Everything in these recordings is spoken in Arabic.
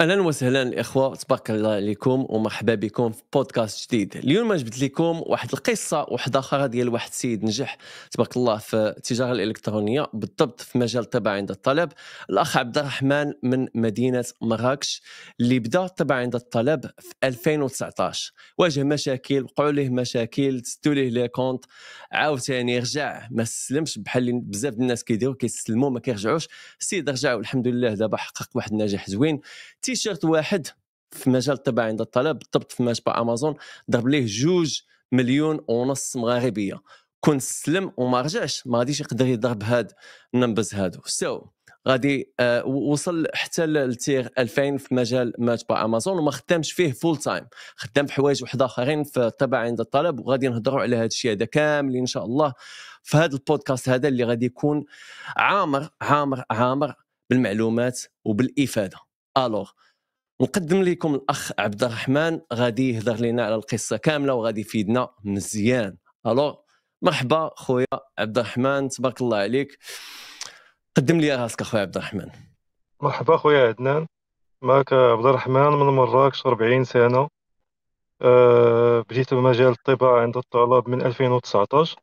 اهلا وسهلا الاخوه تبارك الله عليكم ومرحبا بكم في بودكاست جديد اليوم جبت لكم واحد القصه واحده اخرى ديال واحد السيد نجح تبارك الله في التجاره الالكترونيه بالضبط في مجال الطباعه عند الطلب الاخ عبد الرحمن من مدينه مراكش اللي بدا الطباعه عند الطلب في 2019 واجه مشاكل وقعوا له مشاكل تسدوا ليه لي كونت عاوتاني رجع ما استسلمش بحال بزاف الناس كيديروا كيسلموا ما كيرجعوش السيد رجع والحمد لله دابا حقق واحد النجاح زوين تيشيرت واحد في مجال الطباعه عند الطلب بالضبط في مشبع امازون ضرب ليه جوج مليون ونص مغاربيه كون سلم وما رجعش ما غاديش يقدر يضرب هاد النمبرز هادو سو so, غادي uh, وصل حتى للتير 2000 في مجال با امازون وما خدامش فيه فول تايم خدام في حوايج واحد اخرين في الطباعه عند الطلب وغادي نهضروا على هذا الشيء هذا كامل ان شاء الله في هذا البودكاست هذا اللي غادي يكون عامر عامر عامر بالمعلومات وبالافاده الوغ نقدم لكم الاخ عبد الرحمن غادي يهضر لنا على القصه كامله وغادي يفيدنا مزيان الوغ مرحبا خويا عبد الرحمن تبارك الله عليك قدم لي راسك اخويا عبد الرحمن مرحبا خويا عدنان معك عبد الرحمن من مراكش 40 سنه أه بديت بمجال الطباعه عند الطلاب من 2019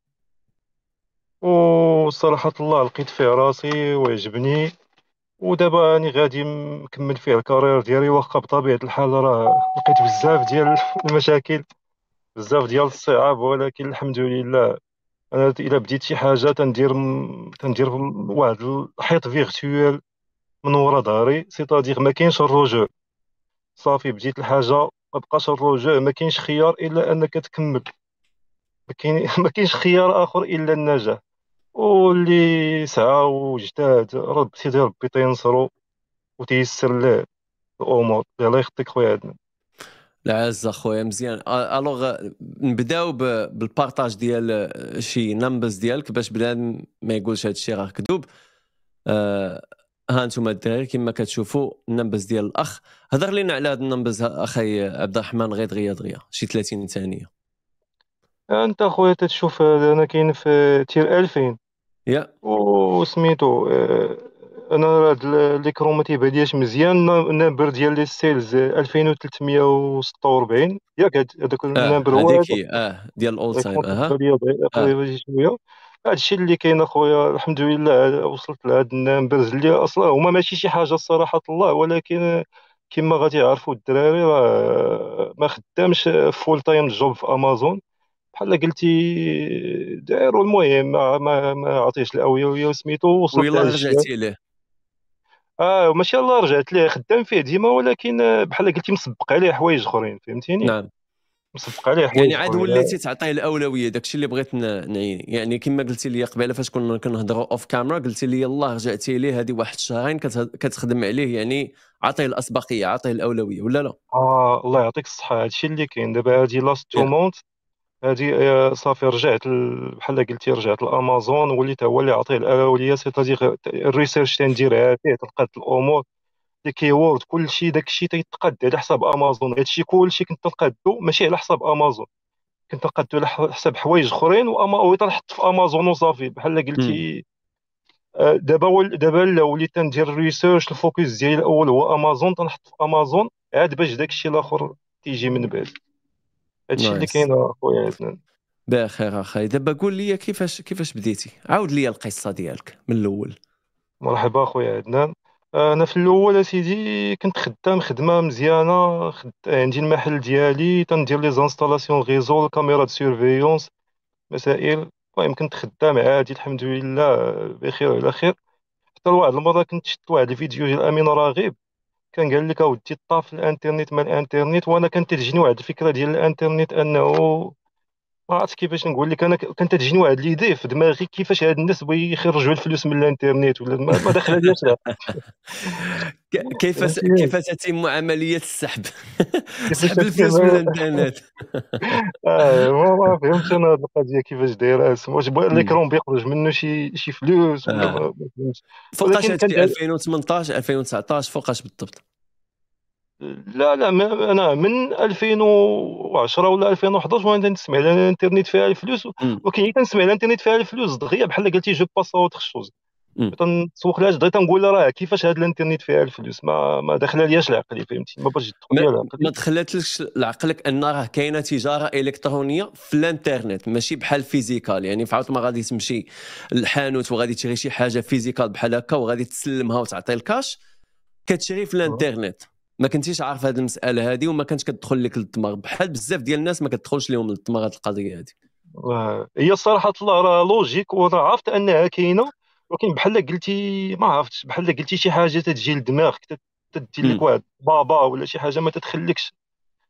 وصراحة الله لقيت فيه راسي وعجبني ودابا راني غادي نكمل فيه الكارير ديالي واخا بطبيعه الحال راه لقيت بزاف ديال المشاكل بزاف ديال الصعاب ولكن الحمد لله انا الا بديت شي حاجه تندير تندير واحد الحيط فيرتوال من ورا ظهري سيتادير ما كاينش الرجوع صافي بديت الحاجه ما بقاش الرجوع ما كاينش خيار الا انك تكمل ما كاينش خيار اخر الا النجاح واللي سعى وجتهد رب سيدي ربي تينصرو وتيسر ليه الامور يلاه يخطيك خويا عدنان العز اخويا مزيان الوغ نبداو بالبارطاج ديال آه، شي نمبرز ديالك باش بنادم ما يقولش هادشي راه كذوب آه، ها انتم الدراري كما كتشوفوا النمبرز ديال الاخ هضر لنا على هاد النمبرز اخي عبد الرحمن غير دغيا دغيا شي 30 ثانيه انت اخويا تتشوف انا كاين في تير 2000 يا وسميتو آه، انا هاد ليكرون ما تيبانليش مزيان النمبر ديال لي سيلز 2346 ياك هذاك آه، النمبر هو هذيك اه ديال الاول تايم اها تقريبا آه. شويه هادشي اللي كاين اخويا الحمد لله وصلت لهاد النمبرز اللي اصلا هما ماشي شي حاجه صراحه الله ولكن كما غادي يعرفوا الدراري راه ما خدامش فول تايم جوب في امازون بحال قلتي دايروا المهم ما ما, عطيش الاولويه وسميتو وصلت ويلا رجعتي ليه اه ماشي الله رجعت ليه خدام فيه ديما ولكن بحال قلتي مسبق عليه حوايج اخرين فهمتيني نعم مسبق عليه حوايج يعني عاد وليتي تعطيه الاولويه داكشي اللي بغيت نعين يعني كما قلتي لي قبيله فاش كنا كنهضروا اوف كاميرا قلتي لي يلاه رجعتي ليه هذه واحد الشهرين كتخدم عليه يعني عطيه الاسبقيه عطيه الاولويه ولا لا اه الله يعطيك الصحه هادشي اللي كاين دابا هادي لاست تو مونت هادي آه، صافي رجعت بحال قلتي رجعت لامازون وليت هو اللي عطيه الاولويه سيتادير الريسيرش تنديرها فيه تلقات الامور لي وورد كلشي داكشي تيتقاد على حساب امازون هادشي كلشي كنت نقادو ماشي على حساب امازون كنت نقادو على حساب حوايج اخرين واما تنحط في امازون وصافي بحال قلتي آه، دابا دابا وليت ندير ريسيرش الفوكس ديالي الاول هو امازون تنحط في امازون عاد باش داكشي الاخر تيجي من بعد هادشي اللي كاين اخويا عدنان بخير اخي دابا قول لي كيفاش كيفاش بديتي عاود لي القصه ديالك من الاول مرحبا اخويا عدنان آه، انا في الاول اسيدي كنت خدام خدمه مزيانه خد... آه، عندي المحل ديالي تندير لي زانستالاسيون ريزو الكاميرا دو سيرفيونس مسائل المهم كنت خدام عادي الحمد لله آه، بخير وعلى خير حتى لواحد المره كنت شفت واحد الفيديو ديال امين راغب كان قال لك اودي طاف الانترنيت ما الانترنيت وانا كنت تجيني واحد الفكره ديال الانترنيت انه ما عرفتش كيفاش نقول لك انا كانت تجيني واحد ليدي في دماغي كيفاش هاد الناس بغي يخرجوا الفلوس من الانترنت ولا ما دخل ليش كيف كيف تتم عمليه السحب سحب الفلوس من الانترنت آه، ما فهمتش انا هاد القضيه كيفاش دايره واش ليكرون بيخرج منه شي شي فلوس آه. فوقاش هادشي 2018 2019 فوقاش بالضبط لا لا ما- انا من 2010 ولا 2011 وانا نسمع على الانترنت فيها الفلوس ولكن كنسمع على الانترنت فيها الفلوس دغيا بحال قلتي جو باس اوت خشوز تنسوق لها دغيا تنقول راه كيفاش هذا الانترنت فيها الفلوس ما ما داخله لياش العقل فهمتي ما باش يدخل ما العقلي ما لعقلك ان راه كاينه تجاره الكترونيه في الانترنت ماشي بحال فيزيكال يعني فعاوت ما غادي تمشي للحانوت وغادي تشري شي حاجه فيزيكال بحال هكا وغادي تسلمها وتعطي الكاش كتشري في الانترنت ما كنتيش عارف هذه المساله هذه وما كانتش كتدخل لك للدماغ بحال بزاف ديال الناس ما كتدخلش لهم للدماغ هذه القضيه هذه آه، هي صراحه الله راه لوجيك وراه عرفت انها كاينه ولكن بحال قلتي ما عرفتش بحال قلتي شي حاجه تتجي لدماغك تدي لك واحد بابا ولا شي حاجه ما تتخليكش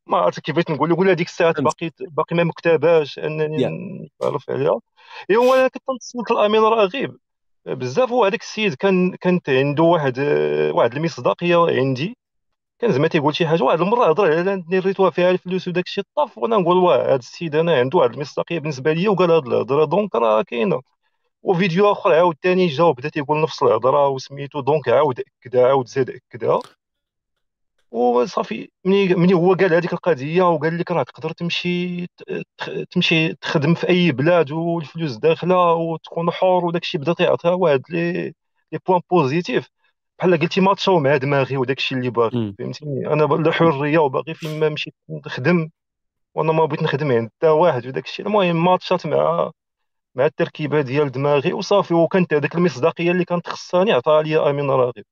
ما عرفت كيف بغيت نقول ولا هذيك الساعات باقي باقي ما مكتباش انني نتعرف عليها ايوا انا كنت نتصلت الامين راه غيب بزاف هو هذاك السيد كان كانت عنده واحد واحد المصداقيه عندي كان زعما تيقول شي حاجه واحد المره هضر على ندير ريتوا فيها الفلوس وداك الشيء طاف وانا نقول واه هذا السيد انا عنده واحد المصداقيه بالنسبه ليا وقال هذه الهضره دونك راه كاينه وفيديو اخر عاود ثاني جا وبدا تيقول نفس الهضره وسميتو دونك عاود اكدها عاود زاد اكدها وصافي ملي ملي هو قال هذيك القضيه وقال لك راه تقدر تمشي تمشي تخدم في اي بلاد والفلوس داخله وتكون حر وداك الشيء بدا تيعطيها واحد لي لي بوان بوزيتيف بحال قلتي ماتشو مع دماغي وداك الشيء اللي باغي فهمتيني انا لا حريه وباغي فين ما مشيت نخدم وانا ما بغيت نخدم عند يعني حتى واحد وداك الشيء المهم ماتشات مع مع التركيبه ديال دماغي وصافي وكانت هذيك المصداقيه اللي كانت خصاني عطاها لي امين راغب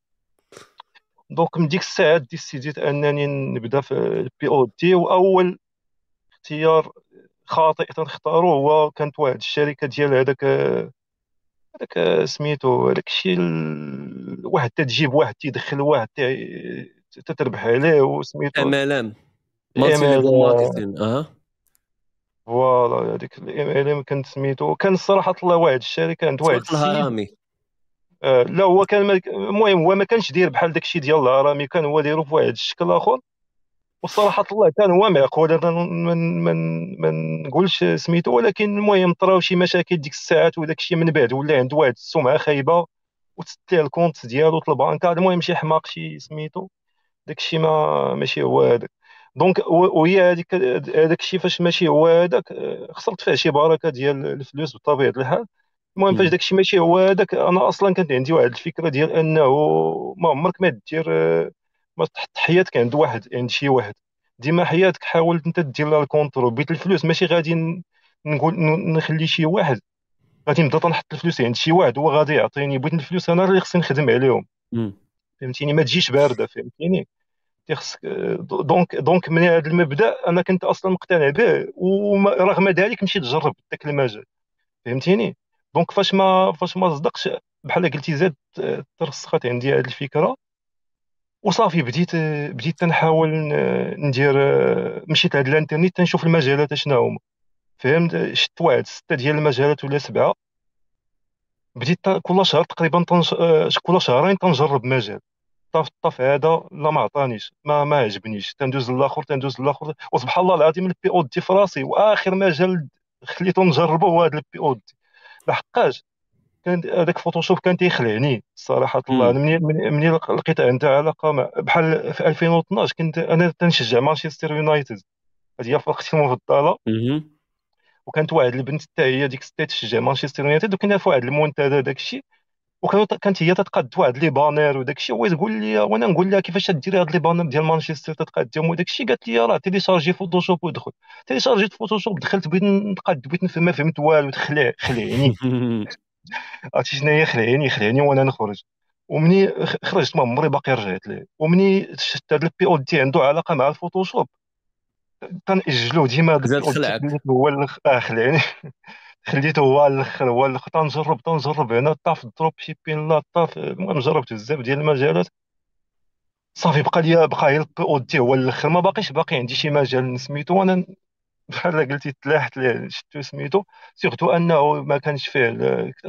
دونك من ديك الساعه ديسيديت انني نبدا في البي او دي واول اختيار خاطئ تنختارو هو كانت واحد الشركه ديال هذاك هذاك سميتو هذاك الشيء واحد تجيب واحد تيدخل واحد تتربح عليه وسميتو ام ال ام اها فوالا هذيك الام ال ام كانت سميتو كان الصراحه طلع واحد الشركه عند واحد الهرامي آه لا هو كان المهم هو ما كانش داير بحال داك الشيء ديال الهرامي كان هو دايرو في واحد الشكل اخر وصراحة الله كان هو ما من من ما نقولش سميتو ولكن المهم طراو شي مشاكل ديك الساعات وداك الشيء من بعد ولا عنده واحد السمعة خايبة وتستي الكونت ديالو طلب انكار المهم شي حماق شي سميتو داك الشيء ما ماشي هو هذاك دونك وهي هذيك هذاك الشيء فاش ماشي هو هذاك آه، خسرت فيه شي بركه ديال الفلوس بطبيعه الحال المهم فاش داك الشيء ماشي هو هذاك انا اصلا كانت عندي واحد الفكره ديال انه ما عمرك ما دير آه، تحط حياتك عند واحد عند شي واحد ديما حياتك حاول انت دير لها الكونترول بيت الفلوس ماشي غادي نقول نخلي شي واحد غادي نبدا تنحط الفلوس عند شي واحد هو غادي يعطيني بيت الفلوس انا اللي خصني نخدم عليهم فهمتيني ما تجيش بارده فهمتيني خصك دونك دونك من هذا المبدا انا كنت اصلا مقتنع به ورغم ذلك مشيت جرب ذاك المجال فهمتيني دونك فاش ما فاش ما صدقش بحال قلتي زاد ترسخت عندي هذه الفكره وصافي بديت بديت تنحاول ندير مشيت عند الانترنيت تنشوف المجالات شنو هما فهمت شت واحد ستة ديال المجالات ولا سبعة بديت كل شهر تقريبا تنش... كل شهرين تنجرب مجال طف طف هذا لا ما عطانيش ما ما عجبنيش تندوز للاخر تندوز للاخر وسبحان الله العظيم البي او دي في راسي واخر مجال خليته نجربه هو هذا البي او دي لحقاش كان هذاك فوتوشوب كان تيخلعني صراحه الله مني مني لقيت عندها علاقه مع بحال في 2012 كنت انا تنشجع مانشستر يونايتد هذه هي فرقتي المفضله وكانت واحد البنت حتى هي ديك السته تشجع مانشستر يونايتد وكنا في واحد المنتدى داك الشيء وكانت هي تتقاد واحد لي بانير وداك الشيء وهي تقول لي وانا نقول لها كيفاش تديري هاد لي بانير ديال مانشستر تتقادهم وداك الشيء قالت لي راه تيليشارجي فوتوشوب ودخل تيليشارجيت فوتوشوب دخلت بغيت نتقاد بغيت ما فهمت والو تخلع خلعني عرفتي شنو يخلعني خلعيني خلعيني وانا نخرج ومني خرجت ما عمري باقي رجعت ليه ومني شفت هذا البي او دي عنده علاقه مع الفوتوشوب كنأجلو ديما هو الاخر خلعني خليته هو الاخر آه، هو الاخر تنجرب تنجرب هنا طاف في الدروب شيبين لا طاف المهم جربت بزاف ديال المجالات صافي بقى لي بقى غير البي او دي هو الاخر ما باقيش باقي عندي شي مجال سميتو انا بحال قلتي تلاحت ليه شتو سميتو سيغتو انه ما كانش فيه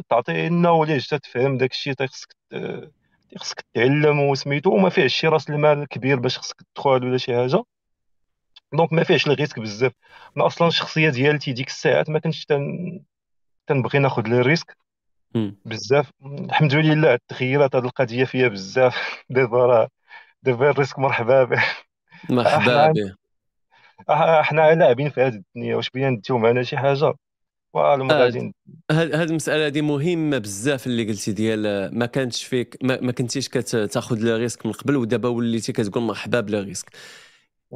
تعطي جات تتفهم داك الشيء خصك خصك تعلم وسميتو وما فيهش شي راس المال كبير باش خصك تدخل ولا شي حاجه دونك ما فيهش الريسك بزاف انا اصلا الشخصيه ديالتي ديك الساعات ما كنتش تن... تنبغي ناخذ لي ريسك بزاف الحمد لله تغيرات هذه القضيه فيها بزاف دابا راه دابا الريسك مرحبا به مرحبا به آه، آه، احنا لاعبين في هذه الدنيا واش بينا نديو معنا شي حاجه هذه آه، المساله هذه مهمه بزاف اللي قلتي ديال ما كانتش فيك ما, ما كنتيش كتاخذ لو ريسك من قبل ودابا وليتي كتقول مرحبا بلا ريسك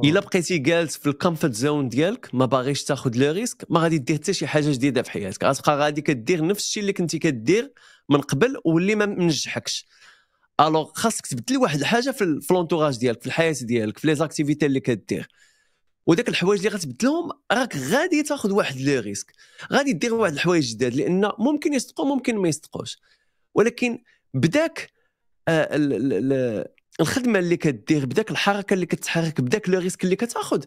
الا بقيتي جالس في الكومفورت زون ديالك ما باغيش تاخذ لو ريسك ما غادي دير حتى شي حاجه جديده في حياتك غتبقى غادي كدير نفس الشيء اللي كنتي كدير من قبل واللي ما منجحكش الوغ خاصك تبدل واحد الحاجه في الفلونتوراج ديالك في الحياه ديالك في لي زاكتيفيتي اللي كدير وذاك الحوايج اللي غتبدلهم راك غادي تاخذ واحد لو ريسك غادي دير واحد الحوايج جداد لان ممكن يصدقوا ممكن ما يصدقوش ولكن بداك آه الخدمه اللي كدير بداك الحركه اللي كتحرك بداك لو ريسك اللي كتاخذ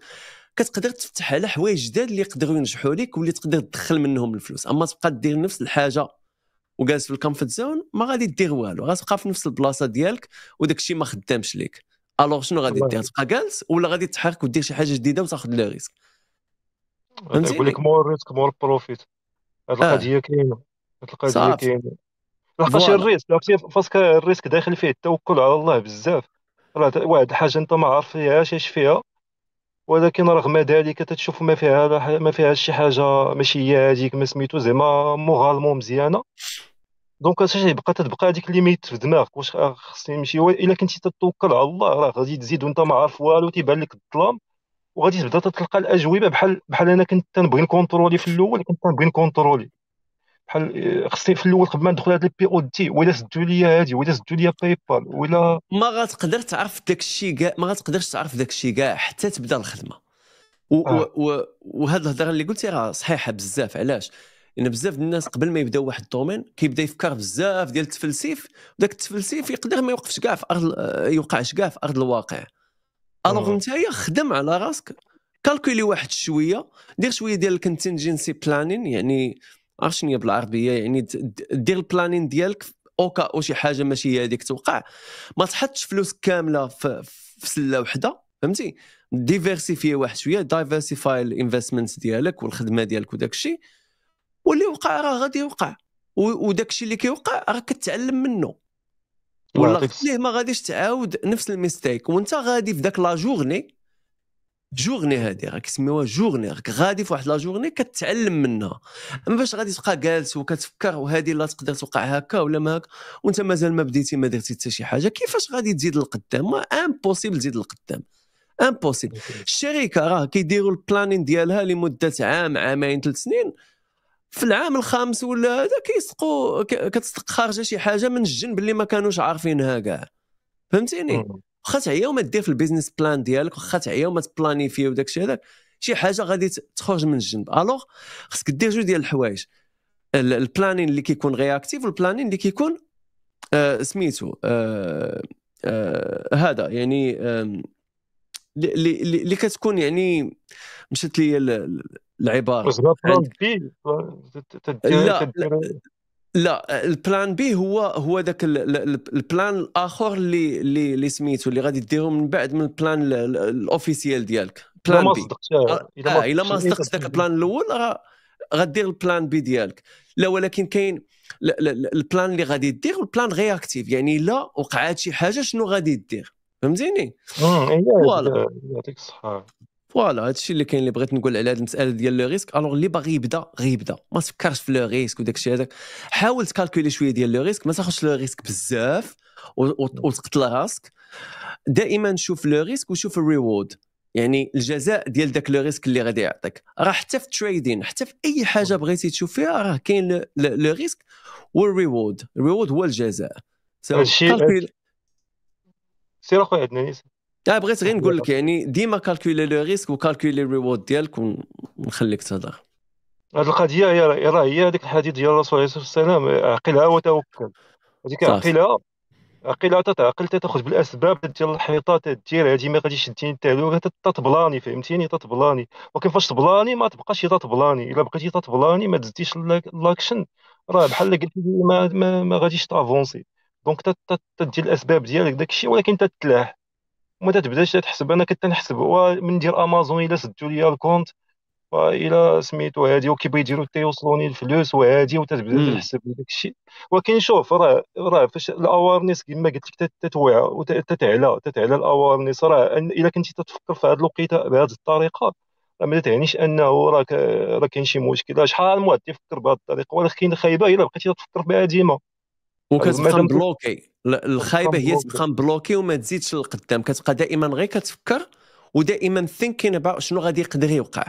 كتقدر تفتح على حوايج جداد اللي يقدروا ينجحوا لك واللي تقدر تدخل منهم الفلوس اما تبقى دير نفس الحاجه وجالس في الكومفورت زون ما غادي دير والو غتبقى في نفس البلاصه ديالك وداك الشيء ما خدامش ليك الوغ شنو غادي دير تبقى جالس ولا غادي تحرك ودير شي حاجه جديده وتاخذ لو ريسك فهمتي نقول لك مور ريسك مور بروفيت هاد آه. القضيه كاينه هاد القضيه كاينه لحقاش الريسك فاسك الريسك داخل فيه التوكل على الله بزاف راه واحد الحاجه انت ما عارف فيهاش اش فيها ولكن رغم ذلك تتشوف ما فيها ما فيها شي حاجه ماشي هي هذيك ما سميتو زعما مغالمه مزيانه دونك تيبقى تتبقى هذيك ليميت في دماغك واش آه، خصني نمشي الا كنتي تتوكل على الله راه غادي تزيد وانت ما عارف والو تيبان لك الظلام وغادي تبدا تلقى الاجوبه بحال بحال انا كنت تنبغي نكونترولي في الاول كنت تنبغي نكونترولي بحال آه، خصني في الاول قبل ما ندخل هاد البي او دي ولا سدوا لي هادي ولا سدوا لي باي بال ولا ما غتقدر تعرف داك الشيء كاع ما غتقدرش تعرف داك الشيء كاع حتى تبدا الخدمه وهذه آه. وهاد الهضره اللي قلتي راه صحيحه بزاف علاش لان بزاف الناس قبل ما يبداو واحد الدومين كيبدا يفكر بزاف ديال التفلسيف وداك التفلسيف يقدر ما يوقفش كاع في ارض آه، يوقعش كاع في ارض الواقع الوغ نتايا خدم على راسك كالكولي واحد شويه دير شويه ديال الكونتينجنسي بلانين يعني عرفت شنو بالعربيه يعني دير البلانين ديالك اوكا او شي حاجه ماشي هي هذيك توقع ما تحطش فلوس كامله في, في سله وحده فهمتي ديفيرسيفي واحد شويه دايفيرسيفاي الانفستمنت ديالك والخدمه ديالك وداك الشيء واللي وقع راه غادي يوقع وداك الشيء اللي كيوقع راه كتعلم منه ولا ليه ما غاديش تعاود نفس الميستيك وانت غادي في ذاك لا جورني جورني هذه راه كيسميوها جورني راك غادي في واحد لا جورني كتعلم منها اما فاش غادي تبقى جالس وكتفكر وهذه لا تقدر توقع هكا ولا ما هكا وانت مازال ما بديتي ما درتي حتى شي حاجه كيفاش غادي تزيد ما امبوسيبل تزيد القدام امبوسيبل الشركه راه كيديروا البلانين ديالها لمده عام عامين ثلاث سنين في العام الخامس ولا هذا كيسقوا كتصدق خارجه شي حاجه من الجن باللي ما كانوش عارفينها كاع فهمتيني واخا تعيا وما دير في البيزنس بلان ديالك واخا تعيا وما تبلانيفي وداك الشيء هذاك شي حاجه غادي تخرج من الجنب الوغ خصك دير جوج ديال الحوايج البلانين اللي كيكون رياكتيف والبلانين اللي كيكون آه، سميتو آه، آه، هذا يعني اللي كتكون يعني مشات لي العباره عند... بي لا لا البلان بي هو هو ذاك البلان الاخر اللي اللي اللي اللي غادي ديرو من بعد من البلان الاوفيسيال ديالك بلان بي الا ما صدقتش ذاك البلان الاول راه غدير البلان بي ديالك لا ولكن كاين البلان اللي غادي دير والبلان رياكتيف يعني لا وقعات شي حاجه شنو غادي دير فهمتيني؟ اه يعطيك الصحه فوالا هادشي اللي كاين اللي بغيت نقول على هذه المساله ديال لو ريسك الوغ اللي باغي يبدا غيبدا ما تفكرش في لو ريسك وداك الشيء هذاك حاول تكالكولي شويه ديال لو ريسك ما تاخذش لو ريسك بزاف وتقتل راسك دائما شوف لو ريسك وشوف الريورد يعني الجزاء ديال داك لو ريسك اللي غادي يعطيك راه حتى في تريدين حتى في اي حاجه بغيتي تشوف فيها راه كاين لو ريسك والريورد الريورد هو الجزاء سير اخويا عندنا اه بغيت غير نقول لك يعني ديما كالكولي لو ريسك وكالكولي الريورد ديالك ونخليك تهضر هذه القضيه هي راه هي هذيك الحديث ديال الرسول عليه الصلاه والسلام عقلها وتوكل هذيك عقلها عقلها تتعقل تاخذ بالاسباب ديال الحيطه تدير هادي ما غاديش تديني حتى تطبلاني فهمتيني تطبلاني ولكن فاش تبلاني ما تبقاش تطبلاني الا بقيتي تطبلاني ما تزديش لاكشن راه بحال اللي قلتي ما, ما, ما غاديش تافونسي دونك تدي الاسباب ديالك داكشي ولكن تتلاح وما تتبداش تحسب انا كنت نحسب ومن ندير امازون الى سدوا لي الكونت الى سميتو هادي وكيبغي يديروا تيوصلوني الفلوس وهادي وتتبدا تحسب داك الشيء ولكن شوف راه راه فاش الاوارنس كما قلت لك تتوعى وتتعلى تتعلى الاوارنس راه الا كنتي تتفكر في هذه الوقيته بهذه الطريقه ما تعنيش انه راك راه كاين شي مشكل شحال من واحد تيفكر بهذه الطريقه ولكن خايبه الا بقيتي تفكر بها ديما وكتبقى بلوكي الخايبه هي تبقى بلوكي وما تزيدش للقدام كتبقى دائما غير كتفكر ودائما ثينكين اباوت شنو غادي يقدر يوقع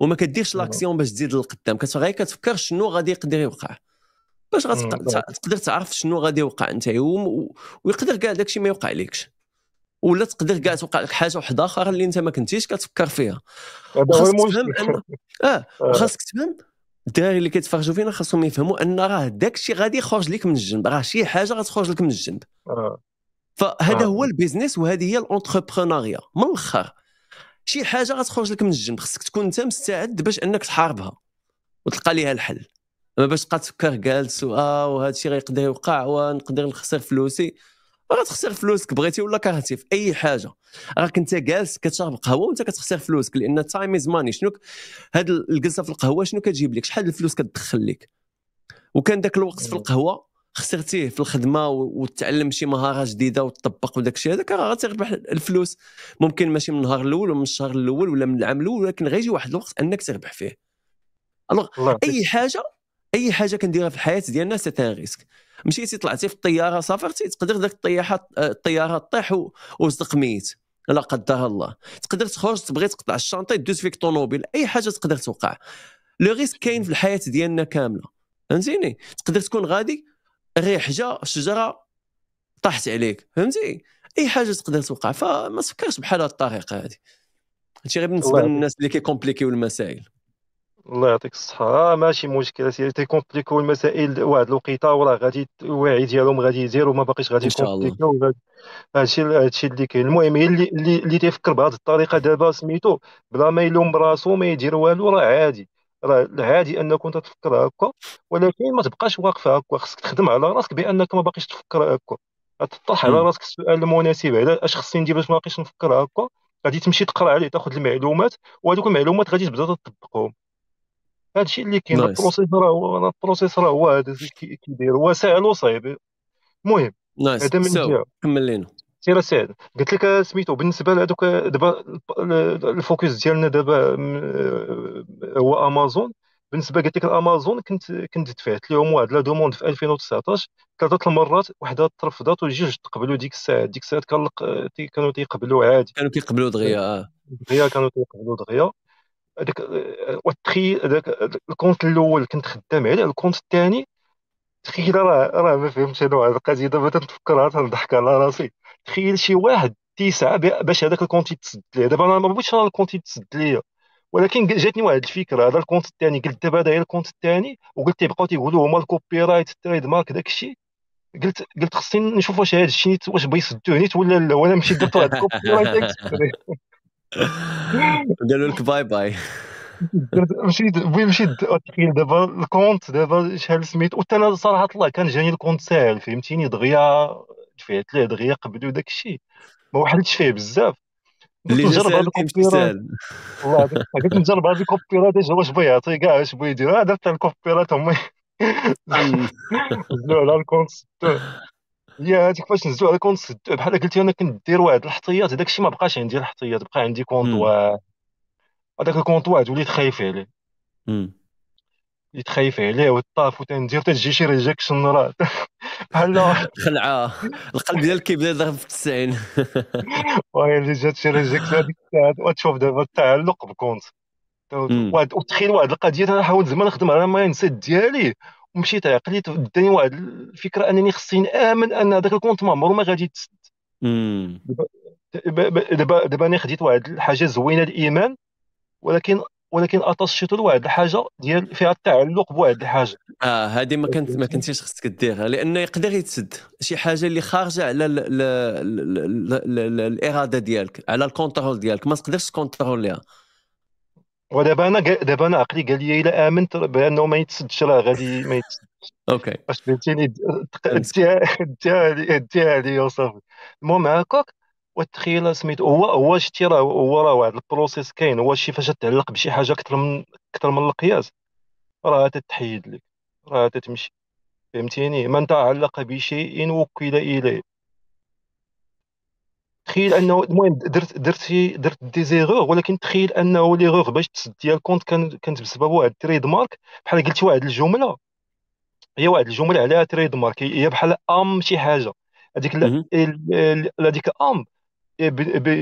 وما كديرش لاكسيون باش تزيد للقدام كتبقى غير كتفكر شنو غادي يقدر يوقع باش تقدر تعرف شنو غادي يوقع انت ويقدر كاع داكشي ما يوقع لكش ولا تقدر كاع توقع لك حاجه واحده اخرى اللي انت ما كنتيش كتفكر فيها خاصك تفهم آه،, اه خاصك تفهم الدراري اللي كيتفرجوا فينا خاصهم يفهموا ان راه داك الشيء غادي يخرج لك من الجنب راه شي حاجه غتخرج لك من الجنب آه. فهذا آه. هو البيزنس وهذه هي الانتربرونيا من الاخر شي حاجه غتخرج لك من الجنب خصك تكون انت مستعد باش انك تحاربها وتلقى ليها الحل ما باش تبقى تفكر جالس اه وهذا الشيء غيقدر يوقع ونقدر نخسر فلوسي غتخسر فلوسك بغيتي ولا كرهتي في اي حاجه راك انت جالس كتشرب قهوه وانت كتخسر فلوسك لان تايم از ماني شنو هاد الجلسه في القهوه شنو كتجيب لك شحال الفلوس كتدخل لك وكان ذاك الوقت في القهوه خسرتيه في الخدمه وتعلم شي مهاره جديده وتطبق وداك الشيء هذاك راه غتربح الفلوس ممكن ماشي من النهار الاول ومن الشهر الاول ولا من العام الاول ولكن غيجي واحد الوقت انك تربح فيه الله اي حاجه اي حاجه كنديرها في الحياه ديالنا سي ان ريسك مشيتي طلعتي في الطياره سافرتي تقدر ذاك آه، الطياره الطياره طيح وصدق ميت لا قدر الله تقدر تخرج تبغي تقطع الشنطه دوز فيك طوموبيل اي حاجه تقدر توقع لو ريسك كاين في الحياه ديالنا كامله فهمتيني تقدر تكون غادي ريح جا شجره طاحت عليك فهمتي اي حاجه تقدر توقع فما تفكرش بحال هذه الطريقه هذه هادشي غير بالنسبه للناس اللي كيكومبليكيو المسائل الله يعطيك الصحة آه، ماشي مشكل سيدي تيكومبليكو المسائل واحد الوقيته وراه غادي الواعي ديالهم غادي يزير وما باقيش غادي ان هادشي هادشي اللي كاين المهم اللي اللي تيفكر بهاد الطريقة دابا سميتو بلا ما يلوم راسو ما يدير والو راه عادي راه عادي انك كنت تفكر هكا ولكن ما تبقاش واقف هكا خصك تخدم على راسك بانك ما باقيش تفكر هكا تطرح على راسك السؤال المناسب على اش خصني ندير باش ما باقيش نفكر هكا غادي تمشي تقرا عليه تاخذ المعلومات وهذوك المعلومات غادي تبدا تطبقهم هذا الشيء اللي كاين البروسيس راه هو البروسيس راه هو هذا كيدير هو ساهل وصعيب المهم هذا من جهه كمل لينا سير سعد قلت لك سميتو بالنسبه لهذوك دابا الفوكس ديالنا دابا آه، هو امازون بالنسبه قلت لك الامازون كنت كنت دفعت لهم واحد لا دوموند في 2019 ثلاثه المرات واحده ترفضات وجوج تقبلوا ديك الساعه ديك الساعه كانوا تيقبلوا عادي كانوا تيقبلوا دغيا اه دغيا كانوا تيقبلوا دغيا هذاك وتخيل هذاك الكونت الاول كنت خدام عليه الكونت الثاني تخيل راه راه ما فهمتش انا واحد القضيه دابا تنفكرها تنضحك على راسي تخيل شي واحد تيسعى باش هذاك الكونت يتسد ليه دابا انا ما بغيتش الكونت يتسد ليا ولكن جاتني واحد الفكره هذا الكونت الثاني قلت دابا هذا الكونت الثاني وقلت يبقاو إيه، تيقولوا هما الكوبي رايت التريد مارك داك الشيء قلت قلت خصني نشوف واش هذا الشيء واش بغا يسدوه نيت ولا لا وانا مشيت درت واحد الكوبي رايت قالوا لك باي باي مشيت وي مشيت تخيل دابا الكونت دابا شحال سميت وحتى انا صراحه الله كان جاني الكونت ساهل فهمتيني دغيا دفعت ليه دغيا قبل وداك الشيء ما وحدتش فيه بزاف اللي نجرب هذا الكوبيرات والله قلت نجرب هذا الكوبيرات واش بغي يعطي كاع واش بغي يدير تاع الكوبيرات هما على الكونت يا هذيك فاش نزلو على كونت سدو بحال قلتي انا كندير واحد الحطيات هذاك الشيء ما بقاش عندي الحطيات بقى عندي كونطوار هذاك واحد وليت خايف عليه وليت خايف عليه والطاف وتندير تجي شي ريجكشن راه بحال خلعه القلب ديالك كيبدا يضرب في 90 وهي اللي جات شي ريجكشن هذيك الساعه وتشوف دابا التعلق بكونت وتخيل واحد القضيه انا حاولت زعما نخدم على المايند سيت ديالي ومشيت عقليت داني واحد الفكره انني خصني نامن ان هذاك الكونت ما عمره ما غادي يتسد دابا دابا انا خديت واحد الحاجه زوينه الايمان ولكن ولكن اطشيت لواحد الحاجه ديال فيها التعلق بواحد الحاجه اه هذه ما كانت ما كنتيش خصك ديرها لانه يقدر يتسد شي حاجه اللي خارجه على الاراده ديالك على الكونترول ديالك ما تقدرش تكونتروليها ودابا انا دابا انا عقلي قال لي الا امنت بانه ما يتسدش راه غادي ما يتسدش اوكي اش فهمتيني ديها ديها عليا وصافي المهم هكاك وتخيل سميتو هو هو شتي راه هو راه واحد البروسيس كاين هو شي فاش تعلق بشي حاجه اكثر من اكثر من القياس راه تتحيد لك راه تتمشي فهمتيني من تعلق بشيء وكل اليه تخيل انه المهم درت درت شي درت دي زيغور ولكن تخيل انه ليغور باش تسد ديال الكونت كانت بسبب واحد التريد مارك بحال قلت واحد الجمله هي واحد الجمله عليها تريد مارك هي بحال ام شي حاجه هذيك هذيك ام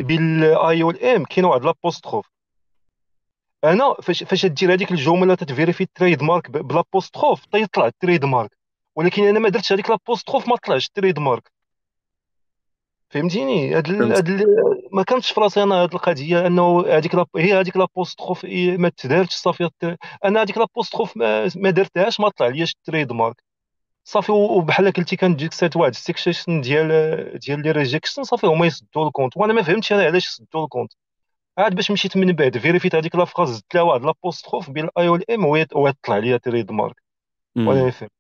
بالاي والام كاين واحد لابوستروف انا فاش فاش دير هذيك الجمله تتفيريفي التريد مارك بلابوستروف تيطلع التريد مارك ولكن انا ما درتش هذيك لابوستروف ما طلعش التريد مارك فهمتيني هاد هاد ما كانتش في راسي انا هاد القضيه انه هذيك هي هذيك لابوستروف ما تدارتش صافي انا هذيك لابوستروف ما, ما درتهاش ما طلع ليش تريد مارك صافي وبحال قلتي ديك سيت واحد السيكشن ديال ديال لي ريجيكشن صافي هما يسدوا الكونت وانا ما فهمتش انا علاش يسدوا الكونت عاد باش مشيت من بعد فيريفيت هذيك لا فراز زدت لها واحد لابوستروف بين الاي والام وهي طلع ليا تريد مارك وانا ما فهمت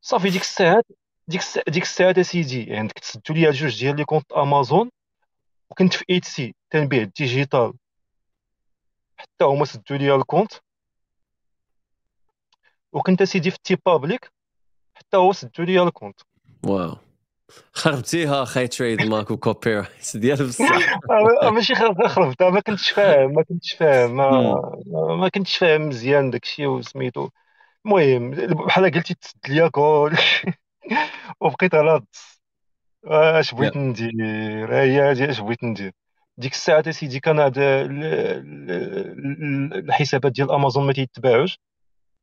صافي ديك الساعات ديك ديك الساعات اسيدي يعني عندك تسدوا ليا جوج ديال لي كونت امازون وكنت في ايتسي تنبيع ديجيتال حتى هما سدوا ليا الكونت وكنت اسيدي في تي بابليك حتى هو سدوا ليا الكونت واو خربتيها خاي تريد ماك وكوبي رايت ديال بصح آه، آه، ماشي خربتها ما كنتش فاهم ما كنتش فاهم ما, ما كنتش فاهم مزيان داكشي وسميتو المهم بحال قلتي تسد ليا كلشي وبقيت على اش بغيت ندير هي هادي اش بغيت ندير ديك الساعه اسيدي كان هاد الحسابات ديال امازون ما تيتباعوش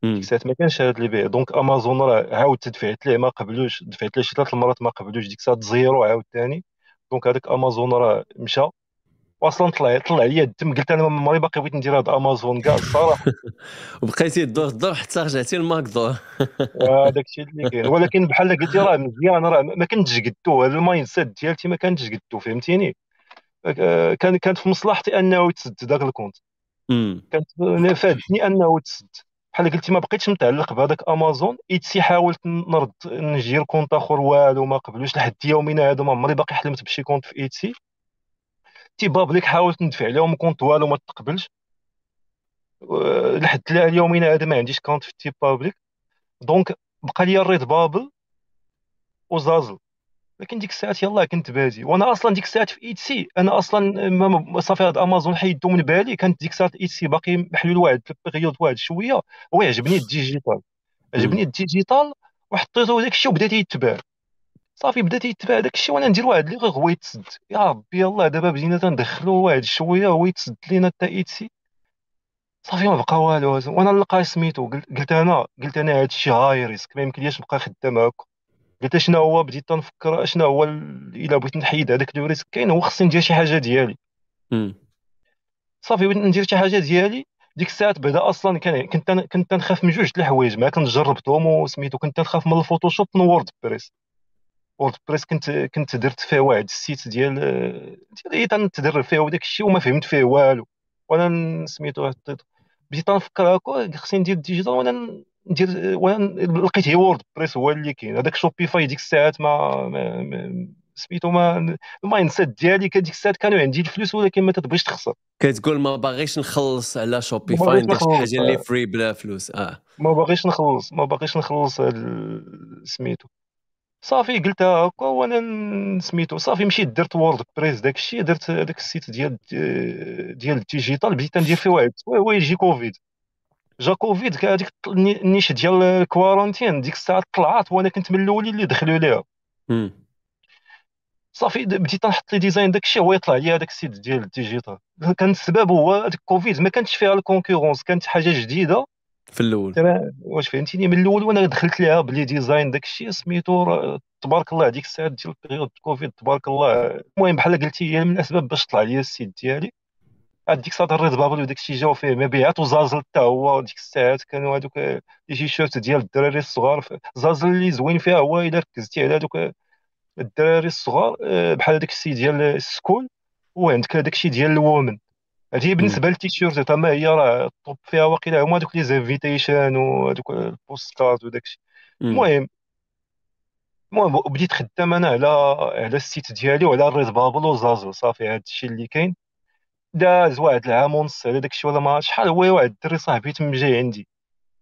ديك الساعه ما كانش هاد اللي بيع دونك امازون راه عاود دفعت ليه ما قبلوش دفعت ليه شي ثلاث مرات ما قبلوش ديك الساعه زيرو عاود ثاني دونك هذاك امازون راه مشى واصلا طلع طلع ليا الدم قلت انا عمري باقي بغيت ندير هذا امازون كاع الصراحه وبقيتي دور الدور حتى رجعتي لماكدو هذاك آه، الشيء اللي كاين ولكن بحال قلتي راه مزيان راه ما كنتش قدو المايند سيت ديالتي ما كانتش قدو فهمتيني آه، كان كانت في مصلحتي انه يتسد ذاك الكونت كانت فادتني انه يتسد بحال قلتي ما بقيتش متعلق بهذاك امازون ايتسي حاولت نرد نجير كونت اخر والو ما قبلوش لحد يومنا هذا ما عمري باقي حلمت بشي كونت في ايتسي تي بابليك حاولت ندفع لهم كونت والو ما تقبلش أه، لحد اليومين هذا ما عنديش كونت في تي بابليك دونك بقى لي الريد بابل وزازل لكن ديك الساعات يلا كنت بادي وانا اصلا ديك الساعات في ايتسي انا اصلا صافي هاد امازون حيدو من بالي كانت ديك الساعات ايتسي باقي محلول واحد بيريود واحد شويه وعجبني الديجيتال عجبني الديجيتال وحطيته داك الشيء وبدا تيتباع صافي بدا تيتبع داك الشيء وانا ندير واحد اللي غير هو يتسد يا ربي يلاه دابا بدينا تندخلو واحد شويه هو يتسد لينا حتى ايتسي صافي ما بقى والو وانا نلقى سميتو قلت انا قلت انا هذا الشيء هاي ريسك ما يمكنليش نبقى خدام هكا قلت شنو هو بديت تنفكر شنو هو الا بغيت نحيد هذاك لو ريسك كاين هو خصني ندير شي حاجه ديالي صافي بغيت ندير شي حاجه ديالي ديك الساعات بعدا اصلا كان كنت كنت نخاف من جوج د الحوايج ما كنت جربتهم وسميتو كنت نخاف من الفوتوشوب من وورد بريس وورد بريس كنت كنت درت فيه واحد السيت ديال ديال إيه، تنتدرب فيه وداك الشيء وما فهمت فيه والو وانا سميتو بديت نفكر هكا خصني ندير ديجيتال وانا ندير وانا لقيت هي وورد بريس هو اللي كاين هذاك شوبيفاي ديك الساعات ما, ما, ما سميتو ما المايند سيت ديالي كان ديك الساعات كانوا عندي الفلوس ولكن ما تبغيش تخسر كتقول ما باغيش نخلص على شوبيفاي ندير شي حاجه اللي فري آه. بلا فلوس اه ما باغيش نخلص ما باغيش نخلص سميتو صافي قلتها هكا وانا سميتو صافي مشيت درت وورد بريس داك الشيء درت داك السيت ديال ديال الديجيتال بديت ندير فيه واحد وي يجي كوفيد جا كوفيد هذيك النيش ديال الكوارنتين ديك الساعه طلعت وانا كنت من الاولين اللي دخلوا ليها صافي بديت نحط لي ديزاين داك الشيء هو يطلع لي هذاك السيت ديال الديجيتال كان السبب هو هذيك كوفيد ما كانتش فيها الكونكورونس كانت حاجه جديده في الاول واش فهمتيني من الاول وانا دخلت ليها بلي ديزاين داك الشيء سميتو تبارك الله هذيك الساعه ديال البيريود كوفيد تبارك الله المهم بحال قلتي هي من الاسباب باش طلع لي السيت ديالي هذيك الساعه الريد بابل وداك الشيء جاو فيه مبيعات وزازل حتى هو ديك الساعات كانوا هذوك لي تيشيرت ديال الدراري الصغار زازل اللي زوين فيها هو الا ركزتي على هذوك الدراري الصغار آه، بحال داك السيت ديال السكول وعندك داك الشيء ديال الومن هادي بالنسبه للتيشيرت تما هي راه طوب فيها واقيلا هما دوك لي زانفيتيشن وهذوك البوستات وداك الشيء المهم المهم بديت خدام انا على على السيت ديالي وعلى الريد بابل وزازو صافي هذا الشيء اللي كاين داز واحد العام ونص على داك الشيء ولا ما شحال هو واحد الدري صاحبي تم جاي عندي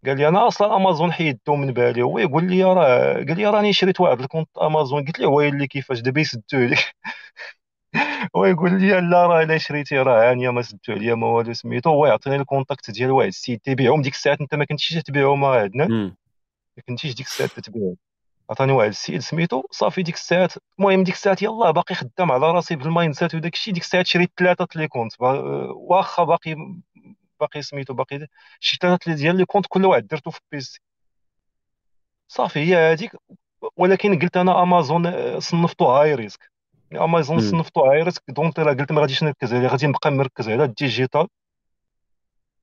قال لي انا اصلا امازون حيدو من بالي هو يقول لي راه قال لي راني شريت واحد الكونت امازون قلت له هو اللي كيفاش دابا يسدوه لك ويقول لي لا راه الا شريتي راه عانيه ما سدتو عليا ما والو سميتو هو يعطيني الكونتاكت ديال واحد السيد تيبيعهم ديك الساعات انت ما كنتيش تبيعهم ما عندنا ما كنتيش ديك الساعات تتبيعهم عطاني واحد السيد سميتو صافي ديك الساعات المهم ديك الساعات يلاه باقي خدام على راسي بالمايند سيت وداك الشيء ديك الساعات شريت ثلاثه لي كونت واخا باقي باقي سميتو باقي شي ثلاثه ديال لي كونت كل واحد درتو في بيسي صافي هي هذيك ولكن قلت انا امازون آه، صنفتو هاي ريسك امازون صنفتو عايرتك دونك راه قلت ما غاديش نركز عليه غادي نبقى مركز على الديجيتال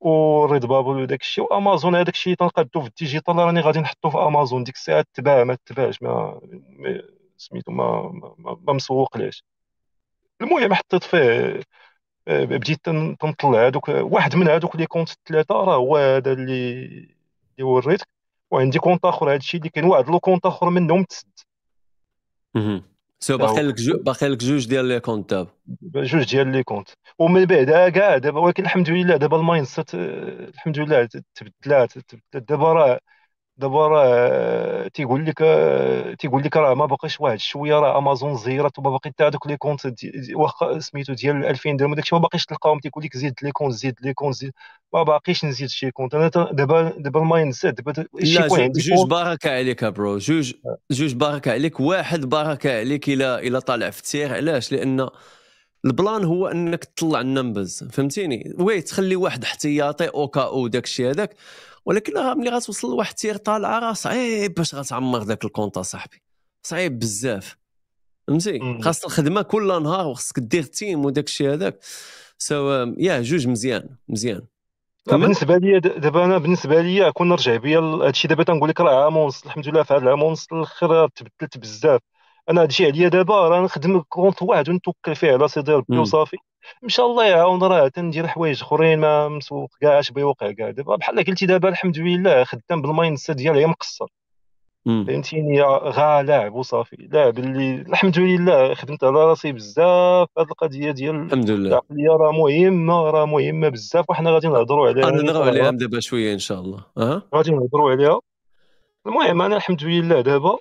وريد بابل وداك الشيء وامازون هذاك الشيء تنقادو في الديجيتال راني غادي نحطو في امازون ديك الساعه تباع ما تباعش ما سميتو ما ما, ما, ما مسوق ليش المهم حطيت فيه آه، بديت تنطلع هذوك واحد من هذوك لي كونت الثلاثه راه هو هذا اللي اللي وريتك وعندي كونت اخر هذا الشيء اللي كاين واحد لو كونت اخر منهم تسد سو باقي لك جو باقي لك جوج ديال لي كونت دابا جوج ديال لي كونت ومن بعد آه، كاع دابا ولكن الحمد لله دابا المايند سيت آه، الحمد لله تبدلات تبدلات دابا راه دابا راه آه، تيقول لك آه، تيقول لك راه ما باقيش واحد شويه راه امازون زيرت وما باقي حتى هذوك لي كونت واخا سميتو ديال 2000 درهم داكشي ما باقيش تلقاهم تيقول لك زيد لي كونت زيد لي كونت زيد ما باقيش نزيد شي كونت انا دابا دابا المايند سيت دابا شي كونت جوج بارك عليك برو جوج آه. جوج بارك عليك واحد بارك عليك الى الى طالع في التير علاش لان البلان هو انك تطلع النمبرز فهمتيني وي تخلي واحد احتياطي او كا او داكشي هذاك ولكن ملي غتوصل لواحد التير طالعه راه صعيب باش غتعمر ذاك الكونت صاحبي صعيب بزاف فهمتي خاص الخدمه كل نهار وخاصك دير تيم وداك الشيء هذاك سو آه، يا جوج مزيان مزيان بالنسبه لي دابا انا بالنسبه لي كون نرجع بيا هادشي دابا تنقول لك راه عام ونص الحمد لله في هذا العام ونص الاخر تبدلت بزاف انا هادشي عليا دابا راه نخدم كونت واحد ونتوكل فيه على سيدي ربي وصافي ان شاء الله يعاون راه تندير حوايج اخرين ما مسوق كاع اش بيوقع كاع دابا بحال قلتي دابا الحمد لله خدام بالمايند سيت ديالها مقصر فهمتيني غا لاعب وصافي لاعب اللي الحمد لله خدمت على راسي بزاف هذه القضيه ديال الحمد لله العقليه راه مهمه راه مهمه بزاف وحنا غادي نهضروا عليها غادي نهضروا عليها دابا شويه ان شاء الله أه؟ غادي نهضروا عليها المهم انا الحمد لله دابا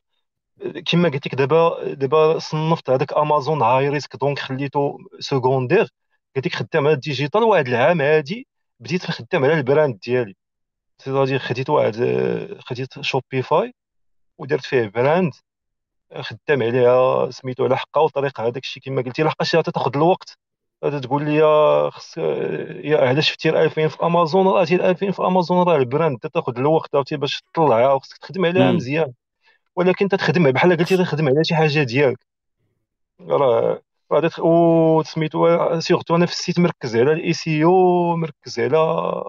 كما قلت لك دابا دابا صنفت هذاك امازون هاي ريسك دونك خليته سكوندير قلت لك خدام على الديجيتال واحد العام هادي بديت نخدم على البراند ديالي سيتادير خديت واحد خديت شوبيفاي ودرت فيه براند خدام عليها سميتو على حقها وطريقه هذاك الشيء كما قلتي لحقاش تاخذ الوقت تقول لي خص يا علاش شفتي 2000 في امازون راه 2000 في امازون راه البراند تاخذ الوقت باش تطلعها وخصك تخدم عليها مزيان ولكن تتخدم بحال قلتي تخدم على شي حاجه ديالك راه غادي سميتو سيغتو انا في السيت مركز على الاي سي او مركز على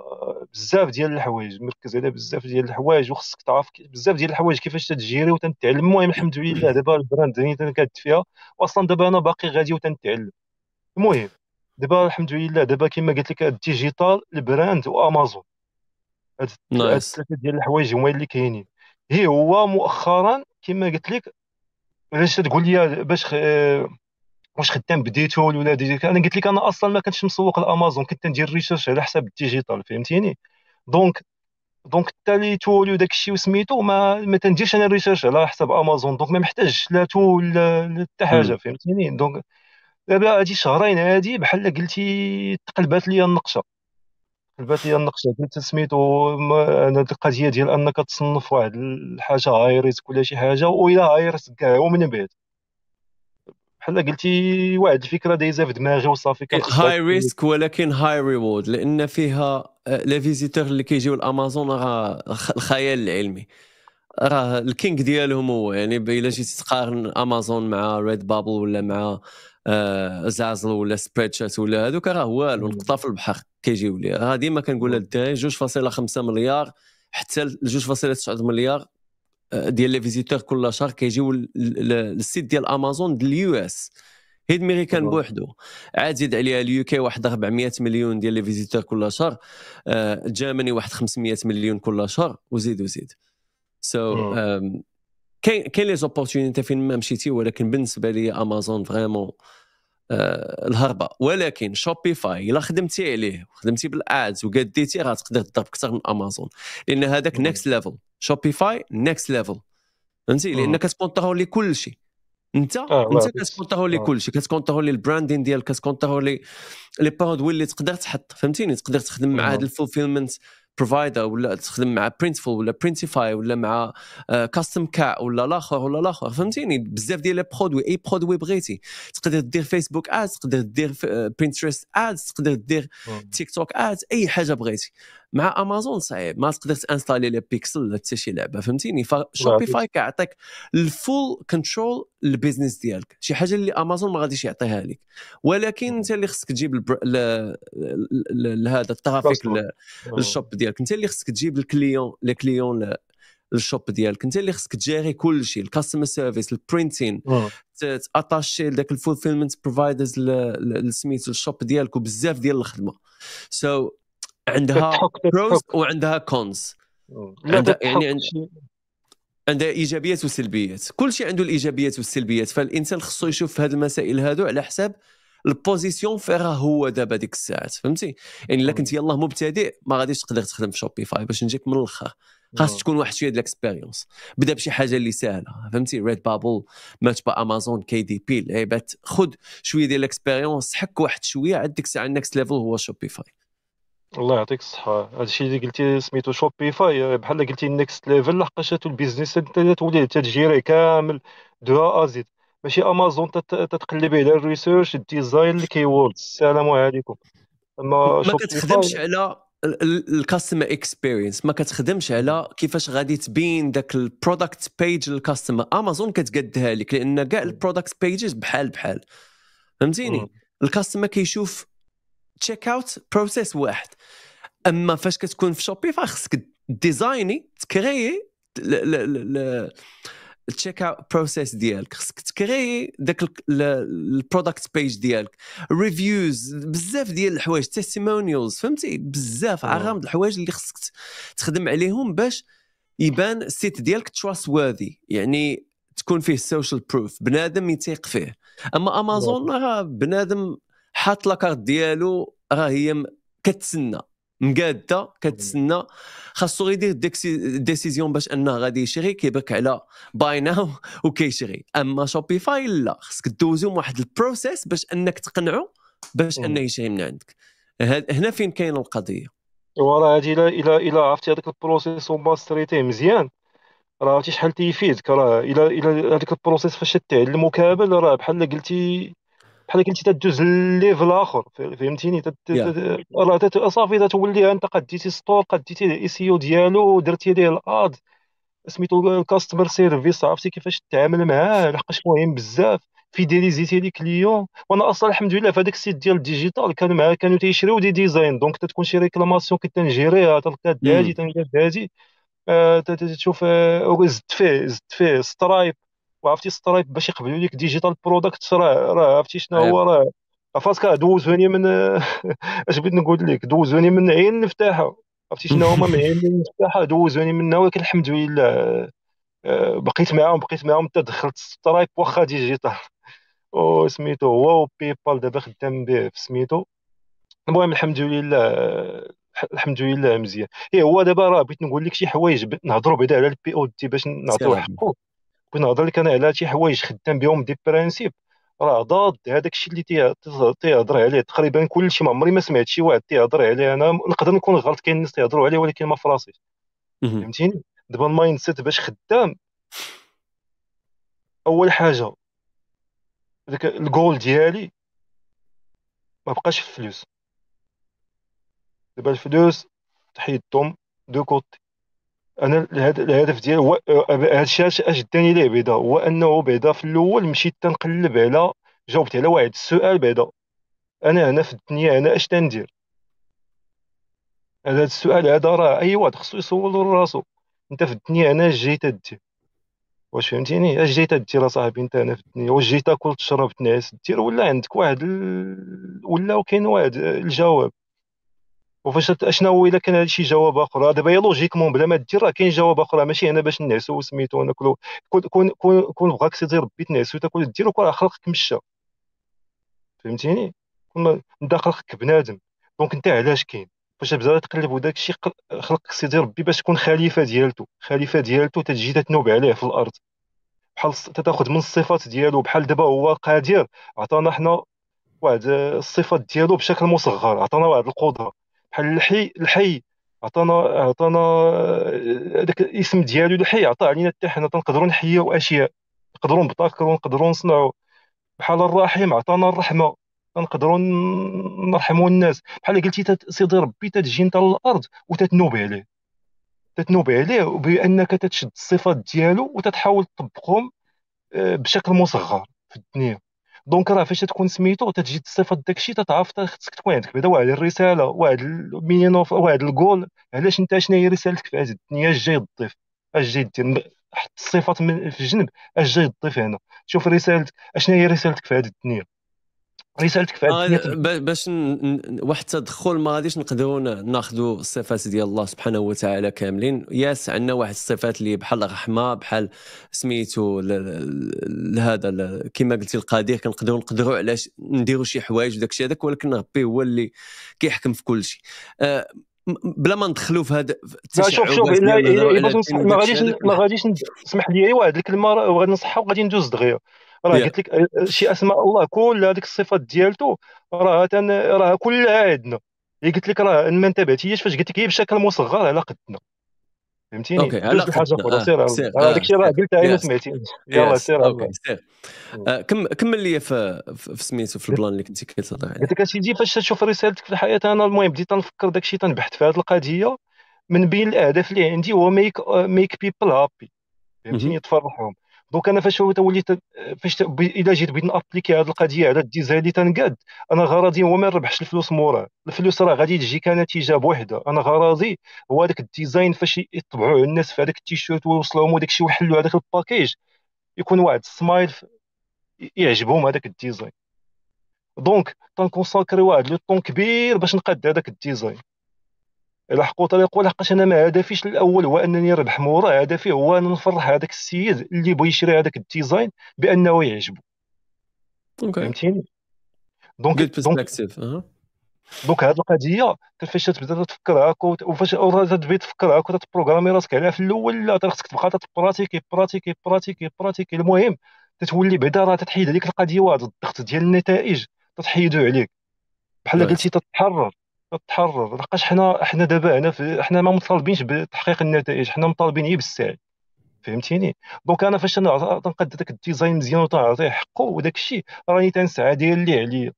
بزاف ديال الحوايج مركز على بزاف ديال الحوايج وخصك تعرف بزاف ديال الحوايج كيفاش تتجيري وتتعلم المهم الحمد لله دابا البراند اللي كدت فيها واصلا دابا انا باقي غادي وتنتعلم المهم دابا الحمد لله دابا كما قلت لك الديجيتال البراند وامازون هاد الثلاثه ديال الحوايج هما اللي كاينين هي هو مؤخرا كما قلت لك علاش تقول لي باش خ... واش خدام بديتو ولا ديجيتال انا قلت لك انا اصلا ما كنتش مسوق لامازون كنت ندير ريسيرش على حساب الديجيتال فهمتيني دونك دونك حتى لي تول وداك الشيء وسميتو ما ما تنديرش انا ريسيرش على حساب امازون دونك ما محتاجش لا تول لا حتى حاجه فهمتيني دونك دابا هادي شهرين هادي بحال قلتي تقلبات ليا النقشه البات هي النقش انت سميتو انا القضيه ديال انك تصنف واحد الحاجه هايريسك ولا شي حاجه والى هايريسك كاع ومن بعد بحال قلتي واحد الفكره دايزه في دماغي وصافي إيه، هاي ريسك ولكن هاي ريورد لان فيها لي آه، فيزيتور اللي كيجيو الامازون راه الخيال العلمي راه الكينغ ديالهم هو يعني الا جيتي تقارن امازون مع ريد بابل ولا مع آه، زازل ولا سبريتشات ولا هذوك راه والو نقطه في البحر كيجيو لي راه ديما كنقول للدراري 2.5 مليار حتى ل 2.9 مليار آه، ديال لي فيزيتور كل شهر كيجيو للسيت ديال امازون اليو اس هيد ميريكان بوحدو عاد زيد عليها اليو كي واحد 400 مليون ديال لي فيزيتور كل شهر آه، جيرماني واحد 500 مليون كل شهر وزيد وزيد سو so, كاين كاين لي زوبورتينيتي فين ما مشيتي ولكن بالنسبه لي امازون آه، فريمون الهربه ولكن شوبيفاي الا خدمتي عليه وخدمتي بالادز وقديتي راه تقدر تضرب اكثر من امازون لان هذاك نيكست ليفل شوبيفاي نيكست ليفل فهمتي لان كتكونترولي كل شيء انت آه انت كتكونترولي آه. كلشي كتكونترولي البراندين ديالك كتكونترولي لي برودوي اللي تقدر تحط فهمتيني تقدر تخدم مع هذا الفولفيلمنت بروفايدر ولا تخدم مع برينتفول ولا برينتيفاي ولا مع كاستم آه، كاع ولا الاخر ولا الاخر فهمتيني بزاف ديال لي برودوي اي برودوي بغيتي تقدر دير فيسبوك ادز تقدر دير برينترست آه، ادز تقدر دير تيك توك ادز اي حاجه بغيتي مع امازون صعيب ما تقدر تانستالي لي بيكسل ولا حتى شي لعبه فهمتيني فشوبيفاي كيعطيك الفول كنترول للبيزنس ديالك شي حاجه اللي امازون ما غاديش يعطيها لك ولكن انت اللي خصك تجيب هذا لهذا الترافيك للشوب ديالك انت اللي خصك تجيب الكليون لي كليون للشوب الشوب ديالك انت اللي خصك تجيري كل شيء الكاستمر سيرفيس البرينتين تاتاشي لذاك الفولفيلمنت بروفايدرز سميتو الشوب ديالك وبزاف ديال الخدمه سو so, عندها بروز وعندها كونز عندها يعني عند... عندها ايجابيات وسلبيات كل شيء عنده الايجابيات والسلبيات فالانسان خصو يشوف هاد المسائل هادو على حساب البوزيسيون فيها هو دابا ديك الساعات فهمتي يعني الا كنت يلاه مبتدئ ما غاديش تقدر تخدم في شوبيفاي باش نجيك من الاخر خاص تكون واحد شويه ديال الاكسبيريونس بدا بشي حاجه اللي سهله فهمتي ريد بابل مات با امازون كي دي بي لعيبات خذ شويه ديال الاكسبيريونس حك واحد شويه عندك ساعه النكست ليفل هو شوبيفاي الله يعطيك الصحة هادشي اللي قلتي سميتو شوبيفاي آه، بحال قلتي نيكست ليفل لحقاش هادو البيزنس تولي تجيري كامل دو ا ماشي امازون تت- تتقلبي على الريسيرش الديزاين وورد السلام عليكم اما ما كتخدمش على الكاستمر اكسبيرينس ما كتخدمش على كيفاش غادي تبين داك البرودكت بيج للكاستمر امازون كتقدها لك لان كاع البرودكت بيجز بحال بحال فهمتيني الكاستمر كيشوف تشيك اوت بروسيس واحد اما فاش كتكون في شوبي خصك ديزايني تكريي التشيك اوت بروسيس ديالك خصك تكري داك البرودكت بيج ديالك ريفيوز بزاف ديال الحوايج تيستيمونيالز فهمتي بزاف عرام الحوايج اللي خصك تخدم عليهم باش يبان السيت ديالك تراست وورثي يعني تكون فيه السوشيال بروف بنادم يتيق فيه اما امازون راه بنادم حاط لاكارت ديالو راه هي كتسنى مقاده كتسنى خاصو غير يدير ديسيزيون باش انه غادي يشري كيبرك على باي ناو وكيشري اما شوبيفاي لا خاصك دوزو واحد البروسيس باش انك تقنعو باش انه يشري من عندك هنا فين كاين القضيه وراه هادي الى الى الى عرفتي هذاك البروسيس وماستريتيه مزيان راه عرفتي شحال تيفيدك راه الى الى هذاك البروسيس فاش تعلمو كامل راه بحال قلتي بحال قلتي تدوز ليفل اخر فهمتيني راه صافي توليها انت قديتي ستور قديتي الاي سي او ديالو درتي ليه الاد سميتو الكاستمر سيرفيس عرفتي كيفاش تتعامل معاه لحقاش مهم بزاف فيديليزيتي لي كليون وانا اصلا الحمد لله في هذاك السيت ديال الديجيتال كانوا معاه كانوا تيشريو دي ديزاين دونك تتكون شي ريكلاماسيون كنت تنجيريها تلقى هادي تنقاد هادي تشوف آه، زدت فيه زدت فيه سترايب وعرفتي سترايب باش يقبلوا لك ديجيتال برودكت راه راه عرفتي شنو أيوة. هو راه فاسكا دوزوني من اش بغيت نقول لك دوزوني من عين المفتاحه عرفتي شنو هما من عين المفتاحه دوزوني منها ولكن الحمد لله آه، بقيت معاهم بقيت معاهم حتى دخلت سترايب واخا ديجيتال سميتو هو وبيبال دابا خدام به في سميتو المهم الحمد لله آه، الحمد لله مزيان ايه هو دابا راه بغيت نقول لك شي حوايج نهضروا بعدا على البي او دي باش نعطيو حقه كنت نهضر لك انا على شي حوايج خدام بهم دي برانسيب راه ضاد هذاك الشيء اللي تيهضر عليه تقريبا كلشي ما عمري ما سمعت شي واحد تيهضر عليه انا نقدر نكون غلط كاين الناس تيهضروا عليه ولكن ما فراسي فهمتيني دابا المايند سيت باش خدام اول حاجه داك الجول ديالي ما بقاش في الفلوس دابا الفلوس تحيدتهم دو كوتي انا الهدف ديالي هو هذا الشيء اش داني ليه بعدا هو انه بعدا في الاول مشيت تنقلب على جاوبت على واحد السؤال بعدا انا هنا في الدنيا انا اش تندير هذا السؤال هذا راه اي واحد خصو يسولو لراسو انت في الدنيا انا اش جاي تدير واش فهمتيني اش جاي تدير اصاحبي انت انا في الدنيا واش جاي تاكل تشرب تنعس دير ولا عندك واحد ال... ولا كاين واحد آه، الجواب وفاش اشنو الا كان شي جواب اخر دابا يا لوجيكمون بلا ما دير راه كاين جواب اخر ماشي انا باش نعسو وسميتو ناكلو كون كون كون, كون بغاك سيدي ربي تنعسو تاكل كون دير وكون خلقك مشى فهمتيني كون انت خلقك بنادم دونك انت علاش كاين فاش بزاف تقلب وداك الشيء خلقك سيدي ربي باش تكون خليفه ديالتو خليفه ديالتو تتجي تنوب عليه في الارض بحال تاخذ من الصفات ديالو بحال دابا هو قادر عطانا حنا واحد الصفات ديالو بشكل مصغر عطانا واحد القدره بحال الحي الحي عطانا عطانا آه، هذاك الاسم ديالو الحي عطاه علينا حتى حنا تنقدروا نحيوا اشياء نقدروا نبطاكروا نقدروا نصنعوا بحال الرحيم عطانا الرحمه تنقدروا نرحموا الناس بحال قلتي سيدي ربي تتجي انت للارض وتتنوب عليه تتنوب عليه بانك تتشد الصفات ديالو وتتحاول تطبقهم آه، بشكل مصغر في الدنيا دونك راه فاش تكون سميتو تتجي تصيفط داكشي تتعرف خصك تكون عندك بعدا واحد الرساله واحد المينين اوف واحد الجول علاش انت شنو هي رسالتك في هذه الدنيا اش جاي تضيف اش جاي دير حط الصفات في الجنب اش جاي تضيف هنا شوف رسالتك اشنو هي رسالتك في هذه الدنيا رسالتك في هذه آه باش واحد التدخل ما غاديش نقدروا ناخذوا الصفات ديال الله سبحانه وتعالى كاملين ياس عندنا واحد الصفات اللي بحال الرحمه بحال سميتو هذا كما قلتي القدير كنقدروا نقدروا على نديروا شي حوايج وداك الشيء هذاك ولكن ربي هو اللي كيحكم في كل شيء آه بلا ما ندخلوا في هذا التشعب شوف شوف ما غاديش ما غاديش اسمح لي واحد الكلمه وغادي نصحها وغادي ندوز دغيا راه قلت لك آه، شي اسماء الله كل هذيك الصفات ديالته راه راه كلها عندنا اللي قلت لك راه ما انتبهتيش فاش قلت لك هي بشكل مصغر على قدنا فهمتيني اوكي على حاجه اخرى آه، سير آه، هذاك الشيء راه قلتها انا سمعتي يلاه سير اوكي كمل لي في سميتو في البلان اللي كنتي كتهضر عليه قلت لك اسيدي فاش تشوف رسالتك في الحياه انا المهم بديت تنفكر داك الشيء تنبحث في هذه القضيه من بين الاهداف اللي عندي هو ميك ميك بيبل هابي فهمتيني تفرحهم دونك انا فاش وليت فاش الى جيت بغيت نابليكي هذه القضيه على الديزاين اللي تنقاد انا غرضي هو ما نربحش الفلوس موراه الفلوس راه غادي تجي كنتيجه بوحده انا غرضي هو هذاك الديزاين فاش يطبعوه الناس في هذاك التيشيرت ويوصلهم وداك الشيء ويحلوا هذاك الباكيج يكون واحد السمايل يعجبهم هذاك الديزاين دونك تنكونساكري واحد لو طون كبير باش نقاد هذاك الديزاين حقو طريق ولحقاش انا ما هدفيش الاول هو انني نربح مورا هدفي هو ان نفرح هذاك السيد اللي بغى يشري هذاك الديزاين بانه يعجبو فهمتيني دونك دونك دونك هاد القضيه فاش تبدا تفكر هاك وفاش تبدا تفكر هاك تبروغرامي راسك عليها في الاول لا خصك تبقى تبراتيكي براتيكي براتيكي براتيكي المهم تتولي بعدا راه تتحيد عليك القضيه واحد الضغط ديال النتائج تتحيدو عليك بحال قلتي تتحرر تتحرر لحقاش حنا حنا دابا هنا حنا ما مطالبينش بتحقيق النتائج حنا مطالبين غير بالسعي فهمتيني دونك انا فاش انا تنقد داك الديزاين مزيان وتنعطيه حقه وداك الشيء راني تنسعى ديال اللي عليا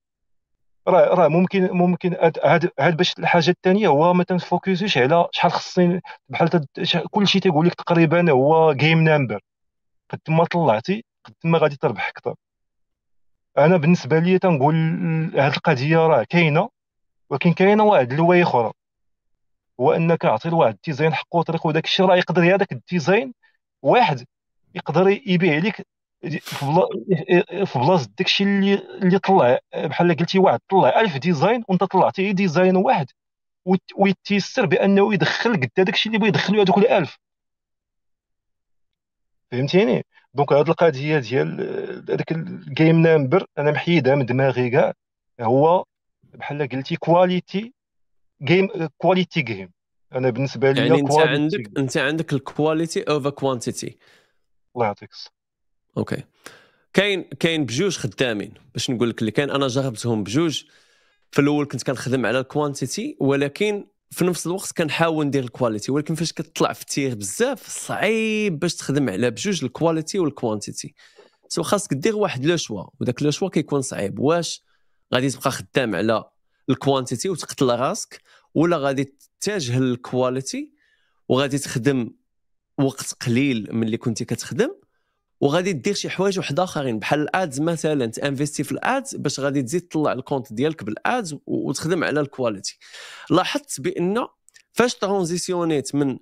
راه راه ممكن ممكن هاد هاد باش الحاجه الثانيه هو ما تنفوكسوش على شحال خصني بحال كلشي تيقول لك تقريبا هو جيم نمبر قد ما طلعتي قد ما غادي تربح اكثر انا بالنسبه لي تنقول هاد القضيه راه كاينه ولكن كاين واحد اللواي اخرى هو انك عطي لواحد الديزاين حقه وطريقه وداك الشيء راه يقدر هذاك الديزاين واحد يقدر يبيع لك في بلاصه داك الشيء اللي اللي طلع بحال قلتي واحد طلع 1000 ديزاين وانت طلعتي ديزاين واحد ويتيسر بانه يدخل قد داك الشيء اللي بغى يدخلو هذوك ال 1000 فهمتيني دونك هاد القضيه ديال هذاك الجيم نمبر انا محيدها من دماغي كاع هو بحال قلتي كواليتي جيم كواليتي جيم انا بالنسبه لي يعني انت عندك game. انت عندك الكواليتي اوفر كوانتيتي الله يعطيك اوكي كاين كاين بجوج خدامين باش نقول لك اللي كاين انا جربتهم بجوج في الاول كنت كنخدم على الكوانتيتي ولكن في نفس الوقت كنحاول ندير الكواليتي ولكن فاش كتطلع في التير بزاف صعيب باش تخدم على بجوج الكواليتي والكوانتيتي سو خاصك دير واحد لو شوا وداك لو شوا كيكون صعيب واش غادي تبقى خدام على الكوانتيتي وتقتل راسك ولا غادي تتجه للكواليتي وغادي تخدم وقت قليل من اللي كنتي كتخدم وغادي دير شي حوايج وحده اخرين بحال الادز مثلا تانفيستي في الادز باش غادي تزيد تطلع الكونت ديالك بالادز وتخدم على الكواليتي لاحظت بان فاش ترانزيسيونيت من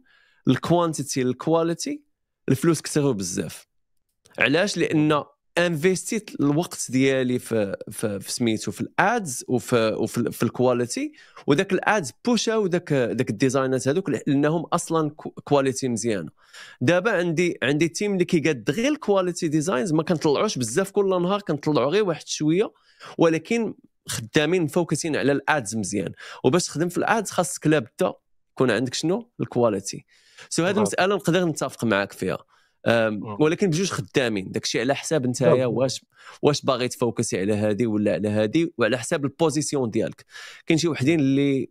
الكوانتيتي للكواليتي الفلوس كثروا بزاف علاش لان انفيستيت الوقت ديالي في في, في سميتو في الادز وفي وفي, في الكواليتي وذاك الادز بوشا وذاك ذاك الديزاينات هذوك لانهم اصلا كواليتي مزيانه دابا عندي عندي تيم اللي كيقاد غير الكواليتي ديزاينز ما كنطلعوش بزاف كل نهار كنطلعوا غير واحد شويه ولكن خدامين مفوكسين على الادز مزيان وباش تخدم في الادز خاصك لابدا يكون عندك شنو الكواليتي سو هذه المساله نقدر نتفق معاك فيها ولكن بجوج خدامين داكشي على حساب نتايا واش واش باغي تفوكسي على هذه ولا على هذه وعلى حساب البوزيسيون ديالك كاين شي وحدين اللي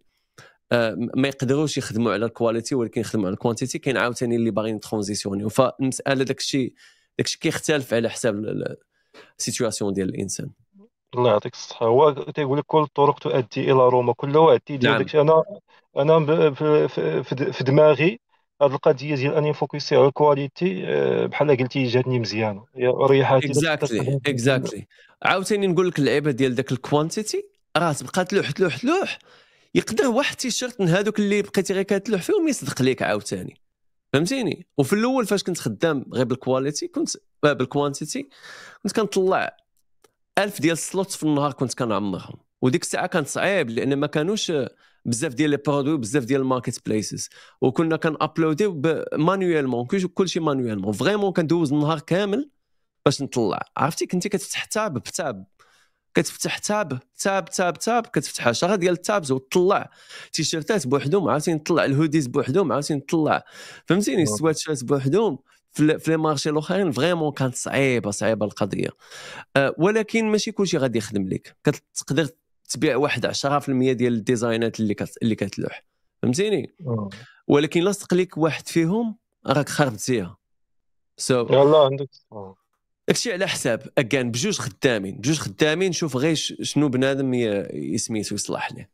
أه، ما يقدروش يخدموا على الكواليتي ولكن يخدموا على الكوانتيتي كاين عاوتاني اللي باغيين ترانزيسيونيو فالمساله داكشي داكشي كيختلف على حساب السيتواسيون ديال الانسان الله يعطيك الصحه هو تيقول لك كل الطرق تؤدي الى روما كل واحد تيدير نعم. داكشي انا انا في دماغي هذه القضيه ديال اني فوكسي على الكواليتي آه، بحال قلتي جاتني مزيانه ريحاتي اكزاكتلي اكزاكتلي عاوتاني نقول لك اللعيبه ديال ذاك الكوانتيتي راه تبقى تلوح تلوح تلوح يقدر واحد التيشيرت من هذوك اللي بقيتي غير كتلوح فيهم يصدق ليك عاوتاني فهمتيني وفي الاول فاش كنت خدام غير بالكواليتي كنت آه، بالكوانتيتي كنت كنطلع ألف ديال السلوتس في النهار كنت كنعمرهم وديك الساعه كان صعيب لان ما كانوش آه، بزاف ديال لي برودوي بزاف ديال الماركت بليسز وكنا كان كنابلوديو مانويلمون كلشي مانويلمون فريمون كندوز النهار كامل باش نطلع عرفتي كنتي كتفتح تاب بتاب كتفتح تاب تاب تاب تاب كتفتح 10 ديال التابز وتطلع تيشيرتات بوحدهم عاوتاني نطلع الهوديز بوحدهم عاوتاني نطلع فهمتيني آه. السواتشات بوحدهم في لي مارشي الاخرين فريمون كانت صعيبه صعيبه القضيه أه ولكن ماشي كلشي غادي يخدم لك كتقدر تبيع واحد 10% ديال الديزاينات اللي كت... اللي كتلوح فهمتيني ولكن لاصق لك واحد فيهم راك خربتيها سو so... والله عندك داكشي على حساب اكان بجوج خدامين بجوج خدامين شوف غير شنو بنادم سميتو يصلح ليه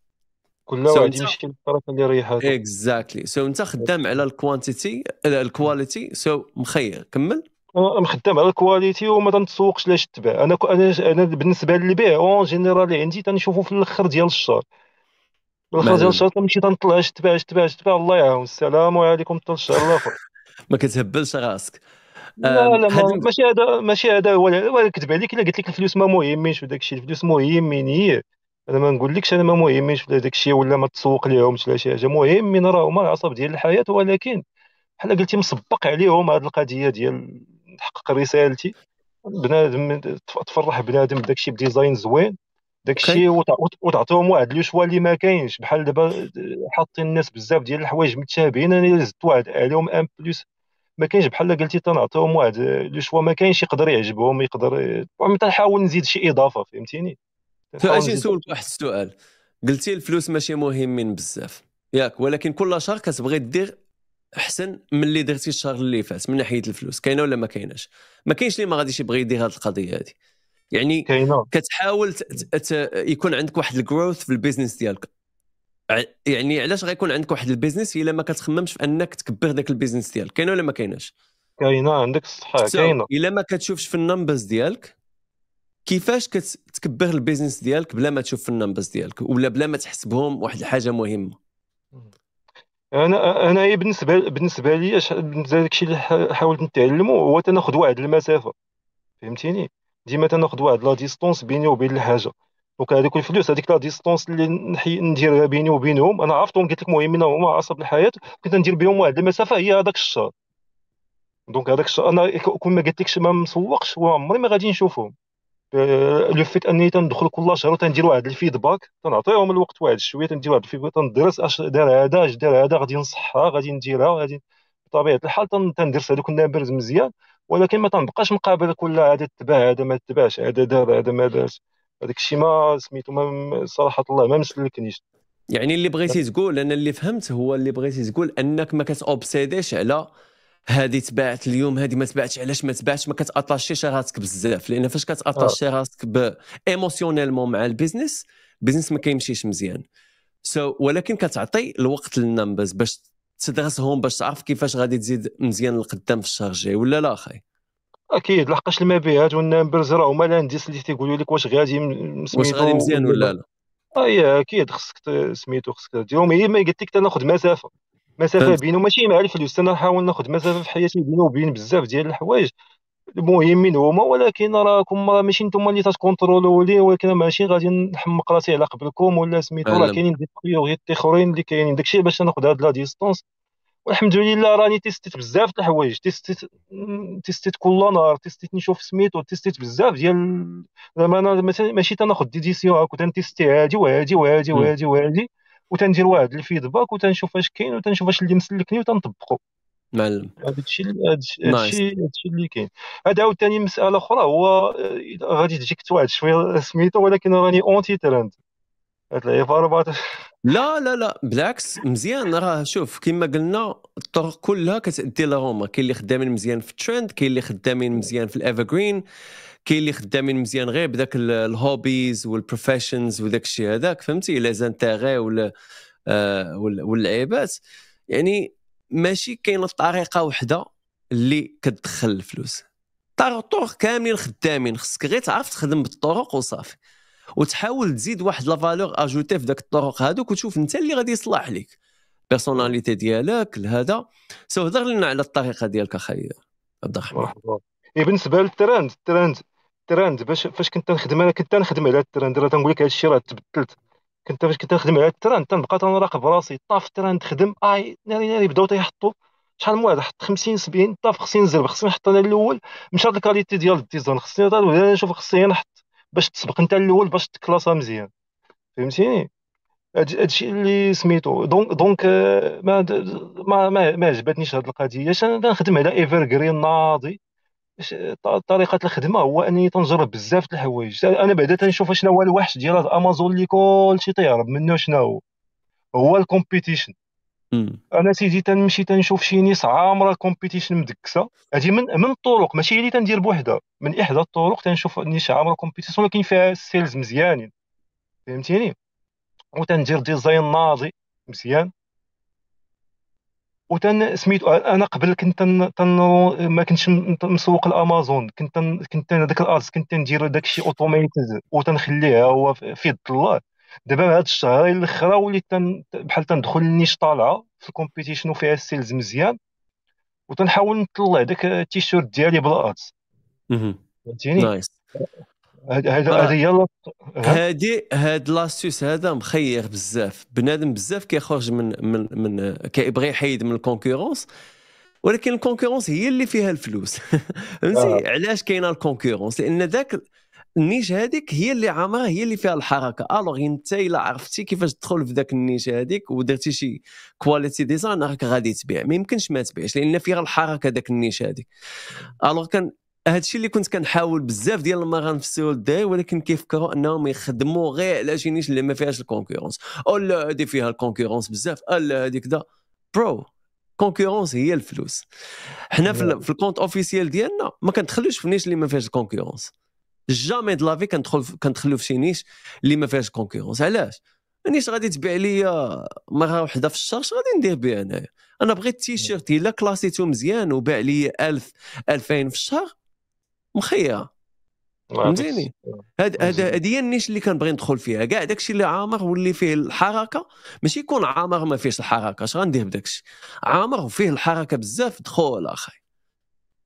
كل واحد يمشي للطرف اللي ريحه اكزاكتلي سو انت خدام على الكوانتيتي الكواليتي سو so مخير كمل نخدم على الكواليتي وما تنتسوقش لاش تباع انا انا بالنسبه للبيع اون جينيرال عندي تنشوفو في الاخر ديال الشهر في الاخر ديال الشهر تنمشي تنطلع اش تباع اش تباع اش تباع الله يعاون السلام عليكم حتى الشهر الاخر ما كتهبلش راسك لا لا ماشي هذا ماشي هذا هو ولا كذب عليك الا قلت لك الفلوس ما مهمينش وداك الشيء الفلوس مهمين هي انا ما نقولكش انا ما مهمينش في داك الشيء ولا ما تسوق ليهمش ولا شي حاجه مهمين راه هما العصب ديال الحياه ولكن بحال قلتي مسبق عليهم هذه القضيه ديال نحقق رسالتي بنادم تفرح بنادم بداكشي بديزاين زوين داكشي وتعطيهم واحد لو شوا اللي ما كاينش بحال دابا حاطين الناس بزاف ديال الحوايج متشابهين انا زدت واحد عليهم ان بلوس ما كاينش بحال قلتي تنعطيهم واحد لو شوا ما كاينش يقدر يعجبهم يقدر المهم تنحاول نزيد شي اضافه فهمتيني فاجي نسولك واحد السؤال قلتي الفلوس ماشي مهمين بزاف ياك ولكن كل شهر كتبغي دير احسن من اللي درتي الشهر اللي فات من ناحيه الفلوس كاينه ولا ما كايناش ما كاينش اللي ما غاديش يبغي يدير هذه القضيه هذه يعني كينو. كتحاول ت... ت... يكون عندك واحد الجروث في البيزنس ديالك يعني علاش غيكون عندك واحد البيزنس الا ما كتخممش في انك تكبر ذاك البيزنس ديالك كاينه ولا ما كايناش كاينه عندك الصحه كاينه الا ما كتشوفش في النمبرز ديالك كيفاش كتكبر البيزنس ديالك بلا ما تشوف في النمبرز ديالك ولا بلا ما تحسبهم واحد الحاجه مهمه انا انا هي إيه بالنسبه بالنسبه لي أش- بالنسبه اللي حاولت نتعلمه هو تناخد واحد المسافه فهمتيني ديما تناخد واحد لا ديستونس بيني وبين الحاجه دونك هذوك الفلوس هذيك لا ديستونس اللي نحي نديرها بيني وبينهم انا عرفتهم قلت لك مهمين هما عصب الحياه كنت ندير بهم واحد المسافه هي هذاك الشهر دونك هذاك الشهر انا كون ما قلت لكش ما مسوقش وعمري ما غادي نشوفهم لو فيت اني تندخل كل شهر وتندير واحد الفيدباك تنعطيهم الوقت واحد شويه تندير واحد الفيدباك تندير اش دار هذا اش دار هذا غادي نصحها غادي نديرها غادي بطبيعه الحال تندرس هذوك النابرز مزيان ولكن ما تنبقاش مقابل كل هذا تبع هذا ما تبعش هذا دار هذا ما دارش هذاك الشيء ما سميتو ما صراحه الله ما مسلكنيش يعني اللي بغيتي تقول انا اللي فهمت هو اللي بغيتي تقول انك ما كتوبسيديش على هذه تباعت اليوم هذه ما تباعتش علاش ما تباعتش ما كتاطاشيش راسك بزاف لان فاش كتاطاشي راسك ايموسيونيلمون مع البيزنس البيزنس ما كيمشيش مزيان سو so, ولكن كتعطي الوقت للنمبرز باش تدرسهم باش تعرف كيفاش غادي تزيد مزيان لقدام في الشهر الجاي ولا لا اخي اكيد لحقاش المبيعات والنمبرز راه هما الانديس اللي تيقولوا لك واش غادي واش غادي مزيان ولا لا اي اكيد خصك سميتو خصك ديرهم هي ما قلت لك تناخذ مسافه مسافه بينه ماشي مع الفلوس انا نحاول ناخذ مسافه في حياتي بينه وبين بزاف ديال الحوايج المهمين هما ولكن راكم راه ماشي نتوما اللي تكونترولو لي ولكن ماشي غادي نحمق راسي على قبلكم ولا سميتو راه كاينين دي بريوريتي اخرين اللي كاينين داكشي باش ناخذ هاد لا ديستونس والحمد لله راني تيستيت بزاف د الحوايج تيستيت تيستيت كل نهار تيستيت نشوف سميتو تيستيت بزاف ديال زعما انا ماشي تناخذ ديسيون هاك تنتيستي هادي وهادي وهادي وهادي وهادي وتندير واحد الفيدباك وتنشوف اش كاين وتنشوف اش اللي مسلكني وتنطبقه معلم هذا الشيء هذا الشيء اللي كاين هذا عاوتاني مساله اخرى هو غادي تجيك واحد شويه سميتو ولكن راني اونتي ترند العباره لا لا لا بالعكس مزيان راه شوف كما قلنا الطرق كلها كتادي لروما كاين اللي خدامين مزيان في الترند كاين اللي خدامين مزيان في الايفرغرين كاين اللي خدامين مزيان غير بداك الهوبيز والبروفيشنز وداك الشيء هذاك فهمتي لي زانتيغي ولا آه، واللعيبات يعني ماشي كاينه طريقه وحده اللي كتدخل الفلوس طرق كاملين خدامين خصك غير تعرف تخدم بالطرق وصافي وتحاول تزيد واحد لا فالور اجوتي في داك الطرق هذوك وتشوف انت اللي غادي يصلح لك بيرسوناليتي ديالك لهذا سو هضر لنا على الطريقه ديالك اخي عبد الرحمن إيه، بالنسبه للترند الترند الترند باش فاش كنت نخدم انا كنت نخدم على الترند راه تنقول لك هذا الشيء راه تبدلت كنت فاش كنت نخدم على الترند تنبقى تنراقب راسي طاف الترند خدم اي ناري ناري بداو تيحطوا شحال من واحد حط 50 70 طاف خصني نزرب خصني نحط انا الاول مشات الكاليتي ديال الديزاين خصني نشوف خصني نحط باش تسبق انت الاول باش تكلاصها مزيان فهمتيني هادشي اللي سميتو دونك دونك آه، ما ما ما, عجبتنيش هاد القضيه انا نخدم على ايفر جرين ناضي طريقه الخدمه هو انني تنجرب بزاف د الحوايج انا بعدا تنشوف شنو هو الوحش ديال امازون اللي كلشي تيهرب منه شنو هو هو الكومبيتيشن انا سيدي تنمشي تنشوف شي نيس عامره كومبيتيشن مدكسه هذه من من الطرق ماشي اللي تندير بوحدها من احدى الطرق تنشوف نيس عامره كومبيتيشن ولكن فيها سيلز مزيانين فهمتيني وتندير ديزاين ناضي مزيان وتن سميت انا قبل كنت تن تن ما كنتش مسوق الامازون كنت تن كنت هذاك الارز كنت ندير داك الشيء اوتوميتد وتنخليه هو في يد الله دابا هاد الشهر الاخر وليت بحال تندخل النيش طالعه في الكومبيتيشن وفيها السيلز مزيان وتنحاول نطلع داك التيشيرت ديالي بالارز فهمتيني نايس هذه هي هذه هاد لاستيس هذا مخير بزاف بنادم بزاف كيخرج من من من كيبغي يحيد من الكونكورونس ولكن الكونكورونس هي اللي فيها الفلوس فهمتي آه. علاش كاينه الكونكورونس لان ذاك النيش هذيك هي اللي عامره هي اللي فيها الحركه الوغ انت الا عرفتي كيفاش تدخل في ذاك النيش هذيك ودرتي شي كواليتي ديزاين راك غادي تبيع ما يمكنش ما تبيعش لان فيها الحركه ذاك النيش هذيك الوغ كان هادشي اللي كنت كنحاول بزاف ديال المرات نفسرو للدراري ولكن كيفكروا انهم يخدموا غير على شي نيش اللي ما فيهاش الكونكورونس او لا هذه فيها الكونكورونس بزاف الا هذيك كذا برو كونكورونس هي الفلوس حنا في, في الكونت اوفيسيال ديالنا ما كندخلوش في نيش اللي ما فيهاش الكونكورونس جامي دلافي كندخل كندخلو في شي نيش اللي ما فيهاش الكونكورونس علاش نيش غادي تبيع ليا مره وحده في الشهر غادي ندير بها انايا انا بغيت تيشيرت الا كلاسيتو مزيان وباع ليا 1000 2000 في الشهر مخيره فهمتيني هذه هاد هي النيش اللي كنبغي ندخل فيها كاع داكشي اللي عامر واللي فيه الحركه ماشي يكون عامر ما فيهش الحركه اش غندير بداكشي عامر وفيه الحركه بزاف دخول اخي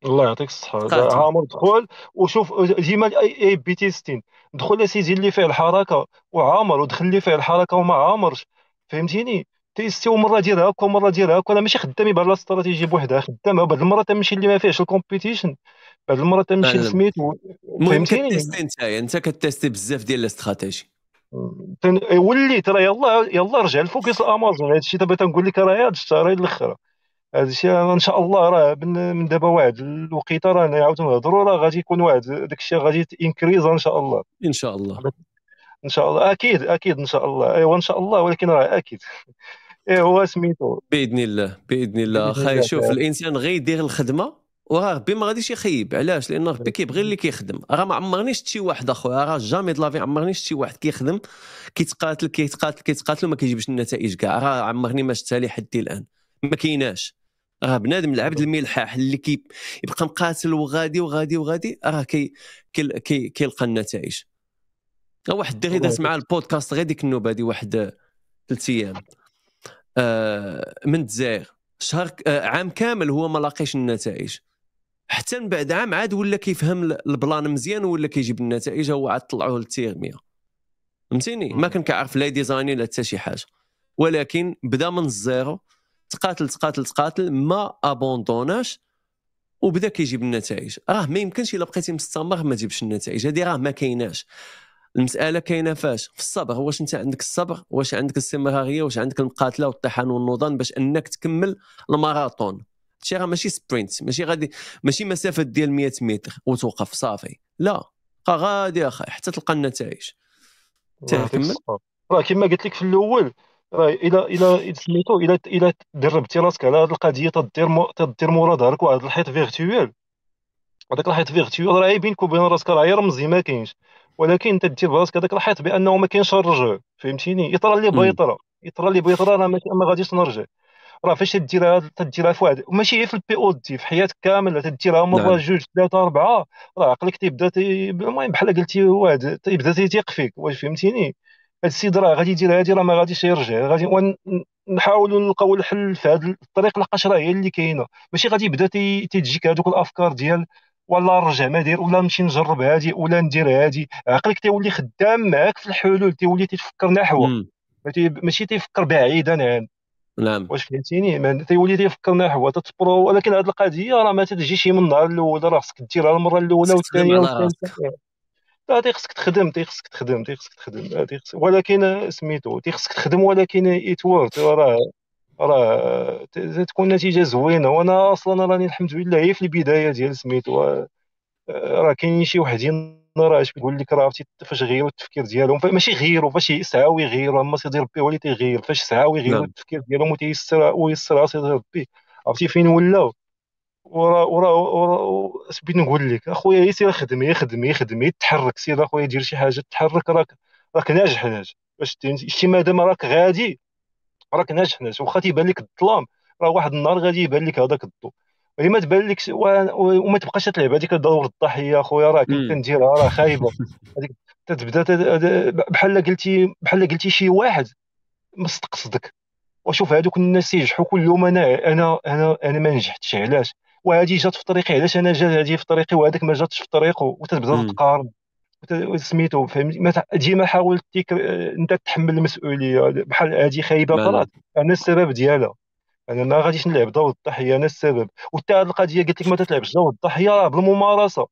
الله يعطيك الصحه عامر دخول وشوف ديما اي بي تيستين دخل اسيدي اللي فيه الحركه وعامر ودخل اللي فيه الحركه وما عامرش فهمتيني تيستي ومره دير هكا ومره دير هكا انا ماشي خدامي بهاد الاستراتيجي بوحدها خدامها بعض المرات تمشي اللي ما فيهش الكومبيتيشن بعض المرات تمشي لسميت فهمتيني تيستي انت انت كتيستي بزاف ديال الاستراتيجي وليت راه يلا يلا رجع الفوكس الامازون هادشي دابا تنقول لك راه هاد الشهر الاخر هادشي ان شاء الله راه من دابا واحد الوقيته راه نعاودو نهضروا راه غادي يكون واحد داكشي غادي انكريز ان شاء الله ان شاء الله ان شاء الله اكيد اكيد ان شاء الله ايوا ان شاء الله ولكن راه اكيد ايوا سميتو باذن الله باذن الله خاي شوف الانسان غير يدير الخدمه وراه ربي ما غاديش يخيب علاش لان ربي كيبغي اللي كيخدم راه ما عمرني شفت شي واحد اخويا راه جامي دلافي عمرني شفت شي واحد كيخدم كيتقاتل كيتقاتل كيتقاتل وما كيجيبش النتائج كاع راه عمرني ما شفتها لحد الان ما كايناش راه بنادم العبد الملحاح اللي كيبقى مقاتل وغادي وغادي وغادي راه كي كيلقى كي كي النتائج واحد الدري دازت مع البودكاست غير ديك النوبه هذه واحد ثلاث ايام آه من الجزائر شهر آه عام كامل هو ما لاقيش النتائج حتى من بعد عام عاد ولا كيفهم البلان مزيان ولا كيجيب النتائج هو عاد طلعوه للتيغميه فهمتيني ما كان كيعرف لا ديزاين لا حتى شي حاجه ولكن بدا من الزيرو تقاتل تقاتل تقاتل ما ابوندوناش وبدا كيجيب النتائج راه ما يمكنش الا بقيتي مستمر ما تجيبش النتائج هذه راه ما كايناش المساله كاينه فاش في الصبر واش انت عندك الصبر واش عندك الاستمراريه واش عندك المقاتله والطحان والنضال باش انك تكمل الماراثون شي راه ماشي سبرينت ماشي غادي ماشي مسافه ديال 100 متر وتوقف صافي لا غادي اخي حتى تلقى النتائج راه كما قلت لك في الاول راه الى الى سميتو الى الى دربتي راسك على هذه القضيه تدير تدير مورا دارك واحد الحيط فيرتوال هذاك الحيط فيرتوال راه بينك وبين راسك راه رمزي ما كاينش ولكن دير براسك هذاك الحيط بانه ما كاينش الرجوع فهمتيني يطرى اللي بغا يطرى يطرى اللي بغا يطرى راه ما غاديش نرجع راه فاش تديرها تديرها في واحد ماشي غير في البي او دي في حياتك كامله تديرها مره نعم. جوج ثلاثه اربعه راه عقلك تيبدا المهم بحال قلتي واحد تيبدا تيثيق فيك واش فهمتيني هاد السيد راه غادي يدير هادي راه ما غاديش يرجع غادي نحاولوا نلقاو الحل في هاد الطريق لحقاش راه هي اللي كاينه ماشي غادي يبدا تيجيك هادوك الافكار ديال ولا نرجع ما ندير ولا نمشي نجرب هادي ولا ندير هادي عقلك تيولي خدام معاك في الحلول تيولي تيفكر نحو ماشي تيفكر بعيدا يعني. نعم واش فهمتيني تيولي تيفكرنا نحو تتبرو ولكن هذه القضيه راه ما تتجيش من النهار الاول راه خصك ديرها المره الاولى والثانيه والثالثه لا تيخصك تخدم تيخصك تخدم تيخصك تخدم ولكن سميتو تيخصك تخدم ولكن ايت وورك راه راه تكون نتيجه زوينه وانا اصلا راني الحمد لله هي في البدايه ديال سميتو آه، راه كاينين شي وحدين اش كيقول لك راه فاش غيروا التفكير ديالهم ماشي غيروا فاش يسعاو يغيروا اما سيدي ربي هو اللي تيغير فاش سعاو يغيروا نعم. التفكير ديالهم وتيسر ويسر سيدي ربي عرفتي فين ولاو ورا ورا ورا بغيت نقول لك اخويا سير خدمي خدمي خدمي تحرك سير اخويا دير شي حاجه تحرك راك راك ناجح ناجح باش شتي مادام راك غادي راك ناجح ناجح واخا تيبان لك الظلام راه واحد النهار غادي يبان لك هذاك الضوء غير ما تبان لك وما تبقاش تلعب هذيك دور الضحيه اخويا راه كنديرها راه خايبه هذيك تتبدا بحال قلتي بحال قلتي شي واحد مستقصدك وشوف هذوك الناس كل يوم انا انا انا انا ما نجحتش علاش وهذه جات في طريقي علاش انا جات هذه في طريقي وهذاك ما جاتش في طريقه وتتبدا تقارن سميتو فهمتي ديما حاولت انت تحمل المسؤوليه بحال هذه خايبه غلط انا السبب ديالها انا يعني ما غاديش نلعب دور الضحيه انا السبب وحتى هذه القضيه قلت لك ما تتلعبش دور الضحيه راه بالممارسه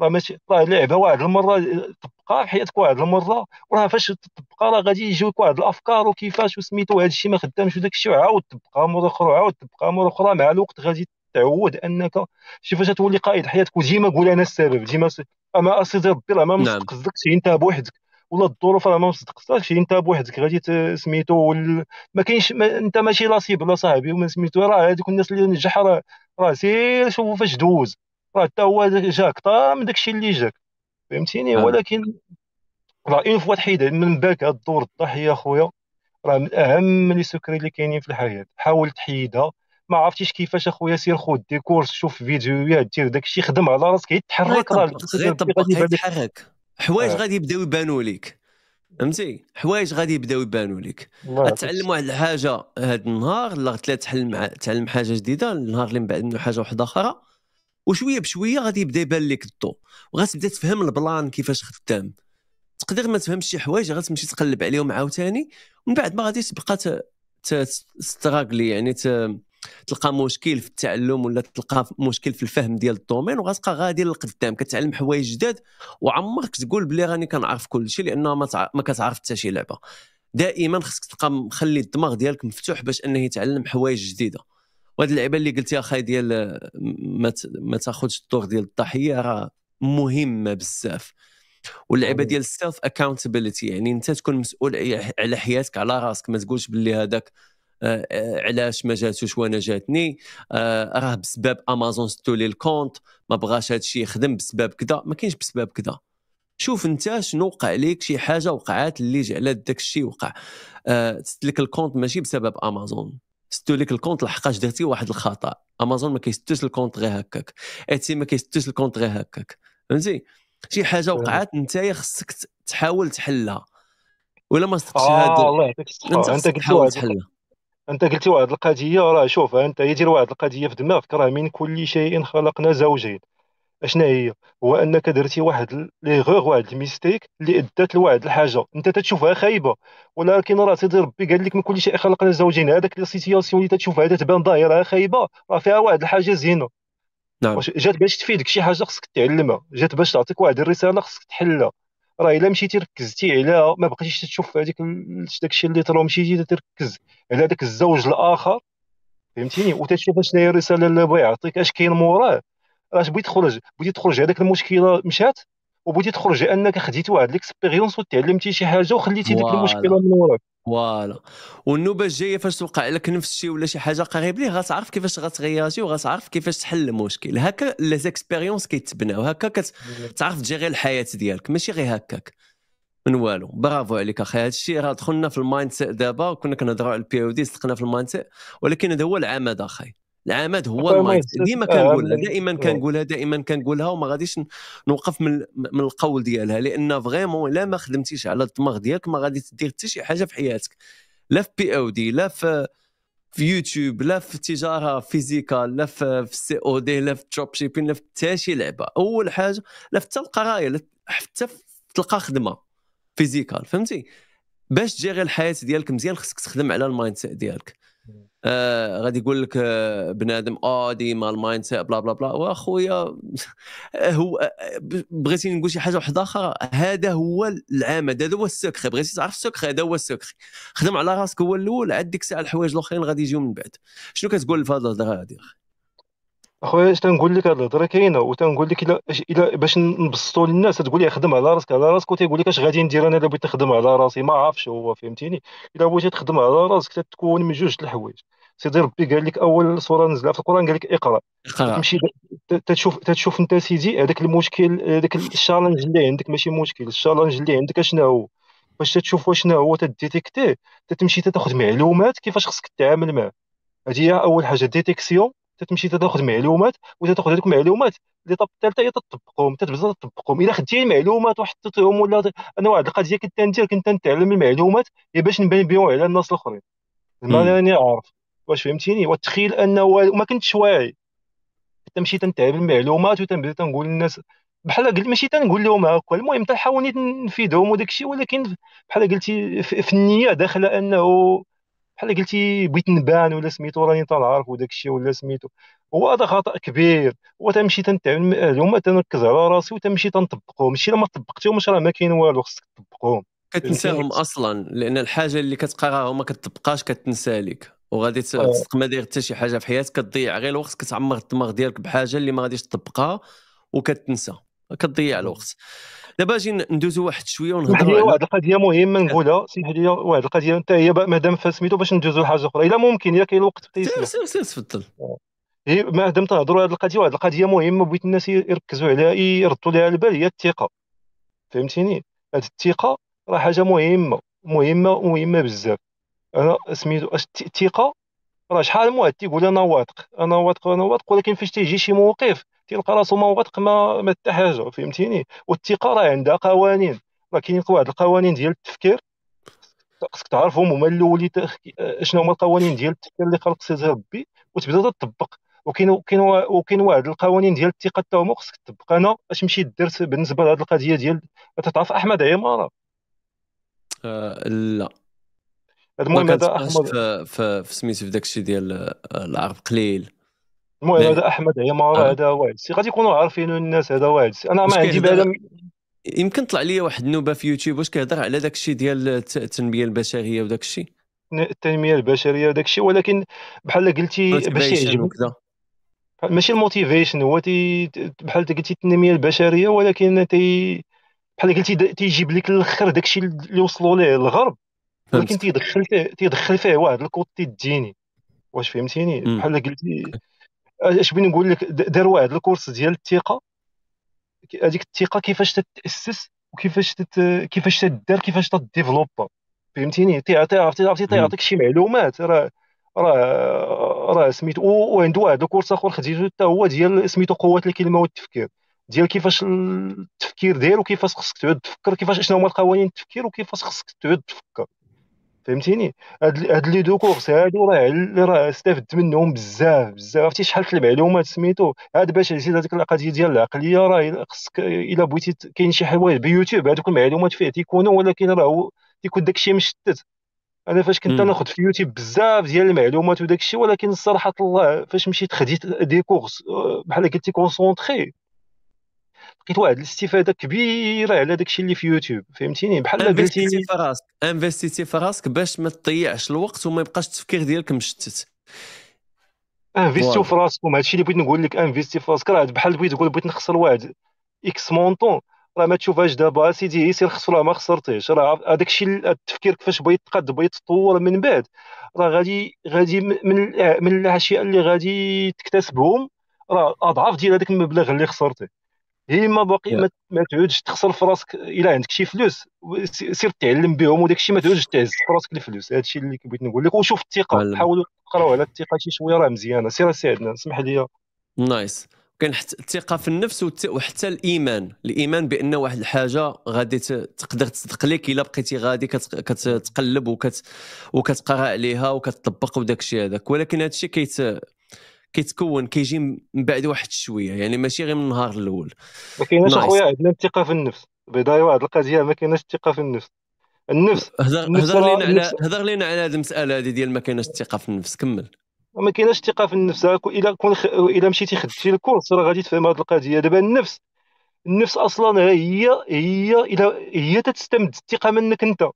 راه ماشي راه لعبها واحد المره تبقى حياتك واحد المره وراه فاش تبقى راه غادي يجيوك واحد الافكار وكيفاش وسميتو هذا الشيء ما خدامش وداك الشيء وعاود تبقى مره اخرى وعاود تبقى مره اخرى مع الوقت غادي تعود انك شي فاش تولي قائد حياتك وديما قول انا السبب ديما اما اسيدي ربي راه ما نعم. قصدكش انت بوحدك ولا الظروف راه ما صدقتكش انت بوحدك غادي سميتو وال... ما كاينش ما... انت ماشي لا صاحبي وما سميتو راه هذوك الناس اللي نجح راه راه سير شوفوا فاش دوز راه حتى هو جا كثر من داكشي اللي جاك فهمتيني ولكن راه اون فوا تحيد من بالك هاد الدور الضحيه خويا راه من اهم لي سكري اللي كاينين في الحياه حاول تحيدها ما عرفتيش كيفاش اخويا سير خود دي كورس شوف فيديوهات دير داكشي خدم على راسك غير تحرك راه غير تحرك حوايج آه. غادي يبداو يبانوا لك فهمتي حوايج غادي يبداو يبانوا لك تعلم واحد الحاجه هاد النهار لا غتلا تحل مع تعلم حاجه جديده النهار اللي من بعد منه حاجه واحده اخرى وشويه بشويه غادي يبدا يبان لك الضوء وغتبدا تفهم البلان كيفاش خدام تقدر ما تفهمش شي حوايج غتمشي تقلب عليهم عاوتاني ومن بعد ما غاديش تبقى تستراغلي يعني ت... تلقى مشكل في التعلم ولا تلقى مشكل في الفهم ديال الدومين وغتبقى غادي للقدام كتعلم حوايج جداد وعمرك تقول بلي راني كنعرف كل شيء لانه ما, تع... ما كتعرف حتى شي لعبه دائما خصك تبقى مخلي الدماغ ديالك مفتوح باش انه يتعلم حوايج جديده وهاد اللعبه اللي قلتيها اخاي ديال ما, ت... ما تاخذش الدور ديال الضحيه راه مهمه بزاف واللعبه ديال السيلف اكاونتابيلتي يعني انت تكون مسؤول على حياتك على راسك ما تقولش باللي هذاك آه، آه، علاش ما جاتوش وانا جاتني آه، راه بسبب امازون ستولي الكونت ما بغاش هذا الشيء يخدم بسبب كذا ما كاينش بسبب كذا شوف انت شنو وقع ليك شي حاجه وقعات اللي جعلت داك الشيء وقع تستلك الكونت ماشي بسبب امازون ستو ليك الكونت لحقاش درتي واحد الخطا امازون ما كيستوش الكونت غير هكاك اتسي ما كيستوش الكونت غير هكاك فهمتي شي حاجه وقعات انت خصك تحاول تحلها ولا ما صدقتش هذا انت خصك تحاول تحلها انت قلتي واحد القضيه راه شوف انت دير واحد القضيه في دماغك راه من كل شيء خلقنا زوجين اشنا هي هو انك درتي واحد غوغ واحد الميستيك اللي ادات لواحد الحاجه انت تتشوفها خايبه ولكن راه سيدي ربي قال لك من كل شيء خلقنا زوجين هذاك لي سيتياسيون اللي تتشوفها تتبان ظاهرها خايبه راه فيها واحد الحاجه زينه نعم جات باش تفيدك شي حاجه خصك تعلمها جات باش تعطيك واحد الرساله خصك تحلها راه الا مشيتي ركزتي على ما بقيتيش تشوف هذيك داك الشيء اللي طلعوا مشيتي تركز على داك الزوج الاخر فهمتيني وتشوف شنو هي الرساله اللي بغى يعطيك اش كاين موراه راه بغيت تخرج بغيتي تخرج هذاك المشكله مشات وبغيتي تخرجي انك خديتي واحد ليكسبيريونس وتعلمتي شي حاجه وخليتي ديك المشكله من وراك فوالا والنوبه الجايه فاش توقع لك نفس الشيء ولا شي حاجه قريب ليه غتعرف كيفاش غتغياجي وغتعرف كيفاش تحل المشكل هكا لي زيكسبيريونس كيتبناو هكا كتعرف تجيري الحياه ديالك ماشي غير هكاك من والو برافو عليك اخي هذا الشيء راه دخلنا في المايند سيت دابا وكنا كنهضروا على البي او دي صدقنا في المايند سيت ولكن هذا هو العمد اخي العماد هو المايند ديما آه، كنقولها دائما آه. كنقولها دائما كنقولها وما غاديش نوقف من من القول ديالها لان فريمون لا ما خدمتيش على الدماغ ديالك ما غادي تدير حتى شي حاجه في حياتك لا في بي او دي لا في في يوتيوب لا في التجاره فيزيكال لا في السي او دي لا في دروب شيبين لا في حتى شي لعبه اول حاجه لا في حتى القرايه حتى تلقى خدمه فيزيكال فهمتي باش تجيري الحياه ديالك مزيان خصك تخدم على المايند سيت ديالك آه غادي يقول لك آه بنادم اه ديما مايند سيت بلا بلا بلا واخويا آه، هو آه، بغيتي نقول شي حاجه واحده اخرى هذا هو العمل هذا هو السكري بغيتي تعرف السكري هذا هو السكري خدم على راسك هو الاول عاد ديك الساعه الحوايج الاخرين غادي يجيو من بعد شنو كتقول في هذا الهضره هذه اخويا اش تنقول لك هاد الهضره كاينه وتنقول لك الا الا باش نبسطوا للناس تقول لي خدم على راسك على راسك وتيقول لك اش غادي ندير انا الا بغيت نخدم على راسي ما عارفش هو فهمتيني الا بغيتي تخدم على راسك تتكون من جوج الحوايج سيدي ربي قال لك اول سوره نزلها في القران قال لك اقرا تمشي تشوف تشوف انت سيدي هذاك المشكل هذاك الشالنج اللي عندك ماشي مشكل الشالنج اللي عندك اشنا هو باش تشوف شنو هو تديتيكتيه تتمشي تاخذ معلومات كيفاش خصك تتعامل معاه هذه هي اول حاجه ديتيكسيون تتمشي تاخذ معلومات وتاخذ هذوك المعلومات اللي طب الثالثه هي تطبقهم تتبدا تطبقهم الا خدتي المعلومات وحطيتيهم ولا انا واحد القضيه كنت ندير كنت نتعلم المعلومات هي باش نبان بهم على الناس الاخرين زعما راني عارف واش فهمتيني وتخيل انه وما كنتش واعي حتى مشيت نتعلم المعلومات وتنبدا تنقول للناس بحال قلت ماشي تنقول لهم هكا المهم تنحاول نفيدهم وداك الشيء ولكن بحال قلتي في النيه داخله انه بحال قلتي بغيت نبان ولا سميتو راني تنعرف وداك الشيء ولا سميتو هو هذا خطا كبير وتمشي تنتعامل مع اهلهم تنركز على راسي وتمشي تنطبقهم ماشي ما طبقتيهمش راه ما كاين والو خصك تطبقهم كتنساهم اصلا لان الحاجه اللي كتقراها وما كتطبقاش كتنسى لك وغادي تصدق آه. ما داير حتى شي حاجه في حياتك كتضيع غير الوقت كتعمر الدماغ ديالك بحاجه اللي ما غاديش تطبقها وكتنسى كتضيع الوقت دابا اجي ندوزو واحد شويه ونهضروا واحد القضيه مهمه نقولها سمح لي واحد القضيه حتى هي مادام فسميتو باش ندوزو لحاجه اخرى الا ممكن الا كاين الوقت سير سير تفضل هي مادام تهضروا على هذه القضيه واحد القضيه مهمه بغيت الناس يركزوا عليها يردوا لها البال هي الثقه فهمتيني هذه الثقه راه حاجه مهمه مهمه مهمه بزاف انا سميتو الثقه راه شحال من واحد تيقول انا واثق انا واثق انا واثق ولكن فاش تيجي شي موقف تيلقى راسو ما واثق ما ما حتى حاجه فهمتيني والثقه راه عندها قوانين راه كاينين واحد القوانين ديال التفكير خصك تعرفهم هما الاول آه، شنو هما القوانين ديال التفكير اللي خلق سي ربي وتبدا تطبق وكاين وكاين وكاين واحد القوانين ديال الثقه حتى هما خصك تطبق انا اش مشي دير بالنسبه لهذه القضيه ديال تتعرف احمد عماره آه لا المهم هذا احمد في سميتو في داك الشيء ديال آه، العرب قليل المهم نعم. هذا احمد عمار مارا آه. هذا واحد السي غادي يكونوا عارفين الناس هذا واحد السي انا ما عندي بعدا يمكن طلع لي واحد النوبه في يوتيوب واش كيهضر على داك الشيء ديال التنميه البشريه وداك الشيء التنميه البشريه وداك الشيء ولكن بحال قلتي باش يعجبك ماشي الموتيفيشن هو تي بحال قلتي التنميه البشريه ولكن تي بحال قلتي تيجيب لك الاخر داك الشيء اللي وصلوا ليه الغرب ولكن تيدخل فيه تيدخل فيه واحد الكوتي الديني واش فهمتيني بحال قلتي اش بغيت نقول لك دار واحد الكورس ديال الثقه هذيك الثقه كيفاش تتاسس وكيفاش تت... كيفاش تدار كيفاش تديفلوب فهمتيني تعرف تعرف تعطيك شي معلومات راه راه راه سميتو وعندو واحد الكورس اخر خديته حتى هو ديال سميتو قوه الكلمه والتفكير ديال كيفاش التفكير داير وكيفاش خصك تعود تفكر كيفاش شنو هما قوانين التفكير وكيفاش خصك تعود تفكر فهمتيني هاد لي دو كورس هادو راه راه استفدت منهم بزاف بزاف عرفتي شحال في المعلومات سميتو هاد باش عزيز هذيك القضيه ديال العقليه راه خصك الا بغيتي كاين شي حوايج بيوتيوب هادوك المعلومات فيه تيكونوا ولكن راه تيكون داكشي مشتت انا فاش كنت ناخذ في يوتيوب بزاف ديال المعلومات وداكشي ولكن الصراحه الله فاش مشيت خديت دي كورس آه، بحال قلتي كونسونطري لقيت واحد الاستفاده كبيره على داكشي اللي في يوتيوب فهمتيني بحال قلتي في راسك انفستيتي في راسك باش ما تضيعش الوقت وما يبقاش التفكير ديالك مشتت انفيستيو في راسكم هادشي اللي بغيت نقول لك انفيستي في راسك راه بحال بغيت تقول بغيت نخسر واحد اكس مونطون راه ما تشوفهاش دابا سيدي سير خسر ما خسرتيش راه هذاك الشيء التفكير كيفاش بغيت تقاد بغيت تطور من بعد راه غادي غادي من من الاشياء اللي غادي تكتسبهم راه اضعاف ديال هذاك المبلغ اللي خسرتيه هي ما باقي ما, ما تعودش تخسر في راسك الا عندك شي فلوس سير تعلم بهم وداك الشيء ما تعودش تهز في راسك الفلوس هذا الشيء اللي بغيت نقول لك وشوف الثقه حاولوا تقراو على الثقه شي شويه راه مزيانه سير ساعدنا اسمح لي نايس كاين الثقه في النفس وحتى الايمان الايمان بان واحد الحاجه غادي تقدر تصدق لك الا بقيتي غادي كتقلب وكت وكتقرا عليها وكتطبق وداك الشيء هذاك ولكن هذا الشيء كيت كيتكون كيجي من بعد واحد الشويه يعني ماشي غير من النهار الاول ما كايناش اخويا عندنا الثقه في النفس بدايه واحد القضيه ما كايناش الثقه في النفس النفس هضر لينا على هضر لينا على هذه المساله هذه ديال ما كايناش الثقه في النفس كمل ما كايناش الثقه في النفس الا كون خ... الا مشيتي خدتي الكورس راه غادي تفهم هذه القضيه دابا النفس النفس اصلا هي هي الا هي تستمد الثقه منك انت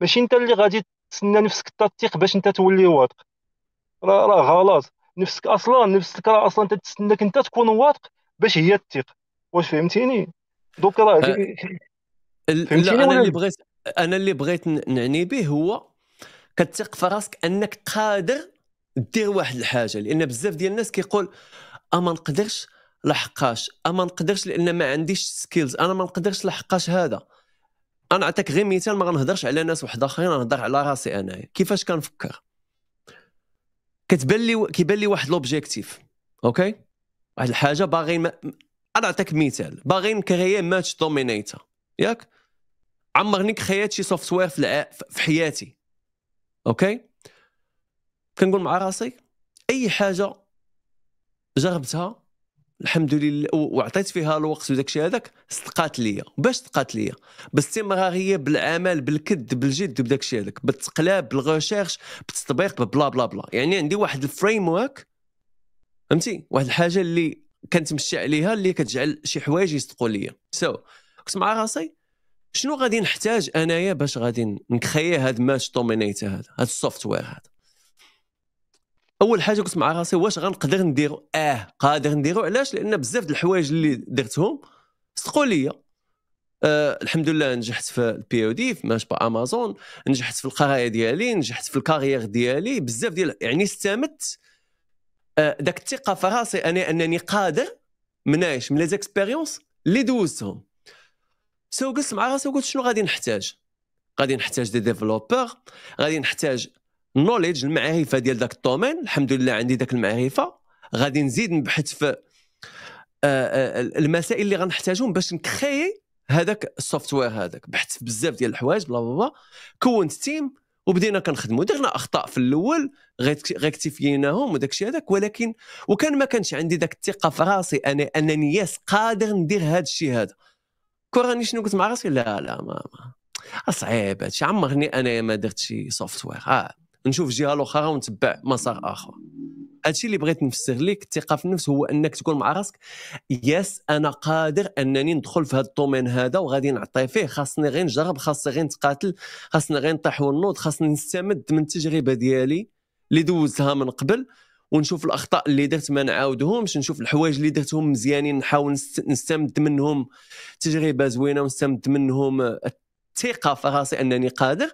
ماشي انت اللي غادي تسنى نفسك حتى الثق باش انت تولي واثق راه راه غلط نفسك اصلا نفسك راه اصلا تتسناك انت تكون واثق باش هي تثق واش فهمتيني دوك راه أه، فهمتيني انا اللي بغيت انا اللي بغيت نعني به هو كتثق في راسك انك قادر دير واحد الحاجه لان بزاف ديال الناس كيقول اما نقدرش لحقاش اما نقدرش لان ما عنديش سكيلز انا ما نقدرش لحقاش هذا انا نعطيك غير مثال ما غنهضرش على ناس واحد اخرين نهضر على راسي انايا كيفاش كنفكر كتبان لي كيبان لي واحد لوبجيكتيف اوكي واحد الحاجه باغي ما... انا نعطيك مثال باغي نكريي ماتش دومينيتا ياك عمرني كريات شي سوفتوير في, الع... في حياتي اوكي كنقول مع راسي اي حاجه جربتها الحمد لله وعطيت فيها الوقت وداك الشيء هذاك صدقات ليا باش صدقات ليا باستمراريه بالعمل بالكد بالجد بداك الشيء هذاك بالتقلاب بالغوشيرش بالتطبيق بلا بلا بلا يعني عندي واحد الفريم ورك فهمتي واحد الحاجه اللي كنتمشى عليها اللي كتجعل شي حوايج يصدقوا ليا سو so, كنت مع راسي شنو غادي نحتاج انايا باش غادي نكري هاد ماتش دومينيتا هذا هاد السوفت وير هذا اول حاجه قلت مع راسي واش غنقدر نديرو اه قادر نديرو علاش لان بزاف د الحوايج اللي درتهم صدقوا لي آه الحمد لله نجحت في البي او دي في با امازون نجحت في القرايه ديالي نجحت في الكارير ديالي بزاف ديال يعني استمدت آه، داك الثقه في راسي انا انني قادر مناش من لي زيكسبيريونس اللي دوزتهم سو قلت مع راسي وقلت شنو غادي نحتاج غادي نحتاج دي ديفلوبر غادي نحتاج نوليدج المعرفه ديال ذاك الدومين الحمد لله عندي ذاك المعرفه غادي نزيد نبحث في آه، آه، المسائل اللي غنحتاجهم باش نكخي هذاك السوفتوير هذاك بحثت بزاف ديال الحوايج بلا بلا كونت تيم وبدينا كنخدموا درنا اخطاء في الاول غيكتيفيناهم وداك الشيء هذاك ولكن وكان ما كانش عندي ذاك الثقه في راسي انا انني ياس قادر ندير هذا الشيء هذا كوراني شنو قلت مع راسي لا لا ما, ما. صعيب الشيء عمرني انا ما درت شي سوفتوير آه. نشوف جهه اخرى ونتبع مسار اخر هادشي اللي بغيت نفسر لك الثقه في النفس هو انك تكون مع راسك يس انا قادر انني ندخل في هذا الدومين هذا وغادي نعطي فيه خاصني غير نجرب خاصني غير نتقاتل خاصني غير نطيح ونوض خاصني نستمد من التجربه ديالي اللي دوزتها من قبل ونشوف الاخطاء اللي درت ما نعاودهمش نشوف الحوايج اللي درتهم مزيانين نحاول نستمد منهم تجربه زوينه ونستمد منهم الثقه في راسي انني قادر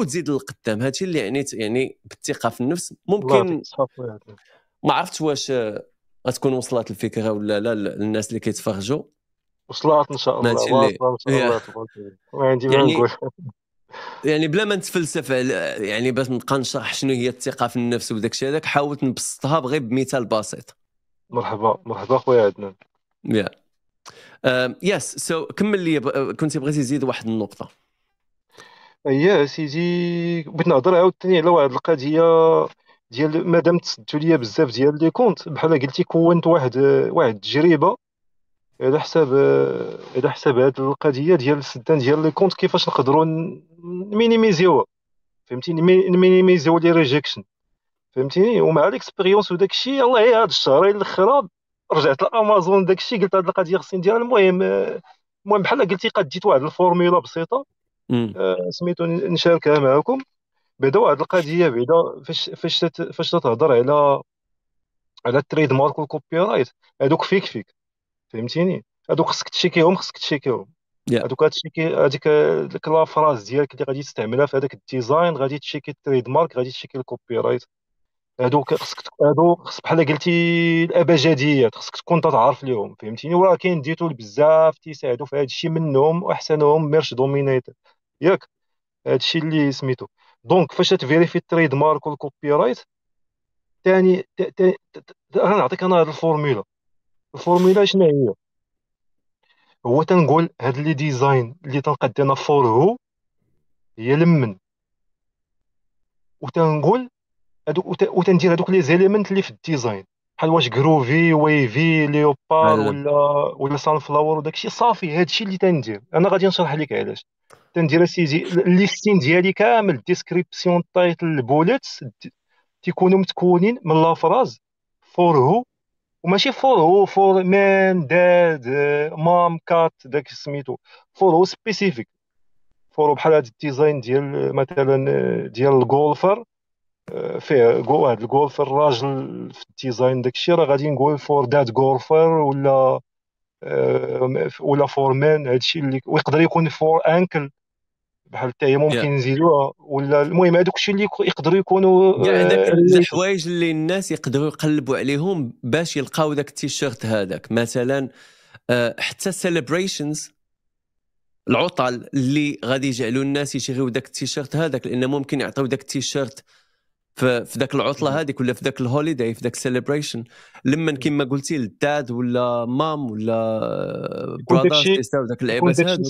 وتزيد للقدام هادشي اللي يعني يعني بالثقه في النفس ممكن ما عرفتش واش غتكون وصلت الفكره ولا لا للناس اللي كيتفرجوا وصلت ان شاء الله ان شاء الله ما عندي ما يعني نقول يعني بلا ما نتفلسف يعني باش نبقى نشرح شنو هي الثقه في النفس وداك الشيء هذاك حاولت نبسطها بغير بمثال بسيط مرحبا مرحبا خويا عدنان يا آه، يس سو كمل لي كنت بغيتي تزيد واحد النقطه هي سيدي بغيت نهضر عاوتاني على واحد القضيه ديال مادام تسدتوا ليا بزاف ديال لي كونت بحال قلتي كونت واحد واحد التجربه على حساب على حساب هاد القضيه ديال السدان ديال لي كونت كيفاش نقدروا نمينيميزيوها فهمتيني نمينيميزيو لي ريجيكشن فهمتيني ومع ليكسبيريونس وداك الشيء الله غير هاد الشهرين الاخر رجعت لامازون داك الشيء قلت هاد القضيه خصني نديرها المهم المهم بحال قلتي قديت واحد الفورميلا بسيطه آه، سميتو نشاركها معكم بعدا واحد القضيه بعدا فاش فاش فاش تتهضر على على التريد مارك والكوبي رايت هادوك فيك فيك فهمتيني هادوك خصك تشيكيهم خصك تشيكيهم هادوك yeah. هادشي هذيك ديك فراز ديالك اللي غادي تستعملها في هذاك الديزاين غادي تشيكي التريد مارك غادي تشيكي الكوبي رايت هادوك خصك هادو خص بحال قلتي الابجديات خصك تكون تعرف ليهم فهمتيني وراه كاين ديتول بزاف تيساعدوا في هادشي منهم واحسنهم ميرش دومينيتر ياك هادشي اللي سميتو دونك فاش تفيريفي التريد مارك والكوبي رايت ثاني نعطيك انا هاد الفورمولا الفورمولا شنو هي هو تنقول هاد لي ديزاين اللي تنقد انا فور هو هي لمن وتنقول وتندير هادوك لي زيليمنت اللي في الديزاين بحال واش كروفي ويفي ليوبار ولا ولا سان فلاور وداكشي صافي هادشي اللي تندير انا غادي نشرح لك علاش تندير سيزي الليستين ديالي كامل ديسكريبسيون تايتل البوليتس تيكونوا متكونين من لافراز فور هو وماشي فور هو فور مان داد مام كات داك سميتو فور هو سبيسيفيك فور بحال هاد الديزاين ديال مثلا ديال الجولفر آه، فيه جو الجولفر الراجل في الديزاين داكشي راه غادي نقول فور داد جولفر ولا آه، ولا فور مان هادشي اللي ويقدر يكون فور انكل بحال حتى هي ممكن نزيدوها ولا المهم هذوك الشيء اللي يقدروا يكونوا آه، كاع الحوايج اللي الناس يقدروا يقلبوا عليهم باش يلقاو داك التيشيرت هذاك مثلا آه، حتى سيليبريشنز العطل اللي غادي يجعلوا الناس يشريو داك التيشيرت هذاك لان ممكن يعطيو داك التيشيرت في ذاك العطله هذيك ولا في ذاك الهوليداي في ذاك السليبريشن لما كيما قلتي للداد ولا مام ولا برادر سيستر ذاك اللعيبات هذو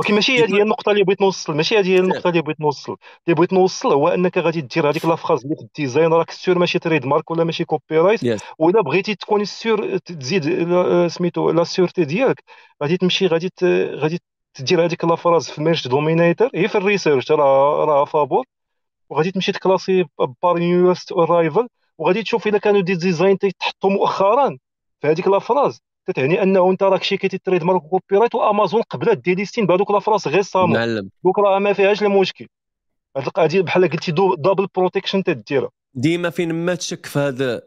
ولكن ماشي هذه هي النقطه اللي بغيت نوصل ماشي هذه هي النقطه اللي بغيت نوصل اللي بغيت نوصل هو انك غادي دير هذيك لافراز اللي في الديزاين راك سير ماشي تريد مارك ولا ماشي كوبي رايت yes. ولا بغيتي تكون سير تزيد سميتو لا سيورتي ديالك غادي تمشي غادي غادي تدير هذيك لافراز في ميرش دومينيتر هي في الريسيرش راه راه فابور وغادي تمشي تكلاسي بار نيوست ارايفل وغادي تشوف اذا كانوا دي ديزاين تيتحطوا مؤخرا في هذيك لا فراز تتعني انه انت راك كيتي تريد مارك كوبي رايت وامازون قبلت دي ليستين بهذوك لافراس غير صامو دوك راه ما فيهاش المشكل هاد القضيه بحال قلتي دابل بروتيكشن تديرها ديما فين ما تشك في هذا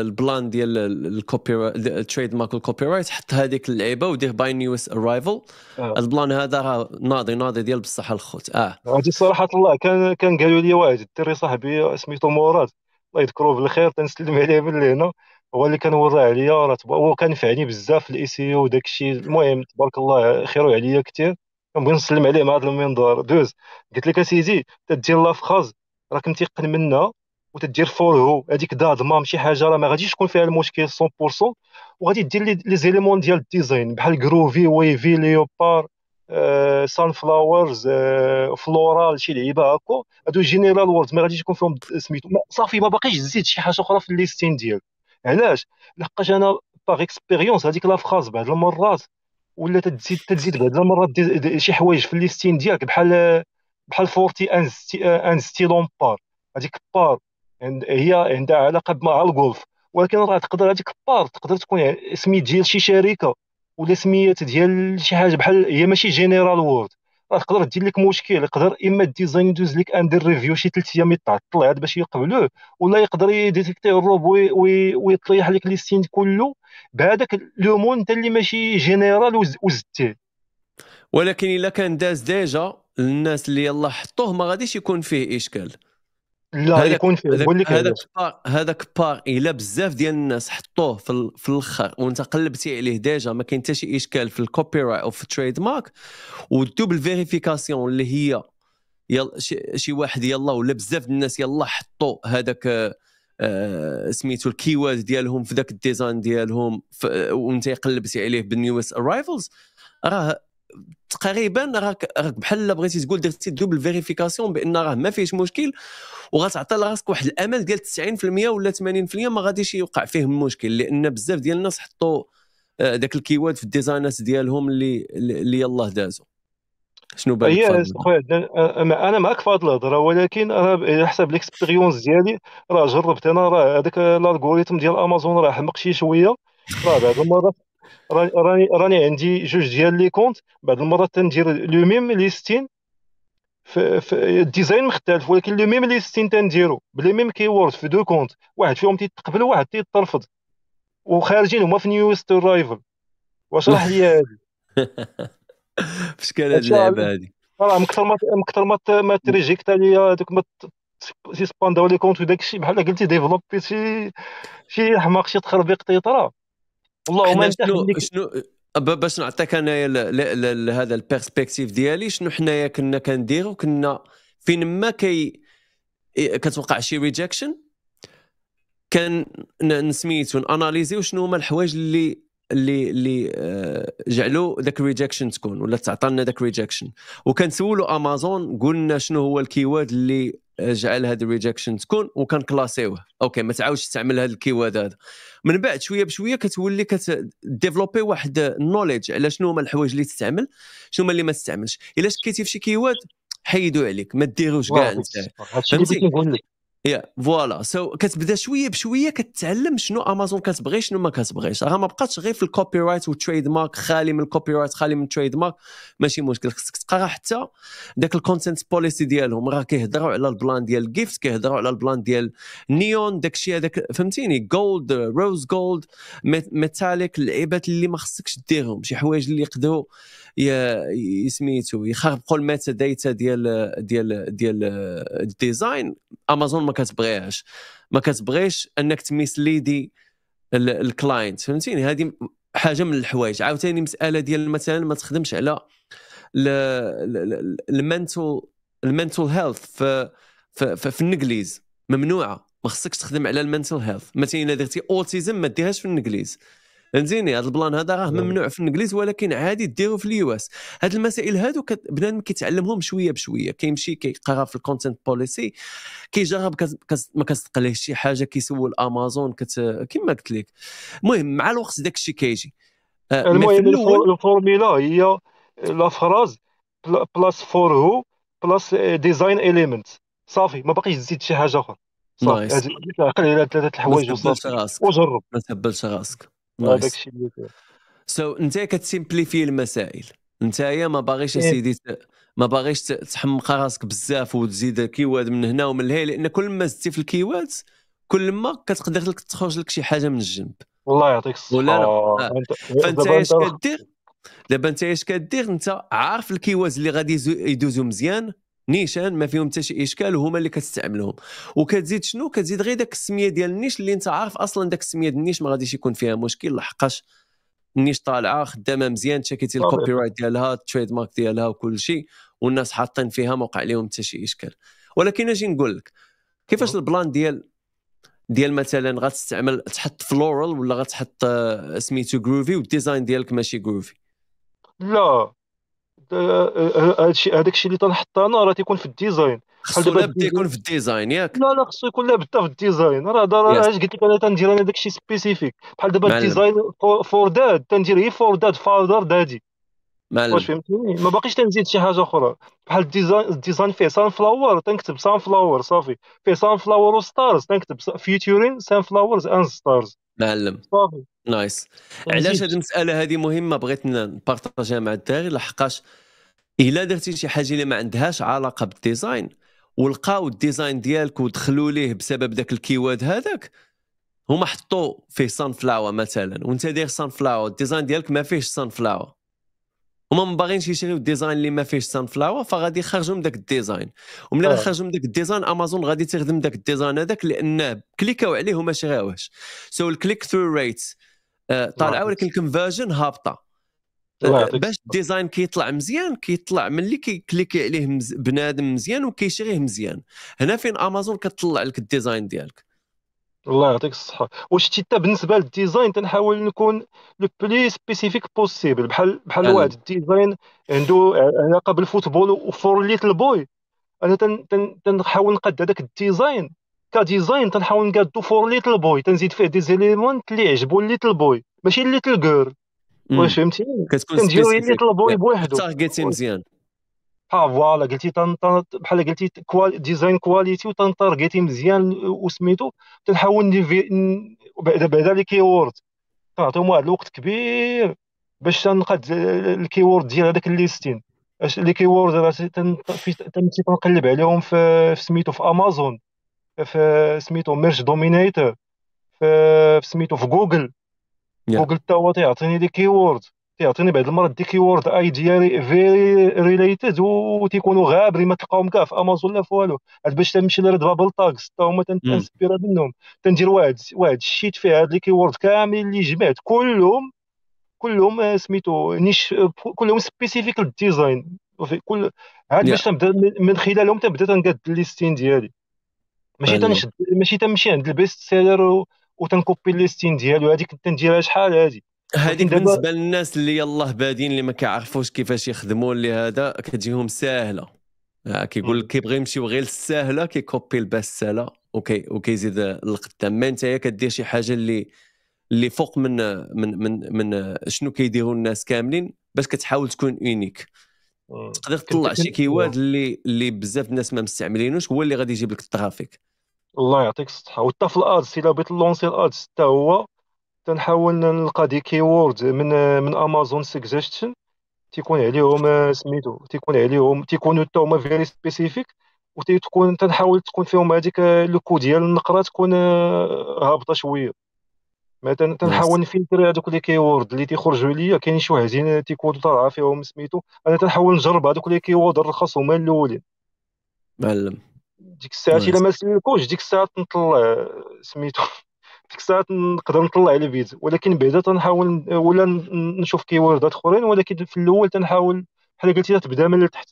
البلان ديال الكوبي التريد مارك الكوبي رايت حط هذيك اللعيبه ودير باي نيوس ارايفل البلان هذا راه ناضي ناضي ديال بصح الخوت اه غادي صراحه الله كان كان قالوا لي واحد الدري صاحبي سميتو مراد الله يذكره بالخير تنسلم عليه من هنا هو اللي كان وضع عليا راه هو كان فعني بزاف في الاي سي او e وداك الشيء المهم تبارك الله خيرو عليا كثير كنبغي نسلم عليه مع هذا المنظار دوز قلت لك اسيدي تدي لافخاز راك متيقن منها وتدير فولو هذيك ضادمه ماشي حاجه راه ما غاديش تكون فيها المشكل 100% وغادي دير لي زيليمون ديال الديزاين بحال كروفي ويفي ليوبار سان فلاورز فلورال شي لعيبه هكا هادو جينيرال وورد ما غاديش يكون فيهم سميتو صافي ما باقيش تزيد شي حاجه اخرى في الليستين ديالك علاش لحقاش انا باغ اكسبيريونس هذيك لا فراز بعض المرات ولا تزيد تزيد بعض المرات شي حوايج في الليستين ديالك بحال بحال فورتي ان ستيلون بار هذيك بار هي عندها علاقه مع الجولف ولكن راه تقدر هذيك بار تقدر تكون يعني سميت ديال شي شركه ولا سميات ديال شي حاجه بحال هي ماشي جينيرال وورد راه تقدر دير لك مشكل يقدر اما الديزاين يدوز لك اندر ريفيو شي ثلاث ايام يتعطل عاد باش يقبلوه ولا يقدر يديتيكتي الروب وي وي ويطيح لك ليستين كله بهذاك لو مون انت اللي ماشي جينيرال وزدتي ولكن الا كان داز ديجا الناس اللي يلاه حطوه ما غاديش يكون فيه اشكال لا يكون فيه قول لك هذا كبار هذا كبار الا بزاف ديال الناس حطوه في, في الاخر وانت قلبتي عليه ديجا ما كاين حتى شي اشكال في الكوبي رايت او في التريد مارك والدوبل فيريفيكاسيون اللي هي يل شي واحد يلا ولا بزاف ديال الناس يلا حطوا هذاك آه, آه، سميتو الكيوورد ديالهم في ذاك الديزاين ديالهم وانت قلبتي عليه بالنيوست ارايفلز راه تقريبا راك راك بحال بغيتي تقول درتي دوبل فيريفيكاسيون بان راه ما فيهش مشكل وغتعطي لراسك واحد الامل ديال 90% ولا 80% ما غاديش يوقع فيه المشكل لان بزاف ديال الناس حطوا ذاك آه، الكيواد في الديزاينات ديالهم اللي اللي يلاه دازوا شنو بالك آه، انا معك في هذه الهضره ولكن انا على حسب الاكسبيريونس ديالي راه جربت انا راه هذاك الالغوريثم ديال امازون راه حمق شي شويه راه بعض المرات راني راني عندي جوج ديال لي كونت بعض المرات تندير لو ميم ليستين في, في الديزاين مختلف ولكن لو ميم ليستين تنديرو بلي ميم كي وورد في دو كونت واحد فيهم تيتقبل وواحد تيترفض وخارجين هما في نيوست رايفل واش راح لي هادي فاش كان هاد اللعبه هادي راه مكثر ما مكثر ما ما تريجيكت عليا هذوك ما سيسبانداو لي كونت وداك الشيء بحال قلتي ديفلوبي شي شي حماق شي تخربيق تيطرا والله ما شنو شنو باش نعطيك انايا هذا البيرسبكتيف ديالي شنو حنايا كنا كنديرو كنا فين ما كي كتوقع شي ريجكشن كان نسميتو اناليزي شنو هما الحوايج اللي اللي اللي آه، جعلوا ذاك ريجكشن تكون ولا تعطى لنا ذاك ريجكشن وكنسولوا امازون قلنا شنو هو الكيورد اللي جعل هذا الريجكشن تكون وكان كلاسيوه اوكي ما تعاودش تستعمل هذا الكيواد هذا من بعد شويه بشويه كتولي كتديفلوبي واحد النوليدج على شنو هما الحوايج اللي تستعمل شنو هما اللي ما تستعملش الا شكيتي في شي كيواد حيدوا عليك ما ديروش كاع انت فهمتي يا فوالا سو كتبدا شويه بشويه كتعلم شنو امازون كتبغي شنو ما كتبغيش راه ما بقاتش غير في الكوبي رايت والتريد مارك خالي من الكوبي رايت خالي من التريد مارك ماشي مشكل خصك تقرا حتى داك الكونتنت بوليسي ديالهم راه كيهضروا على البلان ديال الجيفت كيهضروا على البلان ديال نيون داك الشيء هذاك فهمتيني جولد روز جولد ميتاليك اللعيبات اللي ما خصكش ديرهم شي حوايج اللي يقدروا سميتو يخربقوا الميتا داتا ديال ديال ديال الديزاين امازون ما كتبغيهاش ما كتبغيش انك تميسليدي الكلاينت فهمتيني هذه حاجه من الحوايج عاوتاني مساله ديال مثلا ما تخدمش على المنتل المنتل هيلث في في, في الانجليز ممنوعه ما خصكش تخدم على المنتل هيلث مثلا الا درتي اوتيزم ما ديرهاش في الانجليز فهمتيني هذا البلان هذا راه نعم. ممنوع في الانجليز ولكن عادي ديرو في اليو اس هاد المسائل هادو بنادم كيتعلمهم شويه بشويه كيمشي كيقرا في الكونتنت بوليسي كيجرب ما كتقليهش شي حاجه كيسول امازون كت... كما قلت لك المهم مع الوقت داك الشيء كيجي آه، المهم الفورميلا هي لا فراز بلاس فور هو بلاس ديزاين اليمنت صافي ما باقيش تزيد شي حاجه اخرى صافي هذه ثلاثه الحوايج وجرب ما تهبلش راسك طيب، نايس سو انت كتسيمبليفي المسائل يا ما باغيش اسيدي إيه. سيدي ما باغيش تحمق راسك بزاف وتزيد كيواد من هنا ومن هنا لان كل ما زدتي في الكيواد كل ما كتقدر لك تخرج لك شي حاجه من الجنب والله يعطيك الصحه ولا لا آه، آه. فانت اش كدير دابا انت اش كدير انت عارف الكيواز اللي غادي يدوزو مزيان نيشان ما فيهم حتى شي اشكال وهما اللي كتستعملهم وكتزيد شنو كتزيد غير داك السميه ديال النيش اللي انت عارف اصلا داك السميه ديال النيش ما غاديش يكون فيها مشكل لحقاش النيش طالعه خدامه مزيان تشكيتي الكوبي رايت ديالها التريد مارك ديالها وكل شيء والناس حاطين فيها ما وقع لهم حتى شي اشكال ولكن اجي نقول لك كيفاش البلان ديال ديال مثلا غتستعمل تحط فلورال ولا غتحط آه، سميتو جروفي والديزاين ديالك ماشي جروفي لا هذاك آه، آه، آه، الشيء اللي تنحط انا راه تيكون في الديزاين خصو لابد يكون في الديزاين ياك لا لا خصو يكون لابد في الديزاين راه راه علاش قلت لك انا تندير انا داك الشيء سبيسيفيك بحال دابا الديزاين فور داد تندير غير فور داد فاذر دادي واش فهمتني ما باقيش تنزيد شي حاجه اخرى بحال الديزاين الديزاين فيه سان فلاور تنكتب سان فلاور صافي فيه سان فلاور وستارز تنكتب فيتورين سان فلاورز اند ستارز معلم صافي نايس طيب، علاش هذه المساله هذه مهمه بغيت نبارطاجيها مع الدراري لحقاش الا درتي شي حاجه اللي ما عندهاش علاقه بالديزاين ولقاو الديزاين ديالك ودخلوا ليه بسبب ذاك الكيواد هذاك هما حطوا فيه سان فلاور مثلا وانت داير سان فلاور الديزاين ديالك ما فيهش سان فلاور هما ما باغينش يشريو ديزاين اللي ما فيهش سان فلاور فغادي يخرجوا من داك الديزاين وملي آه. غيخرجوا من داك الديزاين امازون غادي تخدم داك الديزاين هذاك لانه كليكاو عليه وما شراوهش سو الكليك ثرو ريت طالعه ولكن الكونفرجن هابطه آه، باش الديزاين كيطلع مزيان كيطلع ملي كيكليكي عليه بنادم مزيان وكيشريه مزيان هنا فين امازون كتطلع لك الديزاين ديالك الله يعطيك الصحة واش حتى بالنسبة للديزاين تنحاول نكون لو بلي سبيسيفيك بوسيبل بحال بحال واحد الديزاين عنده علاقة بالفوتبول وفور ليتل بوي انا تن- تن- تنحاول نقاد هذاك الديزاين كديزاين تنحاول نقادو فور ليتل بوي تنزيد فيه دي زيليمون اللي يعجبو ليتل بوي ماشي ليتل جير واش فهمتي كتكون سبيسيفيك ليتل بوي بوحدو تارجيتي مزيان فوالا قلتي بحال قلتي كوال ديزاين كواليتي وتنطارغيتي مزيان وسميتو تنحاول ندير بعدا لي كيورد تنعطيهم واحد الوقت كبير باش تنقاد الكيورد ديال هذاك الليستين اش لي كيورد تنمشي تنقلب عليهم في سميتو في امازون في سميتو ميرش دومينيتور في سميتو في جوجل جوجل تا هو تيعطيني لي كيورد تيعطيني بعض المرات دي كيورد اي ديالي فيري ريليتد وتيكونوا غابرين ما تلقاهم كاع في امازون لا في والو عاد باش تمشي لرد بابل تاكس حتى هما تنسبيرا منهم تندير واحد واحد الشيت فيه هاد لي كيورد كامل اللي جمعت كلهم كلهم آه، سميتو نيش آه، كلهم سبيسيفيك للديزاين كل عاد باش تنبدا من خلالهم تنبدا تنقاد الليستين ديالي ماشي أيوة. تنشد ماشي تنمشي عند البيست سيلر وتنكوبي الليستين ديالو هذيك تنديرها شحال هذه هذيك بالنسبه للناس اللي يلاه بادين اللي ما كيعرفوش كيفاش يخدموا اللي هذا كتجيهم ساهله آه، كيقول لك كيبغي يمشيو غير للساهله كيكوبي الباس اوكي وكيزيد القدام ما انت كدير شي حاجه اللي اللي فوق من من من, من شنو كيديروا الناس كاملين باش كتحاول تكون اونيك تقدر تطلع شي كيواد اللي اللي بزاف الناس ما مستعملينوش هو اللي غادي يجيب لك الترافيك الله يعطيك الصحه وحتى في الادز الا بغيت لونسي الارض حتى هو تنحاول نلقى دي كيورد من من امازون سجستشن تيكون عليهم آه، سميتو تيكون عليهم تيكونوا حتى هما فيري سبيسيفيك وتكون تنحاول تكون فيهم هذيك آه، لو ديال النقره تكون آه، هابطه شويه مثلا تنحاول نفلتر هذوك لي كيورد اللي تيخرجوا ليا كاين شي واحدين تيكون طالعه فيهم سميتو انا تنحاول نجرب هذوك لي كيورد الرخص هما الاولين معلم ديك الساعات الا ما سلكوش ديك الساعه تنطلع سميتو ديك الساعه نقدر نطلع على فيديو ولكن بعدا تنحاول ولا نشوف كيوردات اخرين ولكن في الاول تنحاول بحال قلتي تبدا من التحت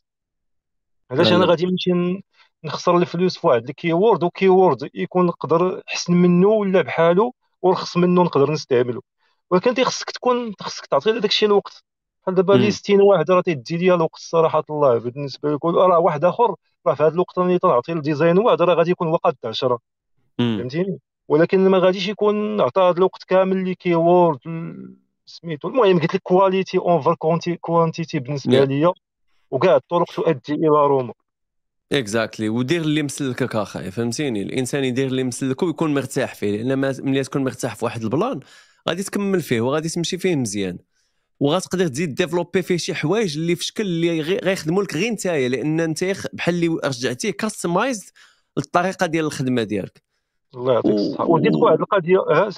علاش انا أيوة. غادي نمشي نخسر الفلوس في واحد الكيورد وكيورد يكون نقدر احسن منه ولا بحاله ورخص منه نقدر نستعمله ولكن تيخصك تكون خصك تعطي لهداك الشيء الوقت بحال دابا لي 60 واحد راه تيدي ليا الوقت صراحه الله بالنسبه لكل راه واحد اخر راه في هذا الوقت اللي تنعطي لديزاين واحد راه غادي يكون هو قد 10 فهمتيني ولكن ما غاديش يكون عطى هذا الوقت كامل اللي وورد سميتو المهم قلت لك كواليتي اوفر كوانتيتي بالنسبه ليا وكاع الطرق تؤدي الى روما اكزاكتلي exactly. ودير اللي مسلكك اخاي فهمتيني الانسان يدير اللي مسلكه ويكون مرتاح فيه لان ملي تكون مرتاح في واحد البلان غادي تكمل فيه وغادي تمشي فيه مزيان وغتقدر تزيد ديفلوبي فيه شي حوايج اللي في شكل اللي غيخدموا لك غير نتايا لان انت بحال اللي رجعتيه كاستمايزد للطريقه ديال الخدمه ديالك الله يعطيك الصحه وديت واحد القضيه اه،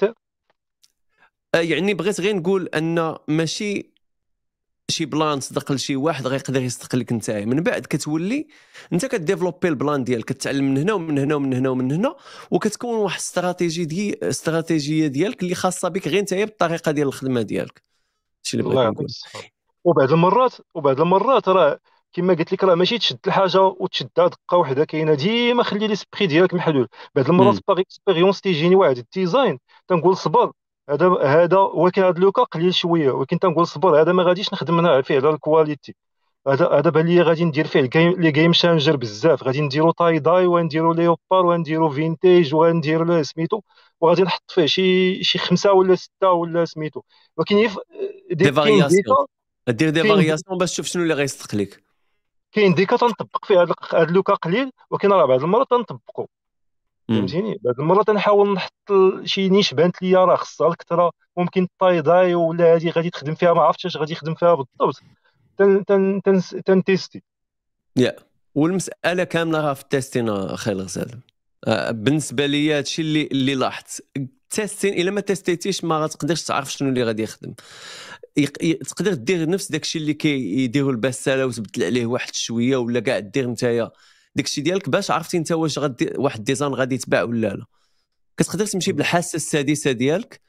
آه، يعني بغيت غير نقول ان ماشي شي بلان صدق لشي واحد غيقدر يصدق لك انت من بعد كتولي انت كديفلوبي البلان ديالك كتعلم من هنا ومن هنا ومن هنا ومن هنا وكتكون واحد استراتيجي دي استراتيجيه ديالك اللي خاصه بك غير انت بالطريقه ديال الخدمه ديالك هادشي اللي بغيت نقول وبعض المرات وبعض المرات راه كما قلت لك راه ماشي تشد الحاجه وتشدها دقه واحده كاينه ديما خلي لي سبري ديالك محلول بعض المرات باغ اكسبيريونس تيجيني واحد الديزاين تنقول صبر هذا هذا ولكن هذا لوكا قليل شويه ولكن تنقول صبر هذا ما غاديش نخدم فيه على الكواليتي هذا هذا بان لي غادي ندير فيه لي جيم شانجر بزاف غادي نديرو تاي داي ونديرو ليوبار ونديرو فينتيج وندير سميتو وغادي نحط فيه شي شي خمسه ولا سته ولا سميتو ولكن يف دي فارياسيون دير دي فارياسيون باش تشوف شنو اللي غيصدق لك كاين ديكا تنطبق فيها هاد لوكا قليل ولكن راه بعض المرات تنطبقو فهمتيني بعض المرات تنحاول نحط شي نيش بانت ليا راه خصها الكثره ممكن داي ولا هادي غادي تخدم فيها ما عرفتش اش غادي يخدم فيها بالضبط تن تن تن تنتيستي يا والمساله كامله راه في التيستين خير الغزال آه، بالنسبه ليا هادشي اللي اللي لاحظت تيستين الا ما تيستيتيش ما غتقدرش تعرف شنو اللي غادي يخدم تقدر دير نفس داكشي اللي كيديروا البساله وتبدل عليه واحد شويه ولا كاع دير نتايا داكشي ديالك باش عرفتي انت واش غادي واحد ديزاين غادي يتباع ولا لا كتقدر تمشي بالحاسه السادسه ديالك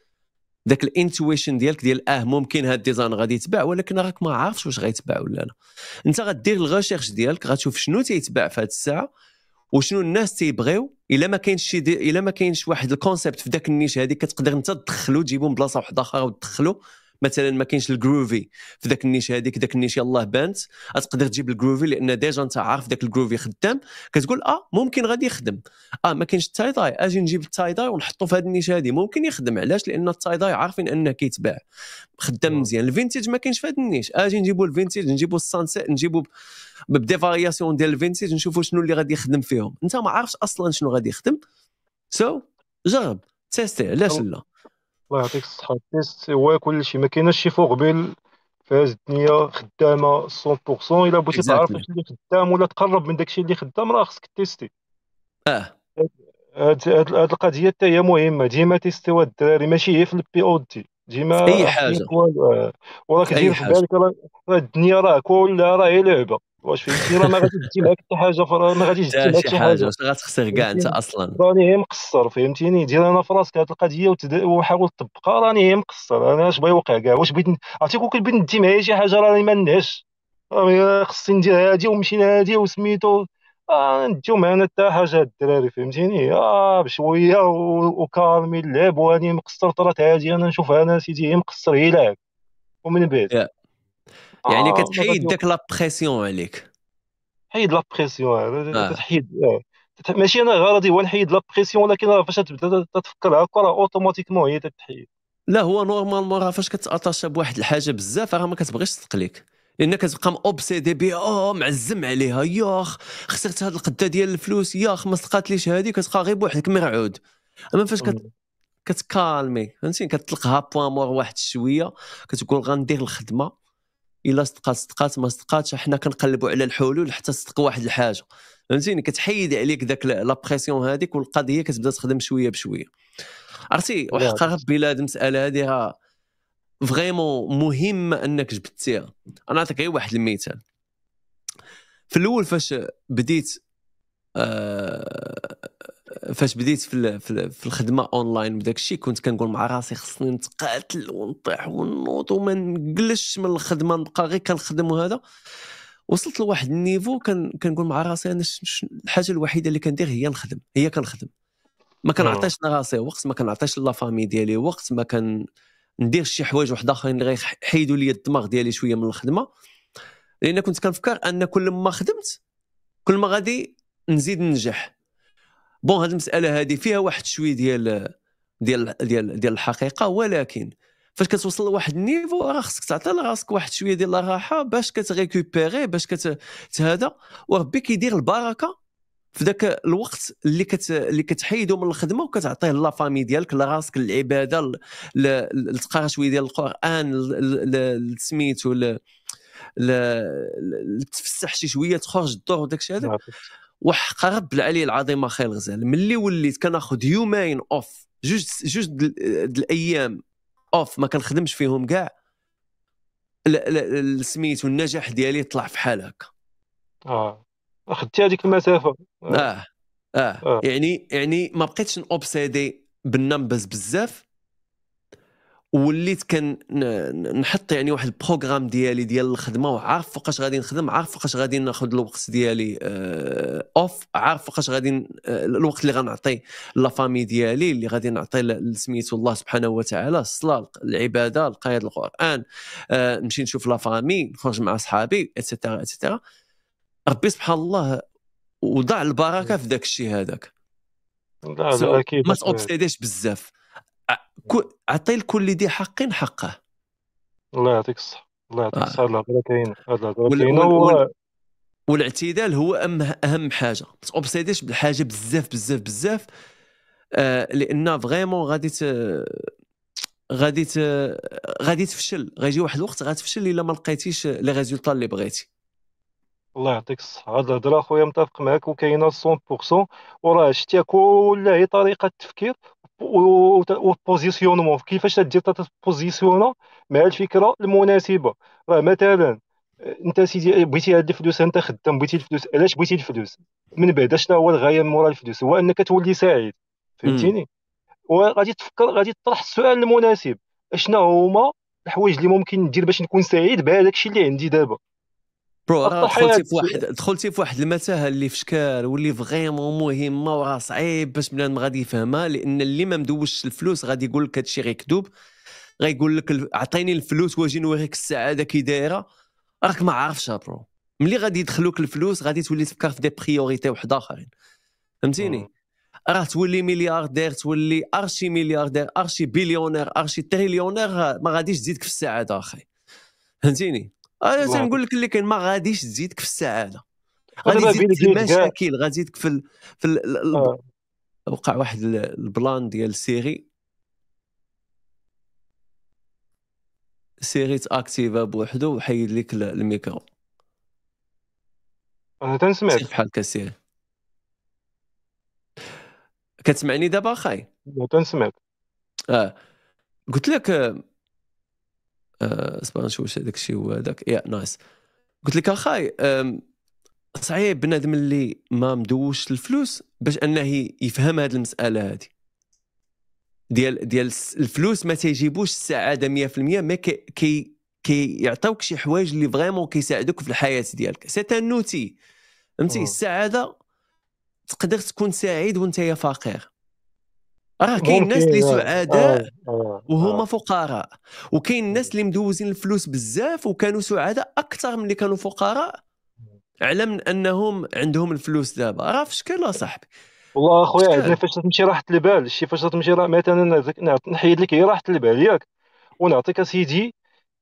ذاك الانتويشن ديالك ديال اه ممكن هاد ديزاين غادي يتباع ولكن راك ما عارفش واش غيتباع ولا لا انت غدير الغوشيرش ديالك غتشوف شنو تيتباع في هاد الساعه وشنو الناس تيبغيو الا ما كاينش شي الا ما كاينش واحد الكونسيبت في ذاك النيش هذيك كتقدر انت تدخلو تجيبو من بلاصه واحده اخرى وتدخلو مثلا ما كاينش الجروفي في ذاك النيش هذيك ذاك النيش يلاه بانت تقدر تجيب الجروفي لان ديجا انت عارف ذاك الجروفي خدام كتقول اه ممكن غادي يخدم اه ما كاينش التاي داي اجي نجيب التاي داي ونحطه في هذا النيش هذه ممكن يخدم علاش لان التاي داي عارفين انه كيتباع خدام مزيان الفينتيج ما كاينش في هذا النيش اجي نجيبو الفينتيج نجيبو السانسيت نجيبو بدي فارياسيون ديال الفينتيج نشوفو شنو اللي غادي يخدم فيهم انت ما عارفش اصلا شنو غادي يخدم سو so, جرب تيستي علاش لا الله يعطيك الصحة التيست هو كلشي ما كايناش شي فوغبيل فاز الدنيا خدامة 100% إلا بغيتي تعرف واش اللي خدام ولا تقرب من داكشي اللي خدام راه خصك تيستي اه هاد القضية حتى هي مهمة ديما تيستيوها الدراري ماشي هي في البي او دي ديما اي حاجه وراك دير في بالك راه الدنيا راه كلها راه هي لعبه واش فهمتي راه ما غاديش تجي معاك حتى حاجه ما غاديش تجي لك شي حاجه واش غتخسر كاع انت اصلا راني هي مقصر فهمتيني دير انا في راسك هذه القضيه وحاول تطبقها راني هي مقصر انا اش بغي يوقع كاع واش بغيت عرفتي كون بغيت ندي معايا شي حاجه راني ما نهش خصني ندير هادي ونمشي لهادي وسميتو آه، نديو معنا حتى حاجه الدراري فهمتيني اه بشويه وكالمي اللعب وهاني مقصر طرات عادي انا نشوف انا سيدي مقصر يلعب ومن بعد يعني آه يعني كتحيد داك لا بريسيون عليك حيد لا بريسيون آه. تحيد آه. آه، ماشي انا غرضي هو نحيد لا بريسيون ولكن راه فاش تبدا تفكر هكا راه اوتوماتيكمون هي تتحيد لا هو نورمالمون راه فاش كتاتاشا بواحد الحاجه بزاف راه ما كتبغيش تقليك لان كتبقى بي بها معزم عليها ياخ خسرت هذه القده ديال الفلوس ياخ ما صدقاتليش هذه كتبقى غير بوحدك مرعود اما فاش كت... كتكالمي فهمتي كتطلقها بوان مور واحد شويه كتقول غندير الخدمه الا صدقات صدقات ما صدقاتش حنا كنقلبوا على الحلول حتى صدق واحد الحاجه فهمتيني كتحيد عليك لا لابريسيون هذيك والقضيه كتبدا تخدم شويه بشويه عرفتي وحق ربي لا هذه المساله هذه فريمون مهمه انك جبتيها انا نعطيك غير واحد المثال في الاول فاش بديت آه فاش بديت في, في, الخدمه اونلاين وداك الشيء كنت كنقول مع راسي خصني نتقاتل ونطيح ونوض وما نقلش من الخدمه نبقى غير كنخدم وهذا وصلت لواحد النيفو كان كنقول مع راسي انا الحاجه الوحيده اللي كندير هي نخدم هي كنخدم ما كنعطيش لراسي وقت ما كنعطيش لا فامي ديالي وقت ما كان ندير شي حوايج واحد اخرين اللي غيحيدوا لي الدماغ ديالي شويه من الخدمه لان كنت كنفكر ان كل ما خدمت كل ما غادي نزيد ننجح بون هذه المساله هذه فيها واحد شويه ديال ديال ديال ديال الحقيقه ولكن فاش كتوصل لواحد النيفو راه خصك تعطي لراسك واحد شويه ديال الراحه باش كتريكوبيري باش كت هذا وربي كيدير البركه في ذاك الوقت اللي كت اللي كتحيدو من الخدمه وكتعطيه لا فامي ديالك لراسك العباده لتقرا شويه ديال القران سميتو تفسح شي شويه تخرج الدور وداك الشيء هذاك وحق رب العلي العظيم اخي الغزال ملي وليت كناخذ يومين اوف جوج جوج الايام اوف ما كنخدمش فيهم كاع سميتو النجاح ديالي طلع في حال هكا آه. خدتي هذيك المسافه آه. اه اه, آه. يعني يعني ما بقيتش اوبسيدي بالنمبرز بزاف وليت كان نحط يعني واحد البروغرام ديالي ديال الخدمه وعارف فوقاش غادي نخدم عارف فوقاش غادي ناخذ الوقت ديالي اوف آه، عارف فوقاش غادي آه، الوقت اللي غنعطي لافامي ديالي اللي غادي نعطي لسميتو الله سبحانه وتعالى الصلاه العباده القرايه القران نمشي نشوف لافامي نخرج مع صحابي اتسيتيرا اتسيتيرا ربي سبحان الله وضع البركه في ذاك الشيء هذاك اكيد ما توبسيديش بزاف عطي لكل ذي حق حقه الله يعطيك الصحه الله يعطيك آه. الصحه هاد الهضره كاينه والاعتدال هو اهم اهم حاجه ما توبسيديش بالحاجه بزاف بزاف بزاف آه لان فريمون غادي غادي غادي تفشل غيجي واحد الوقت غتفشل الا ما لقيتيش لي ريزولطا اللي بغيتي الله يعطيك الصحة هاد الهضرة أخويا متفق معاك وكاينة 100% وراه شتي كلها هي طريقة التفكير وبوزيسيونمون كيفاش تدير تبوزيسيون مع الفكرة المناسبة راه مثلا انت سيدي بغيتي هاد الفلوس انت خدام بغيتي الفلوس علاش بغيتي الفلوس من بعد شنو هو الغاية من وراء الفلوس هو انك تولي سعيد فهمتيني وغادي تفكر غادي تطرح السؤال المناسب شنو هما الحوايج اللي ممكن ندير باش نكون سعيد بهذاك الشيء اللي عندي دابا برو راه دخلتي في واحد دخلتي في واحد المتاهه اللي في شكال واللي فريمون مهمه وراه صعيب باش بنادم غادي يفهمها لان اللي ما مدوش الفلوس غادي يقول لك هادشي غير كذوب غيقول لك عطيني الفلوس واجي نوريك السعاده كي دايره راك ما عارفش برو ملي غادي يدخلوك الفلوس غادي تولي تفكر في دي بريوريتي واحد اخرين فهمتيني أه. راه تولي ملياردير تولي ارشي ملياردير ارشي بليونير ارشي تريليونير ما غاديش تزيدك في السعاده اخي فهمتيني انا آه، تنقول لك اللي كان ما غاديش تزيدك في السعاده غادي تزيدك في المشاكل غادي تزيدك في ال... في ال... آه. وقع واحد البلان ديال سيري سيري تاكتيفا بوحدو وحيد لك الميكرو انا تنسمعك بحال هكا سيري كتسمعني دابا اخاي تنسمعك اه قلت لك آه، اصبر آه، نشوف واش هذاك الشيء هو هذاك يا نايس قلت لك اخاي صعيب بنادم اللي ما مدوش الفلوس باش انه يفهم هذه المساله هذه ديال ديال الفلوس ما تيجيبوش السعاده 100% ما كي كيعطيوك شي حوايج اللي فريمون كيساعدوك في الحياه ديالك سي ان نوتي فهمتي السعاده تقدر تكون سعيد وانت يا فقير راه كاين ناس اللي سعداء آه، آه، آه، وهما فقراء وكاين الناس اللي مدوزين الفلوس بزاف وكانوا سعداء اكثر من اللي كانوا فقراء على من انهم عندهم الفلوس دابا راه في شكل اصاحبي والله اخويا فاش تمشي راحه البال شي فاش تمشي مثلا نحيد لك هي راحه البال ياك ونعطيك اسيدي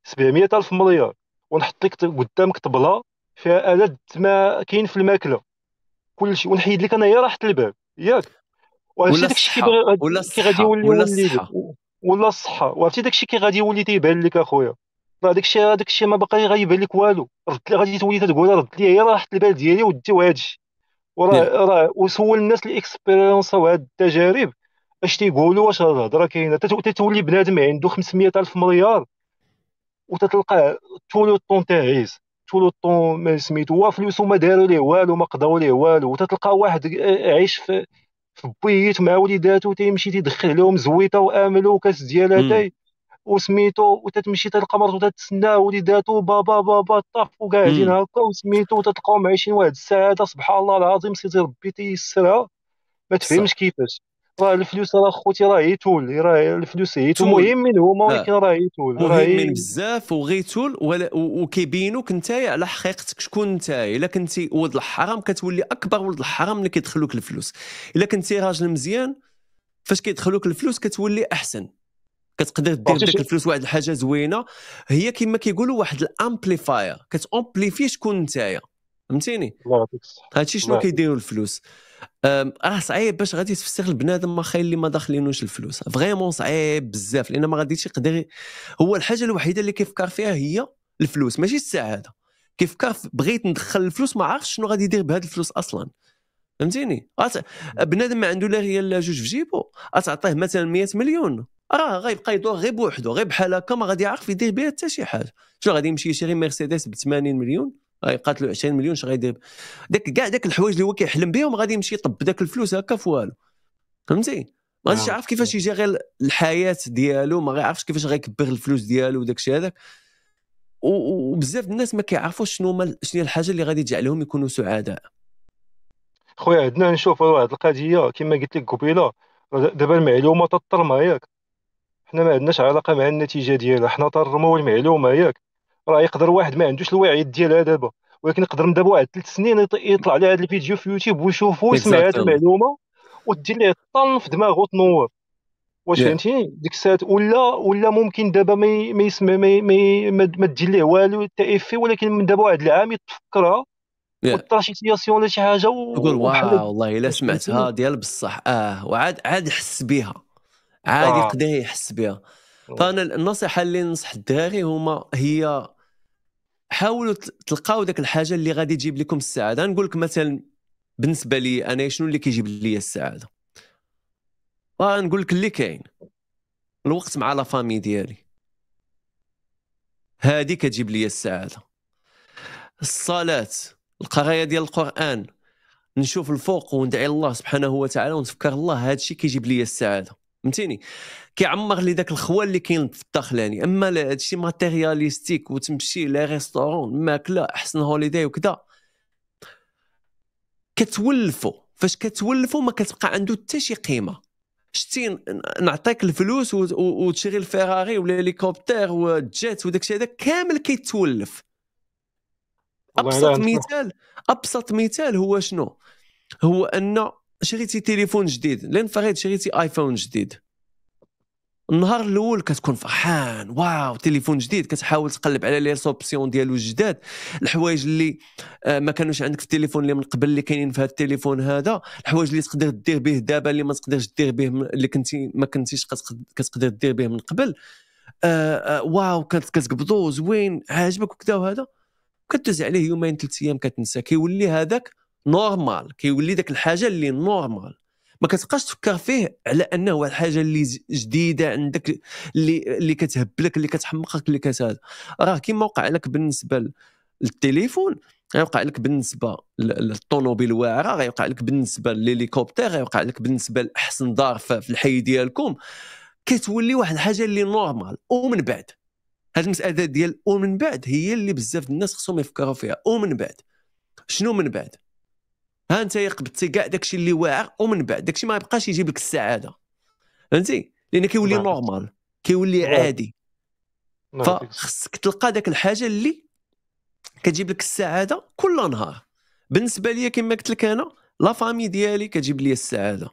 700 الف مليار ونحط لك قدامك طبله فيها الات ما كاين في الماكله كلشي ونحيد لك هي راحه البال ياك ولا الصحه ولا الصحه ولا الصحه وعرفتي داكشي كي غادي يولي تيبان لك اخويا راه داكشي داكشي ما باقي غيبان لك والو لي غادي تولي تقول ردت لي هي راه البال ديالي ودي وهادشي وراه نعم. راه وسول الناس الاكسبيريونس وهاد التجارب اش تيقولوا واش هاد الهضره كاينه تتولي بنادم عنده 500 الف مليار وتتلقاه طول الطون تاعيز طول الطون ما سميتو هو فلوسو ما داروا ليه والو ما قضاو ليه والو وتتلقى واحد عايش في فبيت مع وليداتو تيمشي تيدخل لهم زويطه وامل وكاس ديال هذاي وسميتو وتتمشي تلقى مرته تتسنى وليداتو بابا بابا طاف وقاعدين هكا وسميتو وتتلقاهم عايشين واحد السعاده سبحان الله العظيم سيدي ربي تيسرها ما تفهمش كيفاش راه الفلوس راه خوتي راه يتول راه الفلوس يتول مهم من هما آه. ولكن راه يتول مهم من بزاف وغيتول وكيبينوك نتايا على حقيقتك شكون نتايا الا كنتي ولد الحرام كتولي اكبر ولد الحرام اللي كيدخلوك الفلوس الا كنتي راجل مزيان فاش كيدخلوك الفلوس كتولي احسن كتقدر دير ديك الفلوس واحد الحاجه زوينه هي كما كيقولوا واحد الامبليفاير كتامبليفي شكون نتايا فهمتيني الله يعطيك الصحه هادشي شنو كيديروا الفلوس راه صعيب باش غادي تفسر لبنادم ما خايل اللي ما داخلينوش الفلوس فريمون صعيب بزاف لان ما غاديش يقدر هو الحاجه الوحيده اللي كيفكر فيها هي الفلوس ماشي السعاده كيفكر بغيت ندخل الفلوس ما عرفتش شنو غادي يدير بهاد الفلوس اصلا فهمتيني بنادم ما عنده لا ريال لا جوج في جيبو تعطيه مثلا 100 مليون راه غيبقى يدور غير بوحدو غير بحال هكا ما غادي يعرف يدير بها حتى شي حاجه شنو غادي يمشي يشري مرسيدس ب 80 مليون غيقاتلو 20 مليون اش غيدير داك كاع داك الحوايج اللي هو كيحلم بهم غادي يمشي يطب داك الفلوس هكا في والو فهمتي ما غاديش آه. يعرف كيفاش غير الحياه ديالو ما غيعرفش كيفاش غيكبر الفلوس ديالو وداك الشيء هذاك وبزاف الناس ما كيعرفوش شنو هما شنو هي الحاجه اللي غادي تجعلهم يكونوا سعداء خويا عندنا نشوف واحد القضيه كما قلت لك قبيله دابا المعلومه تطرمها ياك حنا ما عندناش علاقه مع النتيجه ديالها حنا طرموا المعلومه ياك راه يقدر واحد ما عندوش الوعي ديالها دابا ولكن يقدر من دابا واحد ثلاث سنين يطلع على هذا الفيديو في يوتيوب ويشوفه ويسمع هذه المعلومه ودير ليه طن في دماغه تنور واش فهمتيني ديك الساعات ولا ولا ممكن دابا ما ما يسمع ما ما دير ليه والو حتى افي ولكن من دابا واحد العام يتفكرها وطرا شي سياسيون ولا شي حاجه و... تقول واه والله الا سمعتها ديال بصح اه وعاد عاد يحس بها عاد آه. يقدر يحس بها آه. فانا النصيحه اللي نصح الدراري هما هي حاولوا تلقاو ذاك الحاجه اللي غادي تجيب لكم السعاده نقول لك مثلا بالنسبه لي انا شنو اللي كيجيب لي السعاده آه، نقول لك اللي كاين الوقت مع لا فامي ديالي هادي كتجيب لي السعاده الصلاه القرايه ديال القران نشوف الفوق وندعي الله سبحانه وتعالى ونتفكر الله هادشي كيجيب لي السعاده فهمتيني كيعمر لي داك الخوال اللي كاين في الداخلاني اما هادشي ماتيرياليستيك وتمشي لي ريستورون ماكله احسن هوليداي وكذا كتولفوا فاش كتولفوا ما كتبقى عنده حتى شي قيمه شتي نعطيك الفلوس وتشري الفيراري ولا الهليكوبتر وداك الشيء هذا كامل كيتولف ابسط مثال ابسط مثال هو شنو هو ان شريتي تليفون جديد لين فريد شريتي ايفون جديد النهار الاول كتكون فرحان واو تليفون جديد كتحاول تقلب على لي سوبسيون ديالو الجداد الحوايج اللي آه، ما كانوش عندك في التليفون اللي من قبل اللي كاينين في هذا التليفون هذا الحوايج اللي تقدر دير به دابا اللي ما تقدرش دير به اللي كنتي ما كنتيش كتقدر دير به من قبل آه، آه، واو كانت كتقبضو زوين عاجبك وكذا وهذا كدوز عليه يومين ثلاث ايام كتنسى كيولي هذاك نورمال كيولي داك الحاجه اللي نورمال ما كتبقاش تفكر فيه على انه واحد الحاجه اللي جديده عندك اللي اللي كتهبلك اللي كتحمقك اللي كتهذا راه كيما وقع لك بالنسبه للتليفون غيوقع لك بالنسبه للطوموبيل واعره غيوقع لك بالنسبه للهليكوبتر غيوقع لك بالنسبه لاحسن دار في الحي ديالكم كتولي واحد الحاجه اللي نورمال ومن بعد هاد المساله ديال ومن بعد هي اللي بزاف الناس خصهم يفكروا فيها ومن بعد شنو من بعد ها انت قبضتي كاع داكشي اللي واعر ومن بعد داكشي ما يبقاش يجيب لك السعاده فهمتي لان كيولي نورمال كيولي نعم. عادي نعم. فخصك تلقى داك الحاجه اللي كتجيب لك السعاده كل نهار بالنسبه ليا كما قلت لك انا لا فامي ديالي كتجيب لي السعاده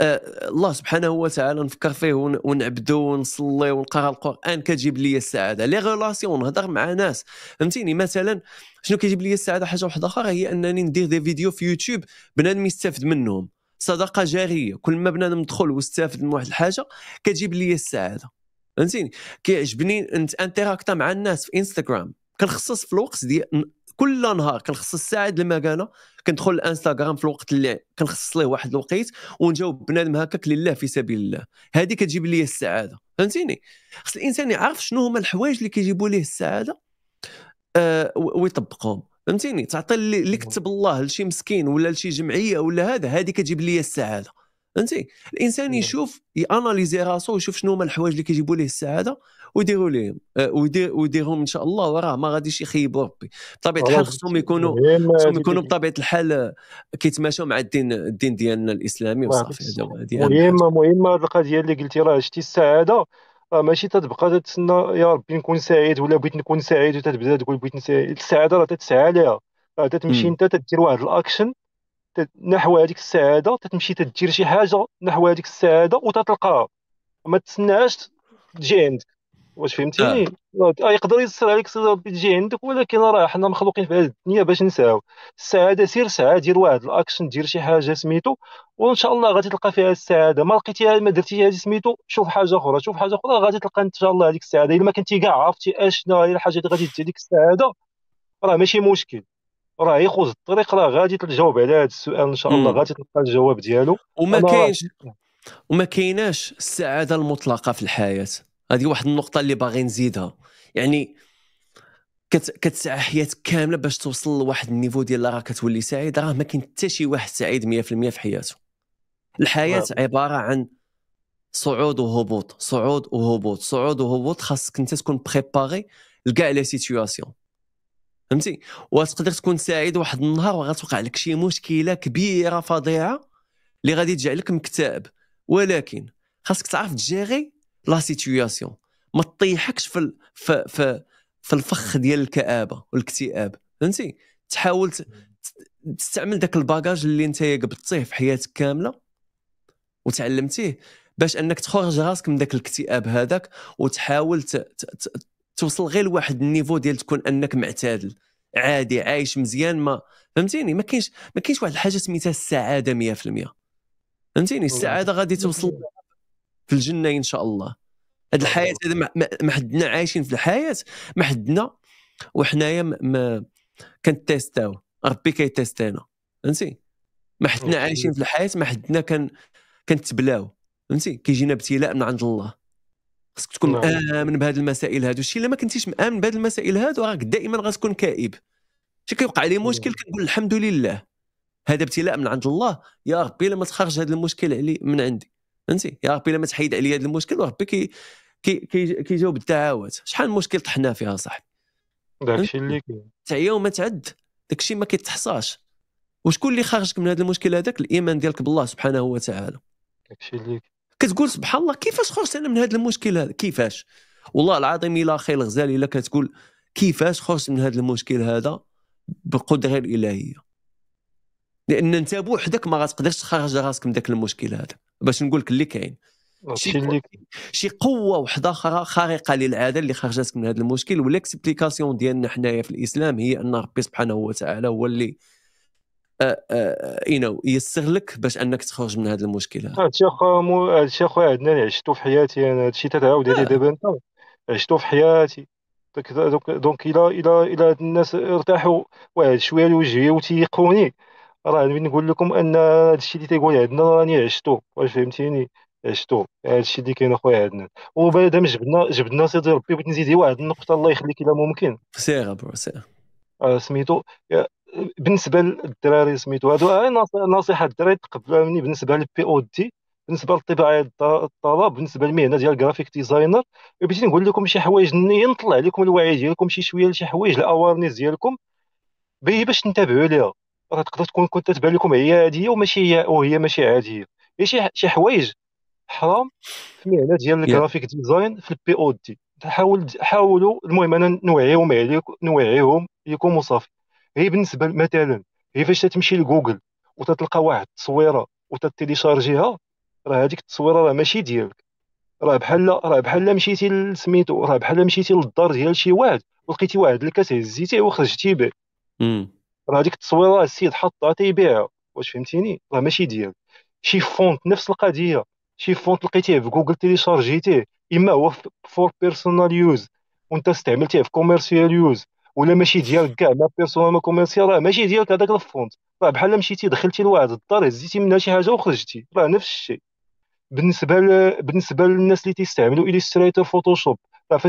آه الله سبحانه وتعالى نفكر فيه ونعبدو ونصلي ونقرا القران كتجيب لي السعاده لي ريلاسيون نهضر مع ناس فهمتيني مثلا شنو كيجيب لي السعاده حاجه واحده اخرى هي انني ندير دي فيديو في يوتيوب بنادم يستافد منهم صدقه جاريه كل ما بنادم دخل واستافد من واحد الحاجه كتجيب لي السعاده فهمتيني كيعجبني انت انتراكتا مع الناس في انستغرام كنخصص في الوقت ديال كل نهار كنخصص الساعه د المكانه كندخل الانستغرام في الوقت اللي كنخصص ليه واحد الوقيت ونجاوب بنادم هكاك لله في سبيل الله هذه كتجيب لي السعاده فهمتيني خص الانسان يعرف شنو هما الحوايج اللي كيجيبوا ليه السعاده آه ويطبقهم فهمتيني تعطي اللي كتب الله لشي مسكين ولا لشي جمعيه ولا هذا هذه كتجيب لي السعاده فهمتي الانسان نعم. يشوف ياناليزي راسو ويشوف شنو هما الحوايج اللي كيجيبوا ليه السعاده ويديروا ليهم آه، ويديرهم ان شاء الله وراه ما غاديش يخيبوا ربي بطبيعه الحال خصهم يكونوا آه، خصهم يكونوا بطبيعه الحال آه، كيتماشوا مع الدين الدين ديالنا الاسلامي وصافي هذا مهمه مهمه هذه القضيه اللي قلتي راه شتي السعاده راه ماشي تتبقى تتسنى يا ربي نكون سعيد ولا بغيت نكون سعيد وتتبدا تقول بغيت نسعيد السعاده راه تتسعى ليها راه تتمشي انت تدير واحد الاكشن نحو هذيك السعاده تتمشي تدير شي حاجه نحو هذيك السعاده وتتلقاها ما تسناش تجي عندك واش فهمتيني آه. آه. يقدر يسر عليك تجي عندك ولكن راه حنا مخلوقين في هذه الدنيا باش نساو السعاده سير ساعه دير واحد الاكشن دير شي حاجه سميتو وان شاء الله غادي تلقى فيها السعاده ما لقيتيها ما درتيها هذه سميتو شوف حاجه اخرى شوف حاجه اخرى غادي تلقى ان شاء الله هذيك السعاده الا ما كنتي كاع عرفتي اشنا هي الحاجه اللي غادي دير السعاده راه ماشي مشكل راه يخوز الطريق راه غادي تجاوب على هذا السؤال ان شاء الله غادي تلقى الجواب ديالو وما كاينش وما كايناش السعاده المطلقه في الحياه هذه واحد النقطه اللي باغي نزيدها يعني كت... كتسعى حياتك كامله باش توصل لواحد النيفو ديال راه كتولي سعيد راه ما كاين حتى شي واحد سعيد 100% في حياته الحياه نعم. عباره عن صعود وهبوط صعود وهبوط صعود وهبوط خاصك انت تكون بريباري لكاع لي سيتوياسيون فهمتي وتقدر تكون سعيد واحد النهار وغتوقع لك شي مشكله كبيره فظيعه اللي غادي تجعلك مكتئب ولكن خاصك تعرف تجيري لا سيتوياسيون ما تطيحكش في في في, في الفخ ديال الكآبه والاكتئاب فهمتي تحاول تستعمل داك الباجاج اللي انت قبضتيه في حياتك كامله وتعلمتيه باش انك تخرج راسك من داك الاكتئاب هذاك وتحاول توصل غير لواحد النيفو ديال تكون انك معتدل عادي عايش مزيان ما فهمتيني ما كاينش ما كاينش واحد الحاجه سميتها السعاده 100% فهمتيني السعاده غادي توصل في الجنه ان شاء الله هاد الحياه هذا ما حدنا عايشين في الحياه ما حدنا وحنايا ما كنتيستاو ربي كيتيستينا فهمتي ما حدنا عايشين في الحياه ما حدنا كان كنتبلاو فهمتي كيجينا ابتلاء من عند الله خصك تكون مامن نعم. بهاد المسائل هادو الشيء الا ما كنتيش مامن بهاد المسائل هادو راك دائما غتكون كائب شي كيوقع لي مشكل نعم. كنقول الحمد لله هذا ابتلاء من عند الله يا ربي الا ما تخرج هذا المشكل علي من عندي فهمتي يا ربي الا ما تحيد علي هذا المشكل وربي كي كي كيجاوب الدعوات شحال مشكل طحنا فيها صاحبي داكشي اللي كاين تعيا وما تعد داكشي ما كيتحصاش وشكون اللي خرجك من هذا المشكل هذاك الايمان ديالك بالله سبحانه وتعالى داكشي اللي كاين كتقول سبحان الله كيفاش خرجت انا من هذا المشكل هذا كيفاش والله العظيم الا اخي الغزالي الا كتقول كيفاش خرجت من هذا المشكل هذا بقدره الالهيه لان انت بوحدك ما غتقدرش تخرج راسك من ذاك المشكل هذا باش نقول لك اللي كاين شي, شي قوه وحده اخرى خارقه للعاده اللي خرجتك من هذا المشكل والاكسبليكاسيون ديالنا حنايا في الاسلام هي ان ربي سبحانه وتعالى هو اللي يو آه، آه، يستغلك باش انك تخرج من هذا المشكله هذا آه، هادشي اخويا هادشي اخو عندنا اللي عشتو في حياتي انا هادشي تتعاود عليه دابا انت عشتو في حياتي دونك الى الى الى الناس ارتاحوا واحد شويه لوجهي وتيقوني راه نقول لكم ان هادشي اللي تيقول عندنا راني عشتو واش فهمتيني عشتو هادشي اللي كاين اخويا عندنا وبعدا جبنا جبنا سيدي ربي بغيت نزيد واحد النقطه الله يخليك الى ممكن سير برو سير سميتو بالنسبه للدراري سميتو هادو نصيحه الدراري تقبلوها مني بالنسبه للبي او دي بالنسبه للطباعه الطلب بالنسبه للمهنه ديال الجرافيك ديزاينر بغيت نقول لكم شي حوايج نطلع لكم الوعي ديالكم شي شويه لشي حوايج الاورنيس ديالكم باش تنتبهوا ليها راه تقدر تكون كنت تبان لكم هي عاديه وماشي هي وهي ماشي عاديه هي شي شي حوايج حرام في المهنه ديال الجرافيك ديزاين في البي او دي حاول حاولوا المهم انا نوعيهم عليكم نوعيهم لكم وصافي هي بالنسبه مثلا هي فاش تمشي لجوجل وتتلقى واحد التصويره وتتيليشارجيها راه هذيك التصويره راه ماشي ديالك راه بحال راه بحال مشيتي لسميتو راه بحال مشيتي للدار ديال شي واحد ولقيتي واحد الكاس هزيتيه وخرجتي به راه هذيك التصويره السيد حطها تيبيعها واش فهمتيني راه ماشي ديالك شي فونت نفس القضيه شي فونت لقيتيه في جوجل تيليشارجيتيه اما هو فور بيرسونال يوز وانت استعملتيه في كوميرسيال يوز ولا ماشي ديالك كاع لا بيرسونا كوميرسيال راه ماشي ديالك هذاك الفونت راه بحال مشيتي دخلتي لواحد الدار هزيتي منها شي حاجه وخرجتي راه نفس الشيء بالنسبه ل... بالنسبه للناس اللي تيستعملوا الستريتور فوتوشوب راه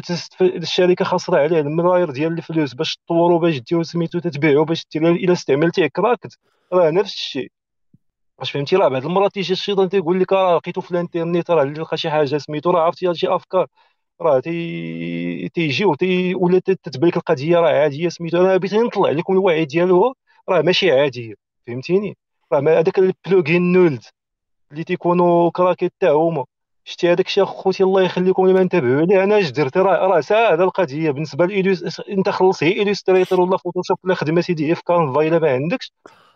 الشركه خاسره عليه الملاير ديال الفلوس باش تطوروا باش ديروا سميتو تتبيعوا باش دير الا استعملتيه كراكت راه نفس الشيء واش فهمتي راه بعض المرات تيجي الشيطان تيقول لك راه لقيتو في الانترنيت راه لقى شي حاجه سميتو راه عرفتي هادشي افكار راه تي تيجي تي ولا تتبان لك القضيه راه عاديه سميتو انا بغيت نطلع لكم الوعي ديالو راه ماشي عاديه فهمتيني راه هذاك البلوغين نولد اللي تيكونوا كراكيت تاع هما شتي هذاك الشيء خوتي الله يخليكم لما انتبهوا عليه انا اش درت راه راه ساهله القضيه بالنسبه لإلوس انت خلص هي الستريتور ولا فوتوشوب ولا خدمه سيدي اف كان فايلا ما عندكش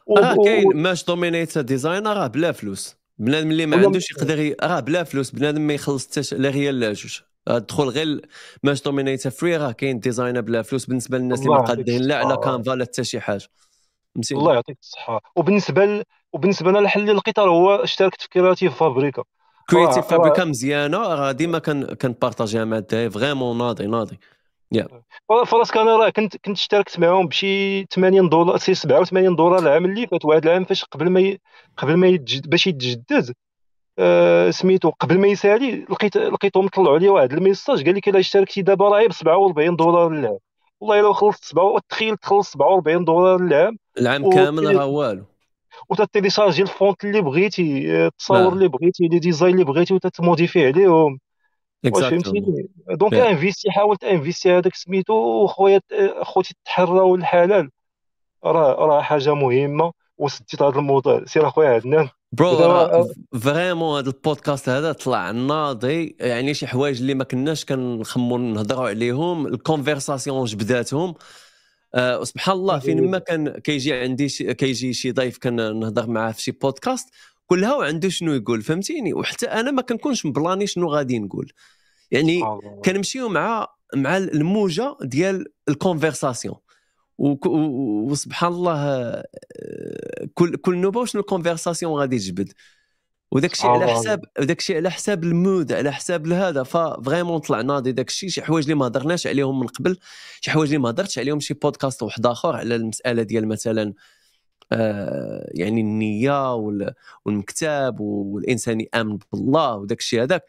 و... راه كاين ماش دومينيت ديزاينر راه بلا فلوس بنادم اللي ما عندوش يقدر راه بلا فلوس بنادم ما يخلص حتى لا ريال لا جوج تدخل غير ماش دومينيتا فري راه كاين ديزاينر بلا فلوس بالنسبه للناس اللي ما قادين لا على كانفا لا حتى شي حاجه فهمتي الله يعطيك الصحه وبالنسبه ل... وبالنسبه انا الحل اللي لقيت هو اشتركت في كرياتيف فابريكا كرياتيف فابريكا مزيانه راه ديما كنبارطاجيها مع الدراري فريمون ناضي ناضي yeah. فراسك انا راه كنت كنت اشتركت معاهم بشي 80 دولار سي 87 دولار العام اللي فات واحد العام فاش قبل ما ي... قبل ما يتجدد باش يتجدد آه سميتو قبل ما يسالي لقيت لقيتهم طلعوا لي واحد الميساج قال لك الا اشتركتي دابا راه ب 47 دولار للعام والله الا خلصت سبعة تخيل تخلص 47 دولار للعام العام كامل راه والو وتتيليشارجي الفونت اللي بغيتي التصاور آه، نعم. اللي بغيتي لي ديزاين اللي بغيتي وتتموديفي عليهم فهمتيني دونك انفيستي حاول تانفيستي هذاك سميتو وخويا آه، خوتي تحراو الحلال راه راه حاجه مهمه وسديت هذا الموضوع سير اخويا عدنان برو فريمون هذا البودكاست هذا طلع ناضي يعني شي حوايج اللي ما كناش كنخمو نهضروا عليهم الكونفرساسيون جبداتهم أه سبحان الله فين ما كان كيجي عندي شي كيجي شي ضيف كنهضر معاه في شي بودكاست كلها وعنده شنو يقول فهمتيني وحتى انا ما كنكونش مبلاني شنو غادي نقول يعني كنمشيو مع مع الموجه ديال الكونفرساسيون وسبحان الله آه، كل كل نوبه واش الكونفرساسيون غادي تجبد وداك الشيء آه، على حساب وداك الشيء على حساب المود على حساب هذا ففريمون طلعنا دي داك الشيء شي حوايج اللي ما هضرناش عليهم من قبل شي حوايج اللي ما هضرتش عليهم شي بودكاست واحد اخر على المساله ديال مثلا آه يعني النيه والمكتاب والانسان يامن بالله وداك الشيء هذاك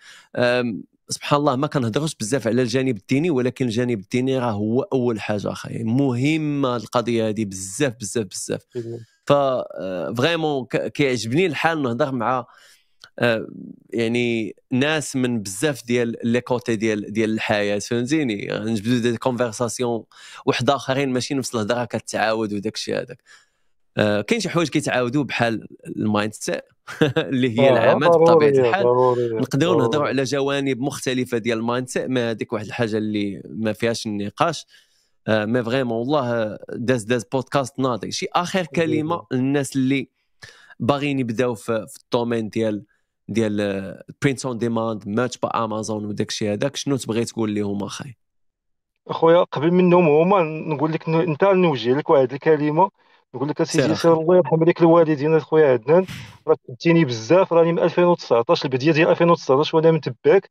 سبحان الله ما كنهضروش بزاف على الجانب الديني ولكن الجانب الديني راه هو اول حاجه اخي مهمه القضيه هذه بزاف بزاف بزاف ف آه، فريمون كيعجبني الحال نهضر مع آه، يعني ناس من بزاف ديال لي كوتي ديال ديال الحياه فهمتيني نجبدو دي كونفرساسيون واحد اخرين ماشي نفس الهضره كتعاود وداك الشيء هذاك آه، كاين شي حوايج كيتعاودوا بحال المايند سيت اللي هي آه، العامه بطبيعه الحال نقدروا نهضروا على جوانب مختلفه ديال المايند سيت ما هذيك واحد الحاجه اللي ما فيهاش النقاش آه، مي فريمون والله داز داز بودكاست ناضي شي اخر كلمه للناس اللي باغيين يبداو في, في الدومين ديال ديال برينت اون ديماند ماتش با امازون وداك الشيء هذاك شنو تبغي تقول لهم اخاي اخويا قبل منهم هما نقول لك انت نوجه لك واحد الكلمه نقول لك اسيدي سير الله يرحم عليك الوالدين خويا عدنان راك فدتيني بزاف راني من 2019 البدايه ديال 2019 وانا متباك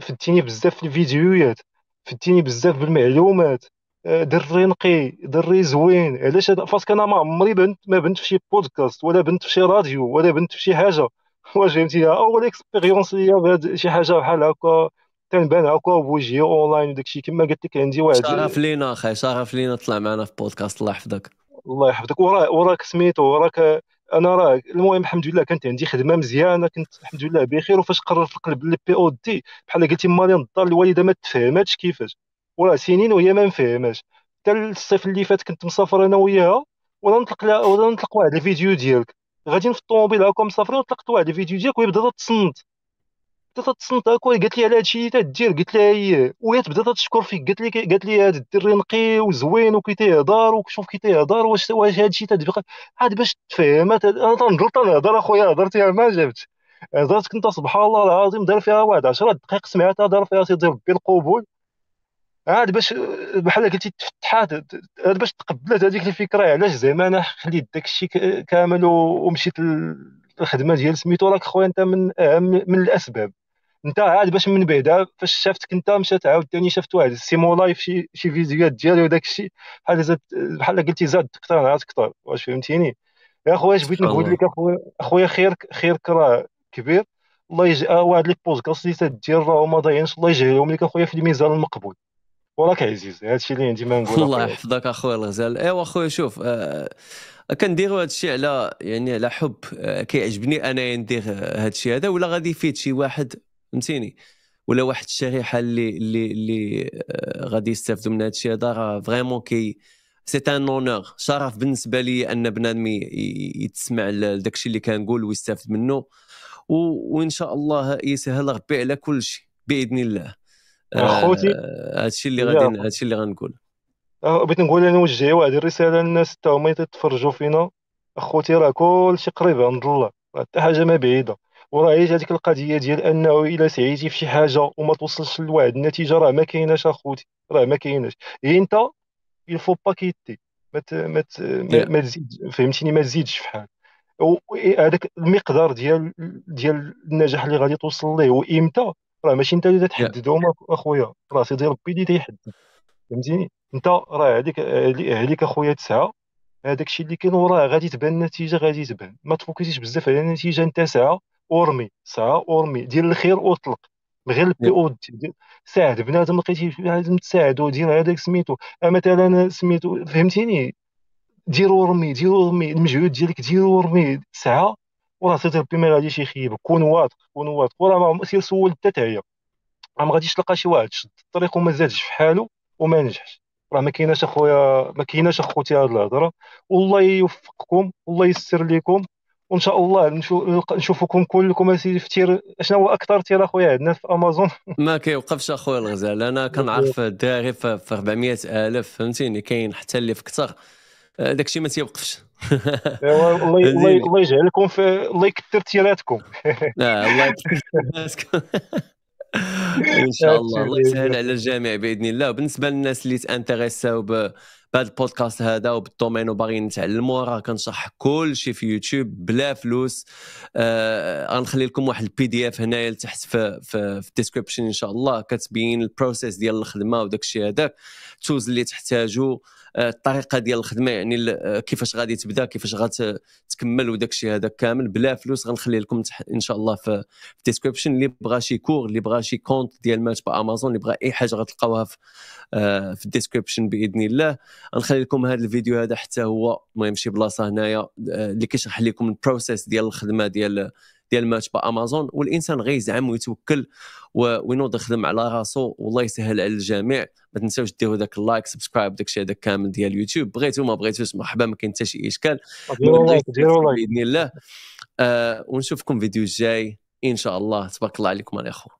فدتيني بزاف في الفيديوهات فدتيني بزاف بالمعلومات آه، دري نقي دري زوين علاش فاسك انا ما عمري بنت ما بنت في شي بودكاست ولا بنت في شي راديو ولا بنت في شي حاجه واش فهمتي اول اكسبيريونس ليا بهاد شي حاجه بحال هكا تنبان هكا بوجهي اونلاين وداكشي كما قلت لك عندي واحد شرف لينا اخي شرف لينا طلع معنا في بودكاست الله يحفظك الله يحفظك وراك وراك سميتو وراك انا راه المهم الحمد لله كانت عندي خدمه مزيانه كنت الحمد لله بخير وفاش قررت نقلب للبي او دي بحال قلتي مالي الدار الوالده ما تفهماتش كيفاش وراه سنين وهي ما مفهماش حتى الصيف اللي فات كنت مسافر انا وياها ولا نطلق لا ولا نطلق واحد الفيديو ديالك غاديين في الطوموبيل هاكا مسافرين وطلقت واحد الفيديو ديالك وهي بدات تصنت بدات تتسنطك قالت لي على هادشي تدير قلت لها ايه وهي تبدا تشكر فيك قالت لي قالت لي هاد الدري نقي وزوين وكي تيهضر وشوف كي تيهضر واش واش هادشي تدبيق عاد باش تفهمها انا تنجر تنهضر اخويا يا ما جابتش هضرت كنت سبحان الله العظيم دار فيها واحد 10 دقائق سمعتها دار فيها سيدي ربي القبول عاد باش بحال قلتي تفتحات عاد باش تقبلت هذيك الفكره علاش زعما انا خليت داك الشيء كامل ومشيت الخدمه ديال سميتو راك خويا انت من اهم من الاسباب انت عاد باش من بعدا فاش شافتك انت مشات عاود ثاني شافت واحد سيمو لايف شي فيديوهات ديالي وداك الشيء بحال زاد بحال قلتي زاد كثر عاد تكثر واش فهمتيني يا خويا اش بغيت نقول لك اخويا اخويا خيرك خيرك راه كبير الله اه واحد لي بودكاست اللي تدير راه ما ضايعينش الله يجعلهم لك اخويا في الميزان المقبول وراك عزيز هادشي اللي عندي ما نقول الله يحفظك اخويا الغزال ايوا اخويا شوف آه،, آه كنديروا هذا الشيء على يعني على حب آه، كيعجبني انا ندير آه، هذا الشيء هذا ولا غادي يفيد شي واحد فهمتيني ولا واحد الشريحه اللي اللي اللي آه، غادي يستافدوا من هذا الشيء هذا راه فريمون كي سي ان اونور شرف بالنسبه لي ان بنادم يتسمع لداك الشيء اللي كنقول ويستافد منه و... وان شاء الله يسهل ربي على كل شيء باذن الله اخوتي آه، آه، هذا الشيء اللي غادي هذا الشيء اللي غنقول بغيت نقول انا نوجه واحد الرساله للناس حتى هما يتفرجوا فينا اخوتي راه كل شيء قريب عند الله حتى حاجه ما بعيده وراهي هذيك القضيه ديال انه الا سعيتي في شي حاجه وما توصلش لواحد النتيجه راه ما كايناش اخوتي راه ما كايناش انت الفو با كيتي ما ما ما تزيد فهمتيني ما تزيدش فحال هذاك المقدار ديال ديال النجاح اللي غادي توصل ليه وامتى راه ماشي انت اللي تحددهم اخويا راه سيدي ربي اللي تيحدد فهمتيني انت راه عليك هذيك اخويا تسعى هذاك الشيء اللي كاين وراه غادي تبان النتيجه غادي تبان ما تفوكيتيش بزاف على النتيجه انت ساعه اورمي ساعه اورمي دير الخير اطلق غير البي او ساعد بنادم لقيتي لازم تساعدو دير هذاك سميتو مثلا سميتو فهمتيني دير ورمي دير ورمي المجهود ديالك دير ورمي ساعه وراه سيدي ربي ما غاديش يخيبك كون واثق كون واثق وراه ما سير سول حتى راه ما غاديش تلقى شي واحد شد الطريق وما زادش في حاله وما نجحش راه ما كايناش اخويا ما كايناش اخوتي هاد الهضره والله يوفقكم والله يسر لكم وان شاء الله نشوفكم كلكم اسيدي في تير شنو هو اكثر تير اخويا عندنا في امازون ما كيوقفش اخويا الغزال انا كنعرف الدراري في 400 الف فهمتيني كاين حتى اللي في كثر آه، داكشي ما تيوقفش الله الله يجعلكم في الله يكثر تيراتكم لا آه، الله يكثر تيراتكم ان شاء الله الله يسهل على الجميع باذن الله وبالنسبه للناس اللي تانتريساو بهذا البودكاست هذا وبالدومين وباغيين نتعلموا راه كنشرح كل شيء في يوتيوب بلا فلوس آه غنخلي لكم واحد البي دي اف هنايا لتحت في في, في الديسكريبشن ان شاء الله كتبين البروسيس ديال الخدمه وداك الشيء هذاك التولز اللي تحتاجو آه، الطريقه ديال الخدمه يعني آه، كيفاش غادي تبدا كيفاش غتكمل آه، وداك الشيء هذا كامل بلا فلوس غنخلي لكم ان شاء الله في الديسكريبشن اللي بغى شي كور اللي بغى شي كونت ديال مات بامازون اللي بغى اي حاجه غتلقاوها في, في الديسكريبشن باذن الله غنخلي لكم هذا الفيديو هذا حتى هو المهم شي بلاصه هنايا آه، اللي كيشرح لكم البروسيس ديال الخدمه ديال ديال ماتش بامازون والانسان غيزعم ويتوكل وينوض يخدم على راسو والله يسهل على الجميع ما تنساوش ديروا داك اللايك سبسكرايب داك الشيء هذا كامل ديال يوتيوب بغيتو ما بغيتوش مرحبا ما كاين حتى شي اشكال باذن الله آه ونشوفكم فيديو جاي ان شاء الله تبارك الله عليكم الاخوه